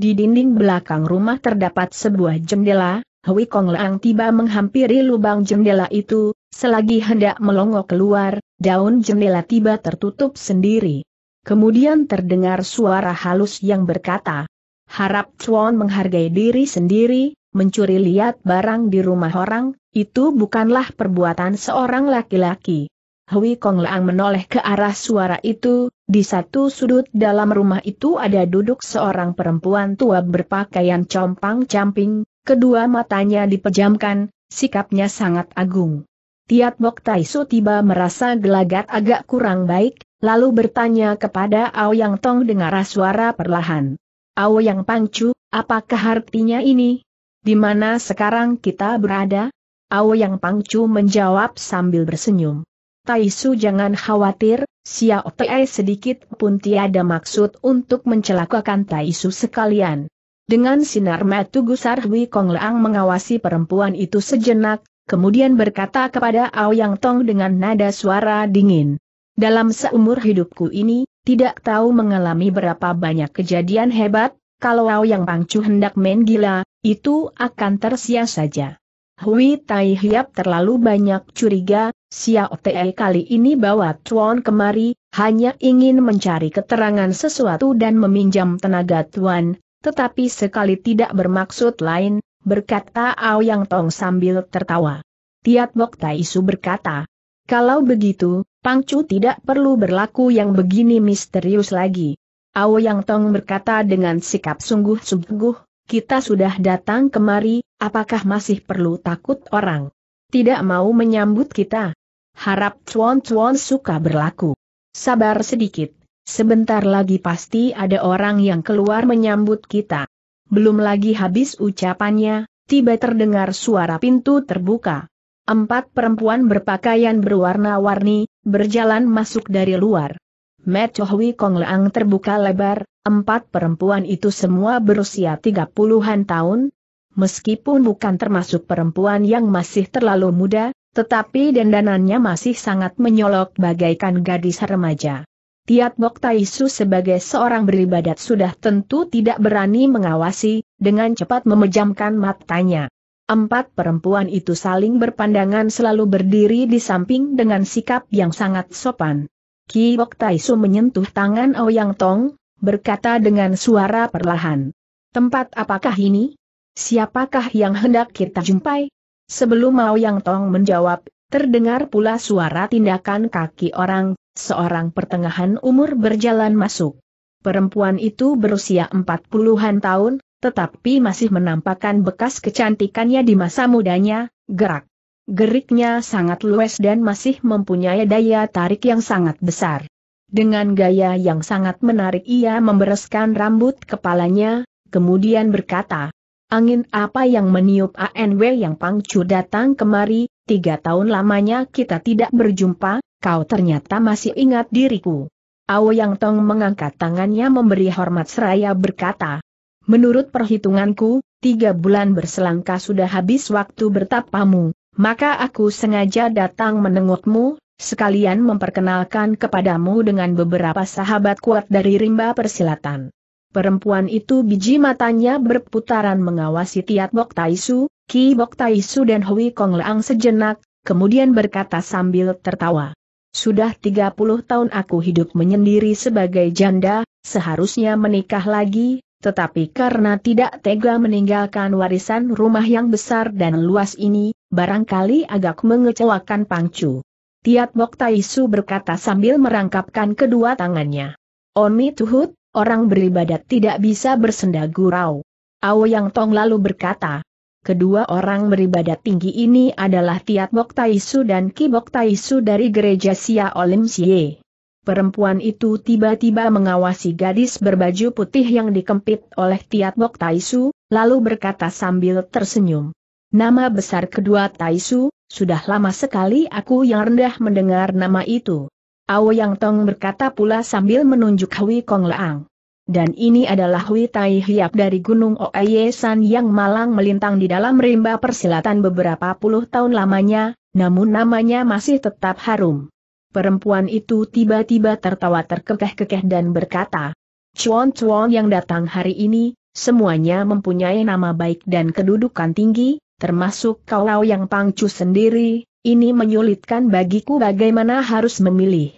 Di dinding belakang rumah terdapat sebuah jendela, Hui Kong Lang tiba menghampiri lubang jendela itu, selagi hendak melongo keluar, daun jendela tiba tertutup sendiri. Kemudian terdengar suara halus yang berkata, Harap Chuan menghargai diri sendiri, mencuri lihat barang di rumah orang, itu bukanlah perbuatan seorang laki-laki. Hui Kong Lang menoleh ke arah suara itu, di satu sudut dalam rumah itu ada duduk seorang perempuan tua berpakaian compang-camping, Kedua matanya dipejamkan, sikapnya sangat agung. Tiat Bok Taisu tiba merasa gelagat agak kurang baik, lalu bertanya kepada Ao Yang Tong dengan suara perlahan. Ao Yang Pangcu, apakah artinya ini? Di mana sekarang kita berada? Ao Yang Pangcu menjawab sambil bersenyum. Taisu jangan khawatir, Xiao Te sedikit pun tiada maksud untuk mencelakakan Taisu sekalian. Dengan sinar metu gusar Hui Kong Leang mengawasi perempuan itu sejenak, kemudian berkata kepada Aoyang Tong dengan nada suara dingin. Dalam seumur hidupku ini, tidak tahu mengalami berapa banyak kejadian hebat, kalau Aoyang Pangcu hendak main gila, itu akan tersia saja. Hui Tai Hiap terlalu banyak curiga, Xiao Te kali ini bawa Tuan kemari, hanya ingin mencari keterangan sesuatu dan meminjam tenaga Tuan, tetapi sekali tidak bermaksud lain, berkata Ao Yang Tong sambil tertawa. Tiat Bok Tai Su berkata, kalau begitu, Pang Chu tidak perlu berlaku yang begini misterius lagi. Ao Yang Tong berkata dengan sikap sungguh-sungguh, kita sudah datang kemari, apakah masih perlu takut orang? Tidak mau menyambut kita. Harap Chuan Chuan suka berlaku. Sabar sedikit, Sebentar lagi pasti ada orang yang keluar menyambut kita. Belum lagi habis ucapannya, tiba terdengar suara pintu terbuka. Empat perempuan berpakaian berwarna-warni, berjalan masuk dari luar. Chowi Kong Leang terbuka lebar, empat perempuan itu semua berusia tiga puluhan tahun. Meskipun bukan termasuk perempuan yang masih terlalu muda, tetapi dandanannya masih sangat menyolok bagaikan gadis remaja. Tiat Bok Taisu sebagai seorang beribadat sudah tentu tidak berani mengawasi, dengan cepat memejamkan matanya. Empat perempuan itu saling berpandangan selalu berdiri di samping dengan sikap yang sangat sopan. Ki Bok Taisu menyentuh tangan Ouyang oh Tong, berkata dengan suara perlahan. Tempat apakah ini? Siapakah yang hendak kita jumpai? Sebelum Ouyang oh Tong menjawab, terdengar pula suara tindakan kaki orang, seorang pertengahan umur berjalan masuk. Perempuan itu berusia empat puluhan tahun, tetapi masih menampakkan bekas kecantikannya di masa mudanya, gerak. Geriknya sangat luas dan masih mempunyai daya tarik yang sangat besar. Dengan gaya yang sangat menarik ia membereskan rambut kepalanya, kemudian berkata, Angin apa yang meniup ANW yang pangcu datang kemari, tiga tahun lamanya kita tidak berjumpa, kau ternyata masih ingat diriku. Ao Yang Tong mengangkat tangannya memberi hormat seraya berkata, Menurut perhitunganku, tiga bulan berselangkah sudah habis waktu bertapamu, maka aku sengaja datang menengokmu, sekalian memperkenalkan kepadamu dengan beberapa sahabat kuat dari rimba persilatan. Perempuan itu biji matanya berputaran mengawasi Tiat Bok Taisu, Ki Bok Taisu dan Hui Kong Leang sejenak, kemudian berkata sambil tertawa. Sudah 30 tahun aku hidup menyendiri sebagai janda, seharusnya menikah lagi, tetapi karena tidak tega meninggalkan warisan rumah yang besar dan luas ini, barangkali agak mengecewakan Pangcu. Tiat Mok Taisu berkata sambil merangkapkan kedua tangannya. Oni Tuhut, orang beribadat tidak bisa bersenda gurau. Ao Yang Tong lalu berkata, Kedua orang beribadat tinggi ini adalah Tiat Bok Taisu dan Ki Bok Taisu dari gereja Sia Olim Sie. Perempuan itu tiba-tiba mengawasi gadis berbaju putih yang dikempit oleh Tiat Bok Taisu, lalu berkata sambil tersenyum. Nama besar kedua Taisu, sudah lama sekali aku yang rendah mendengar nama itu. Ao Yang Tong berkata pula sambil menunjuk Hui Kong Leang. Dan ini adalah Witai Hiap dari Gunung Oye yang malang melintang di dalam rimba persilatan beberapa puluh tahun lamanya, namun namanya masih tetap harum. Perempuan itu tiba-tiba tertawa terkekeh-kekeh dan berkata, Cuan-cuan yang datang hari ini, semuanya mempunyai nama baik dan kedudukan tinggi, termasuk kalau yang pangcu sendiri, ini menyulitkan bagiku bagaimana harus memilih.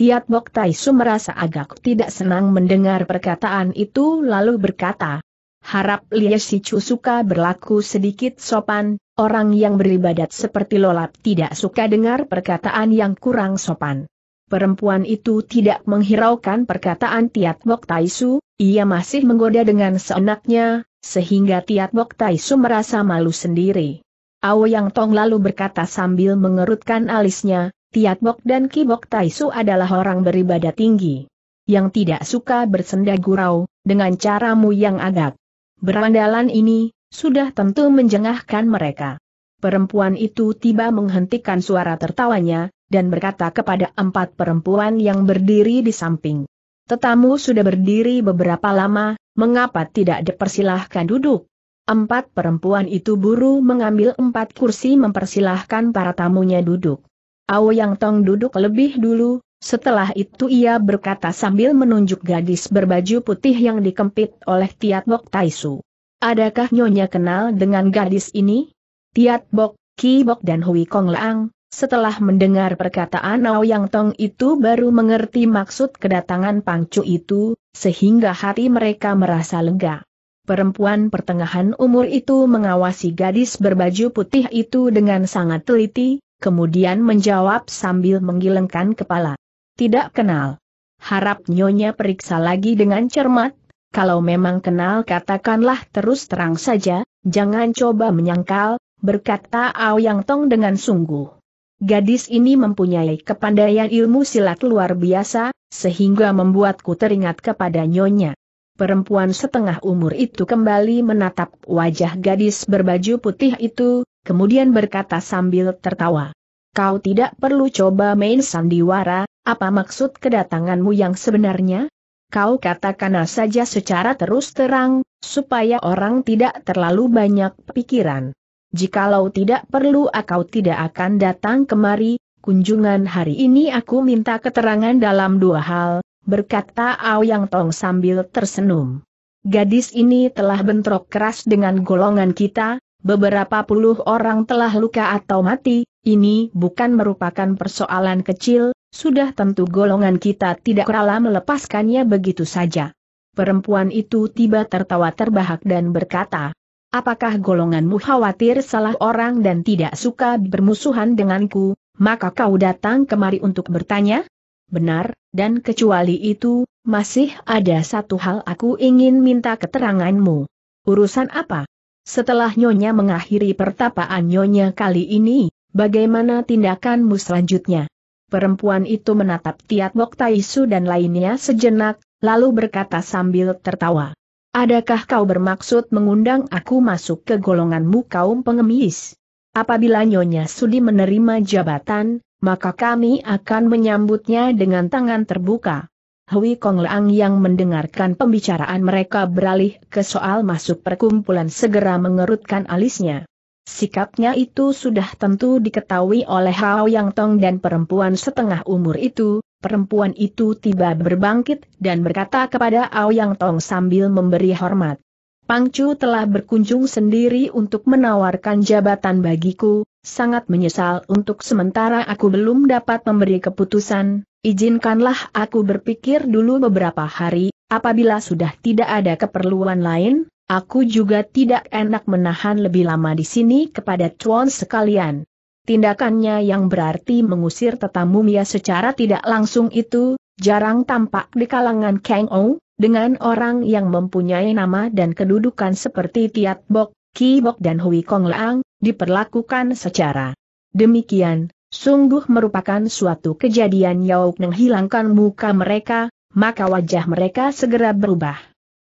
Tiat Bok Tai merasa agak tidak senang mendengar perkataan itu lalu berkata, Harap Lia Si Chu suka berlaku sedikit sopan, orang yang beribadat seperti lolap tidak suka dengar perkataan yang kurang sopan. Perempuan itu tidak menghiraukan perkataan Tiat Bok Tai ia masih menggoda dengan seenaknya, sehingga Tiat Bok Tai merasa malu sendiri. Ao Yang Tong lalu berkata sambil mengerutkan alisnya, Tiatbok dan Kibok Taisu adalah orang beribadah tinggi. Yang tidak suka bersenda gurau, dengan caramu yang agak berandalan ini, sudah tentu menjengahkan mereka. Perempuan itu tiba menghentikan suara tertawanya, dan berkata kepada empat perempuan yang berdiri di samping. Tetamu sudah berdiri beberapa lama, mengapa tidak dipersilahkan duduk? Empat perempuan itu buru mengambil empat kursi mempersilahkan para tamunya duduk. Yang Tong duduk lebih dulu, setelah itu ia berkata sambil menunjuk gadis berbaju putih yang dikempit oleh Tiat Bok Taisu. Adakah Nyonya kenal dengan gadis ini? Tiat Bok, Ki Bok dan Hui Kong Laang, setelah mendengar perkataan Yang Tong itu baru mengerti maksud kedatangan Pangcu itu, sehingga hati mereka merasa lega. Perempuan pertengahan umur itu mengawasi gadis berbaju putih itu dengan sangat teliti, kemudian menjawab sambil menggilengkan kepala. Tidak kenal. Harap Nyonya periksa lagi dengan cermat, kalau memang kenal katakanlah terus terang saja, jangan coba menyangkal, berkata Ao Yang Tong dengan sungguh. Gadis ini mempunyai kepandaian ilmu silat luar biasa, sehingga membuatku teringat kepada Nyonya. Perempuan setengah umur itu kembali menatap wajah gadis berbaju putih itu, kemudian berkata sambil tertawa. Kau tidak perlu coba main sandiwara, apa maksud kedatanganmu yang sebenarnya? Kau katakan saja secara terus terang, supaya orang tidak terlalu banyak pikiran. Jikalau tidak perlu kau tidak akan datang kemari, kunjungan hari ini aku minta keterangan dalam dua hal, berkata Ao Yang Tong sambil tersenyum. Gadis ini telah bentrok keras dengan golongan kita, Beberapa puluh orang telah luka atau mati, ini bukan merupakan persoalan kecil, sudah tentu golongan kita tidak rela melepaskannya begitu saja. Perempuan itu tiba tertawa terbahak dan berkata, Apakah golonganmu khawatir salah orang dan tidak suka bermusuhan denganku, maka kau datang kemari untuk bertanya? Benar, dan kecuali itu, masih ada satu hal aku ingin minta keteranganmu. Urusan apa? Setelah Nyonya mengakhiri pertapaan Nyonya kali ini, bagaimana tindakanmu selanjutnya? Perempuan itu menatap Tiatbok Taisu dan lainnya sejenak, lalu berkata sambil tertawa. Adakah kau bermaksud mengundang aku masuk ke golonganmu kaum pengemis? Apabila Nyonya Sudi menerima jabatan, maka kami akan menyambutnya dengan tangan terbuka. Hui Kong Leang yang mendengarkan pembicaraan mereka beralih ke soal masuk perkumpulan segera mengerutkan alisnya. Sikapnya itu sudah tentu diketahui oleh Hao Yang Tong dan perempuan setengah umur itu, perempuan itu tiba berbangkit dan berkata kepada Ao Yang Tong sambil memberi hormat. Pangcu telah berkunjung sendiri untuk menawarkan jabatan bagiku, sangat menyesal untuk sementara aku belum dapat memberi keputusan, Izinkanlah aku berpikir dulu beberapa hari, apabila sudah tidak ada keperluan lain, aku juga tidak enak menahan lebih lama di sini kepada Chuan sekalian. Tindakannya yang berarti mengusir tetamu Mia secara tidak langsung itu, jarang tampak di kalangan Kang Ou, dengan orang yang mempunyai nama dan kedudukan seperti Tiat Bok, Ki Bok dan Hui Kong Lang, diperlakukan secara demikian, Sungguh merupakan suatu kejadian Yauk menghilangkan muka mereka, maka wajah mereka segera berubah.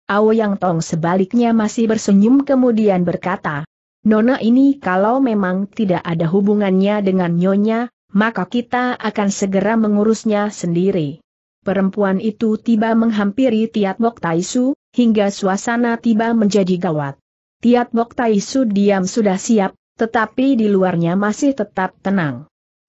Ao Yang Tong sebaliknya masih bersenyum kemudian berkata, Nona ini kalau memang tidak ada hubungannya dengan Nyonya, maka kita akan segera mengurusnya sendiri. Perempuan itu tiba menghampiri Tiat Bok Taisu, hingga suasana tiba menjadi gawat. Tiat Bok Taisu diam sudah siap, tetapi di luarnya masih tetap tenang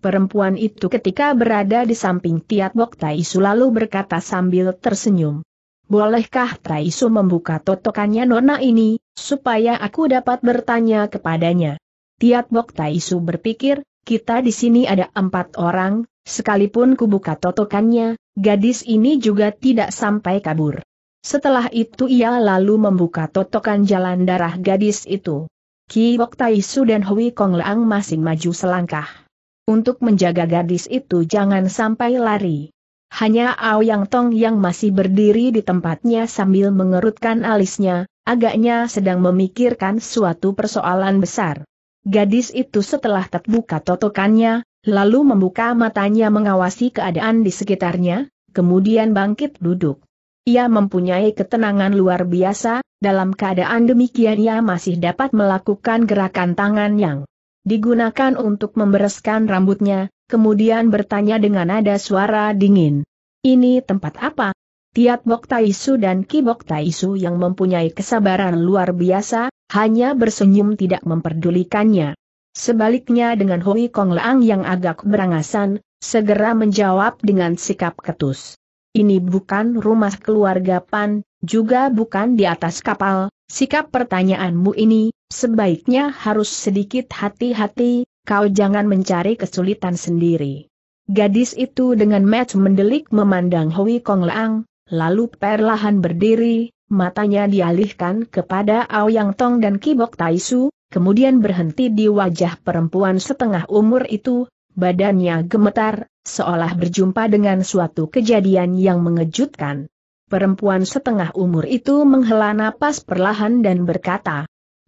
perempuan itu ketika berada di samping Tiat Bok Taisu lalu berkata sambil tersenyum. Bolehkah Taisu membuka totokannya nona ini, supaya aku dapat bertanya kepadanya? Tiat Bok Taisu berpikir, kita di sini ada empat orang, sekalipun kubuka totokannya, gadis ini juga tidak sampai kabur. Setelah itu ia lalu membuka totokan jalan darah gadis itu. Ki Bok Taisu dan Hui Kong Leang masing maju selangkah. Untuk menjaga gadis itu jangan sampai lari. Hanya Ao Yang Tong yang masih berdiri di tempatnya sambil mengerutkan alisnya, agaknya sedang memikirkan suatu persoalan besar. Gadis itu setelah terbuka totokannya, lalu membuka matanya mengawasi keadaan di sekitarnya, kemudian bangkit duduk. Ia mempunyai ketenangan luar biasa, dalam keadaan demikian ia masih dapat melakukan gerakan tangan yang digunakan untuk membereskan rambutnya, kemudian bertanya dengan nada suara dingin. Ini tempat apa? Tiat Bok Taisu dan Ki Bok Taisu yang mempunyai kesabaran luar biasa, hanya bersenyum tidak memperdulikannya. Sebaliknya dengan Hui Kong Leang yang agak berangasan, segera menjawab dengan sikap ketus. Ini bukan rumah keluarga Pan, juga bukan di atas kapal, sikap pertanyaanmu ini, Sebaiknya harus sedikit hati-hati, kau jangan mencari kesulitan sendiri. Gadis itu dengan match mendelik memandang Hui Kong Leang, lalu perlahan berdiri, matanya dialihkan kepada Ao Yang Tong dan Kibok Taisu, kemudian berhenti di wajah perempuan setengah umur itu, badannya gemetar, seolah berjumpa dengan suatu kejadian yang mengejutkan. Perempuan setengah umur itu menghela napas perlahan dan berkata,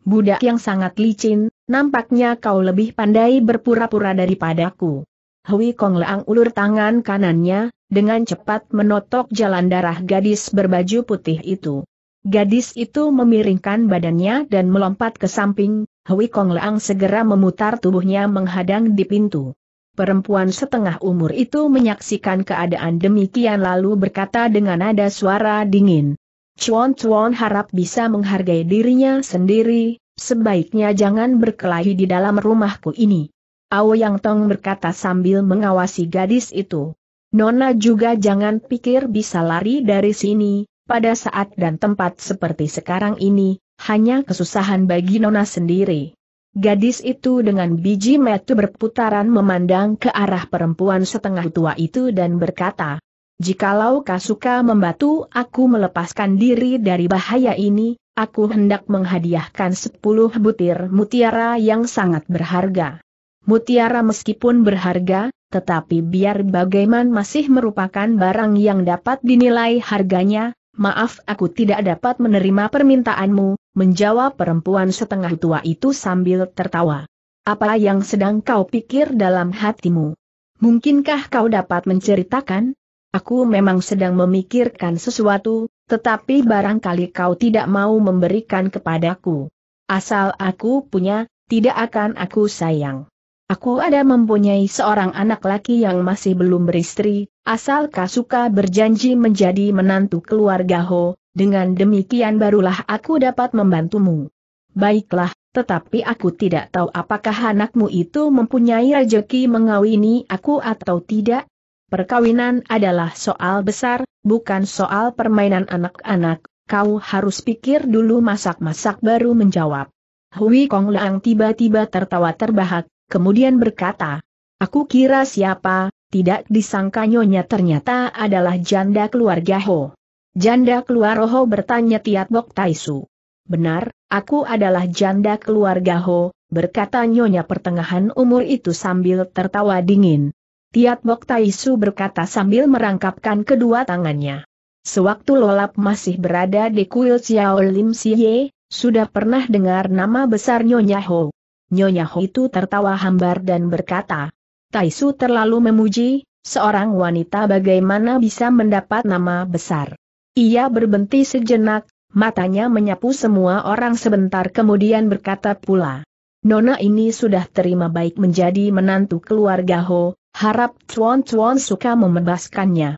budak yang sangat licin, nampaknya kau lebih pandai berpura-pura daripadaku. Hui Kong Leang ulur tangan kanannya, dengan cepat menotok jalan darah gadis berbaju putih itu. Gadis itu memiringkan badannya dan melompat ke samping, Hui Kong Leang segera memutar tubuhnya menghadang di pintu. Perempuan setengah umur itu menyaksikan keadaan demikian lalu berkata dengan nada suara dingin, Chuan Chuan harap bisa menghargai dirinya sendiri, sebaiknya jangan berkelahi di dalam rumahku ini. Ao Yang Tong berkata sambil mengawasi gadis itu. Nona juga jangan pikir bisa lari dari sini, pada saat dan tempat seperti sekarang ini, hanya kesusahan bagi Nona sendiri. Gadis itu dengan biji metu berputaran memandang ke arah perempuan setengah tua itu dan berkata, Jikalau Kasuka membantu aku melepaskan diri dari bahaya ini, aku hendak menghadiahkan sepuluh butir mutiara yang sangat berharga. Mutiara meskipun berharga, tetapi biar bagaiman masih merupakan barang yang dapat dinilai harganya, maaf aku tidak dapat menerima permintaanmu, menjawab perempuan setengah tua itu sambil tertawa. Apa yang sedang kau pikir dalam hatimu? Mungkinkah kau dapat menceritakan? Aku memang sedang memikirkan sesuatu, tetapi barangkali kau tidak mau memberikan kepadaku. Asal aku punya, tidak akan aku sayang. Aku ada mempunyai seorang anak laki yang masih belum beristri, asal suka berjanji menjadi menantu keluarga Ho, dengan demikian barulah aku dapat membantumu. Baiklah, tetapi aku tidak tahu apakah anakmu itu mempunyai rejeki mengawini aku atau tidak, Perkawinan adalah soal besar, bukan soal permainan anak-anak, kau harus pikir dulu masak-masak baru menjawab. Hui Kong Leang tiba-tiba tertawa terbahak, kemudian berkata, Aku kira siapa, tidak disangka nyonya ternyata adalah janda keluarga Ho. Janda keluarga Ho bertanya Tiat Bok Taisu. Benar, aku adalah janda keluarga Ho, berkata nyonya pertengahan umur itu sambil tertawa dingin. Tiat Mok Taisu berkata sambil merangkapkan kedua tangannya. Sewaktu Lolap masih berada di kuil Xiao Lim Siye, sudah pernah dengar nama besar Nyonya Ho. Nyonya Ho itu tertawa hambar dan berkata, Taisu terlalu memuji, seorang wanita bagaimana bisa mendapat nama besar. Ia berbenti sejenak, matanya menyapu semua orang sebentar kemudian berkata pula, Nona ini sudah terima baik menjadi menantu keluarga Ho, Harap cuan-cuan suka membebaskannya.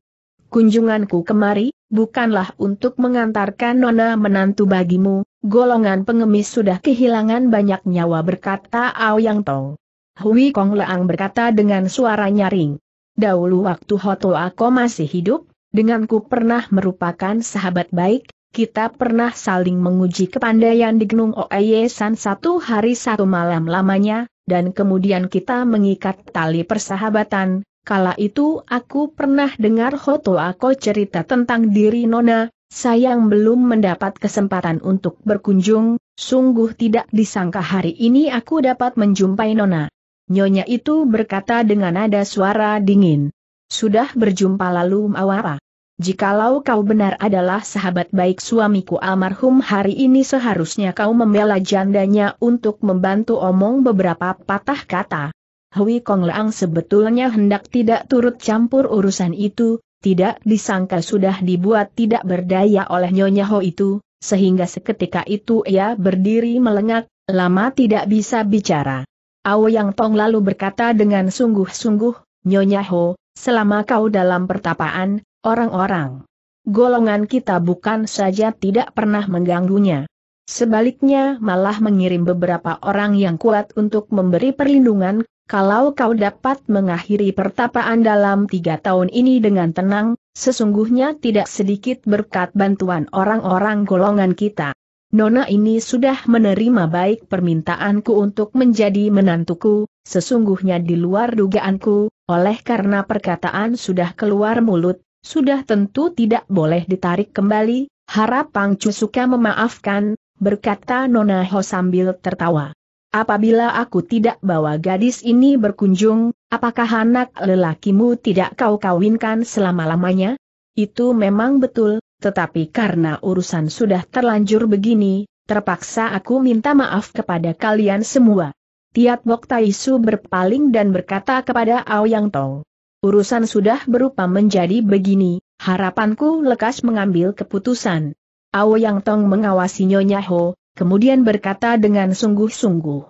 Kunjunganku kemari, bukanlah untuk mengantarkan nona menantu bagimu, golongan pengemis sudah kehilangan banyak nyawa berkata Ao Yang Tong. Hui Kong Leang berkata dengan suara nyaring. Dahulu waktu Hoto Ako masih hidup, denganku pernah merupakan sahabat baik, kita pernah saling menguji kepandaian di Gunung Oeye San satu hari satu malam lamanya, dan kemudian kita mengikat tali persahabatan, kala itu aku pernah dengar Hoto Ako cerita tentang diri Nona, sayang belum mendapat kesempatan untuk berkunjung, sungguh tidak disangka hari ini aku dapat menjumpai Nona. Nyonya itu berkata dengan nada suara dingin. Sudah berjumpa lalu Mawara. Jikalau kau benar adalah sahabat baik suamiku almarhum hari ini seharusnya kau membela jandanya untuk membantu omong beberapa patah kata. Hui Kong Leang sebetulnya hendak tidak turut campur urusan itu, tidak disangka sudah dibuat tidak berdaya oleh Nyonya Ho itu, sehingga seketika itu ia berdiri melengak, lama tidak bisa bicara. Yang Tong lalu berkata dengan sungguh-sungguh, Nyonya Ho, selama kau dalam pertapaan, orang-orang. Golongan kita bukan saja tidak pernah mengganggunya. Sebaliknya malah mengirim beberapa orang yang kuat untuk memberi perlindungan, kalau kau dapat mengakhiri pertapaan dalam tiga tahun ini dengan tenang, sesungguhnya tidak sedikit berkat bantuan orang-orang golongan kita. Nona ini sudah menerima baik permintaanku untuk menjadi menantuku, sesungguhnya di luar dugaanku, oleh karena perkataan sudah keluar mulut, sudah tentu tidak boleh ditarik kembali, harap Pang suka memaafkan, berkata Nona Ho sambil tertawa. Apabila aku tidak bawa gadis ini berkunjung, apakah anak lelakimu tidak kau kawinkan selama-lamanya? Itu memang betul, tetapi karena urusan sudah terlanjur begini, terpaksa aku minta maaf kepada kalian semua. Tiat Bok Taisu berpaling dan berkata kepada Ao Yang Tong. Urusan sudah berupa menjadi begini, harapanku lekas mengambil keputusan. Ao Yang Tong mengawasi Nyonya Ho, kemudian berkata dengan sungguh-sungguh.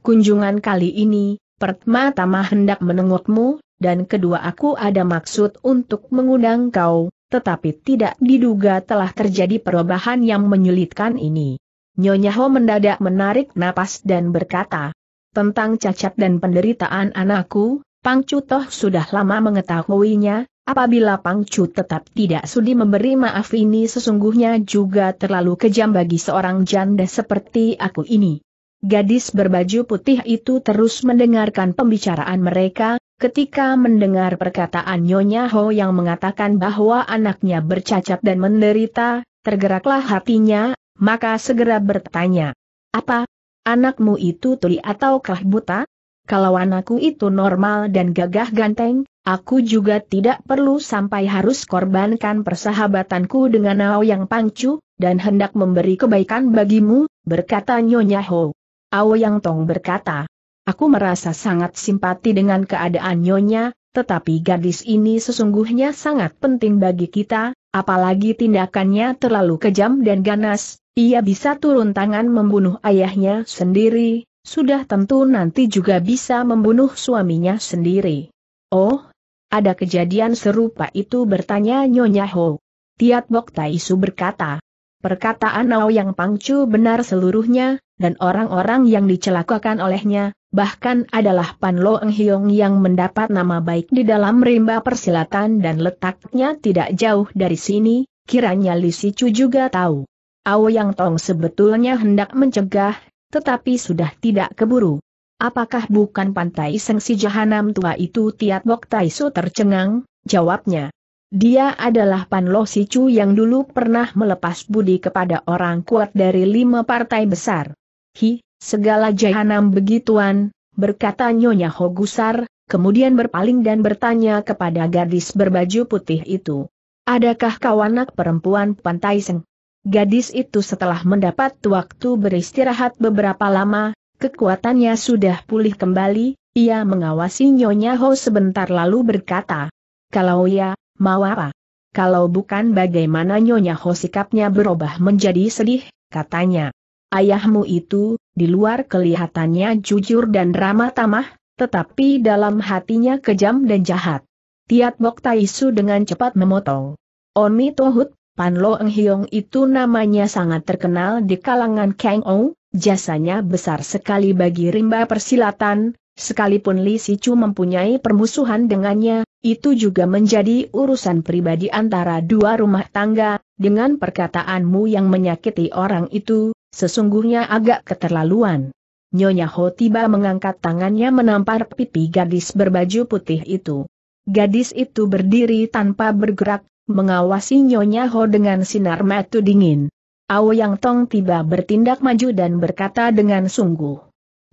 Kunjungan kali ini, pertama-tama hendak menengokmu, dan kedua aku ada maksud untuk mengundang kau, tetapi tidak diduga telah terjadi perubahan yang menyulitkan ini. Nyonya Ho mendadak menarik napas dan berkata, tentang cacat dan penderitaan anakku, Pang Chu Toh sudah lama mengetahuinya, apabila Pang Chu tetap tidak sudi memberi maaf ini sesungguhnya juga terlalu kejam bagi seorang janda seperti aku ini. Gadis berbaju putih itu terus mendengarkan pembicaraan mereka, ketika mendengar perkataan Nyonya Ho yang mengatakan bahwa anaknya bercacat dan menderita, tergeraklah hatinya, maka segera bertanya. Apa? Anakmu itu tuli ataukah buta? kalau anakku itu normal dan gagah ganteng, aku juga tidak perlu sampai harus korbankan persahabatanku dengan Ao yang pangcu, dan hendak memberi kebaikan bagimu, berkata Nyonya Ho. Ao yang Tong berkata, aku merasa sangat simpati dengan keadaan Nyonya, tetapi gadis ini sesungguhnya sangat penting bagi kita, apalagi tindakannya terlalu kejam dan ganas, ia bisa turun tangan membunuh ayahnya sendiri, sudah tentu nanti juga bisa membunuh suaminya sendiri. Oh, ada kejadian serupa itu bertanya Nyonya Ho. Tiat Bok Taisu berkata, perkataan Yang Pangcu benar seluruhnya, dan orang-orang yang dicelakakan olehnya, bahkan adalah Pan Lo Eng Hiong yang mendapat nama baik di dalam rimba persilatan dan letaknya tidak jauh dari sini, kiranya Li Si Chu juga tahu. Ao Yang Tong sebetulnya hendak mencegah tetapi sudah tidak keburu. Apakah bukan pantai sengsi jahanam tua itu Tiat Bok Taiso tercengang? Jawabnya. Dia adalah Pan Lo Chu yang dulu pernah melepas budi kepada orang kuat dari lima partai besar. Hi, segala jahanam begituan, berkata Nyonya Hogusar, kemudian berpaling dan bertanya kepada gadis berbaju putih itu. Adakah kau anak perempuan Pantai Seng? Gadis itu setelah mendapat waktu beristirahat beberapa lama, kekuatannya sudah pulih kembali, ia mengawasi Nyonya Ho sebentar lalu berkata, Kalau ya, mau apa? Kalau bukan bagaimana Nyonya Ho sikapnya berubah menjadi sedih, katanya. Ayahmu itu, di luar kelihatannya jujur dan ramah tamah, tetapi dalam hatinya kejam dan jahat. Tiat Bok Taisu dengan cepat memotong. Oni Tohut Pan Lo Eng Hiong itu namanya sangat terkenal di kalangan Kang Ou, jasanya besar sekali bagi rimba persilatan, sekalipun Li sichu mempunyai permusuhan dengannya, itu juga menjadi urusan pribadi antara dua rumah tangga, dengan perkataanmu yang menyakiti orang itu, sesungguhnya agak keterlaluan. Nyonya Ho tiba mengangkat tangannya menampar pipi gadis berbaju putih itu. Gadis itu berdiri tanpa bergerak, mengawasi Nyonya Ho dengan sinar mata dingin. Yang Tong tiba bertindak maju dan berkata dengan sungguh.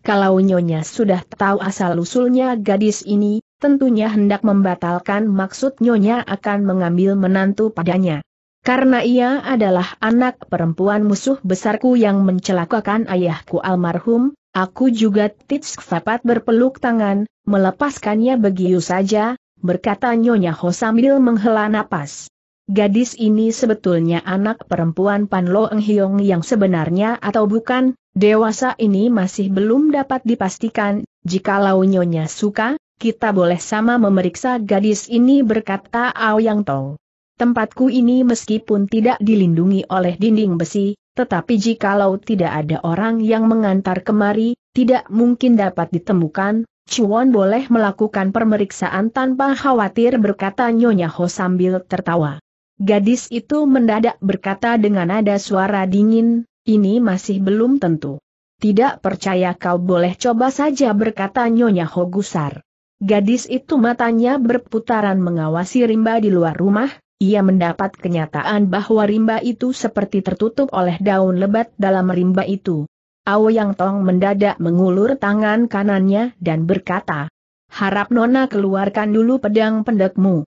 Kalau Nyonya sudah tahu asal-usulnya gadis ini, tentunya hendak membatalkan maksud Nyonya akan mengambil menantu padanya. Karena ia adalah anak perempuan musuh besarku yang mencelakakan ayahku almarhum, aku juga tidak dapat berpeluk tangan, melepaskannya begitu saja, berkata Nyonya Ho sambil menghela napas. Gadis ini sebetulnya anak perempuan Pan Lo Eng Hiong yang sebenarnya atau bukan, dewasa ini masih belum dapat dipastikan, jikalau Nyonya suka, kita boleh sama memeriksa gadis ini berkata Ao Yang Tong. Tempatku ini meskipun tidak dilindungi oleh dinding besi, tetapi jikalau tidak ada orang yang mengantar kemari, tidak mungkin dapat ditemukan, Cuan boleh melakukan pemeriksaan tanpa khawatir berkata Nyonya Ho sambil tertawa. Gadis itu mendadak berkata dengan nada suara dingin, ini masih belum tentu. Tidak percaya kau boleh coba saja berkata Nyonya Ho gusar. Gadis itu matanya berputaran mengawasi rimba di luar rumah, ia mendapat kenyataan bahwa rimba itu seperti tertutup oleh daun lebat dalam rimba itu. Yang Tong mendadak mengulur tangan kanannya dan berkata, Harap Nona keluarkan dulu pedang pendekmu.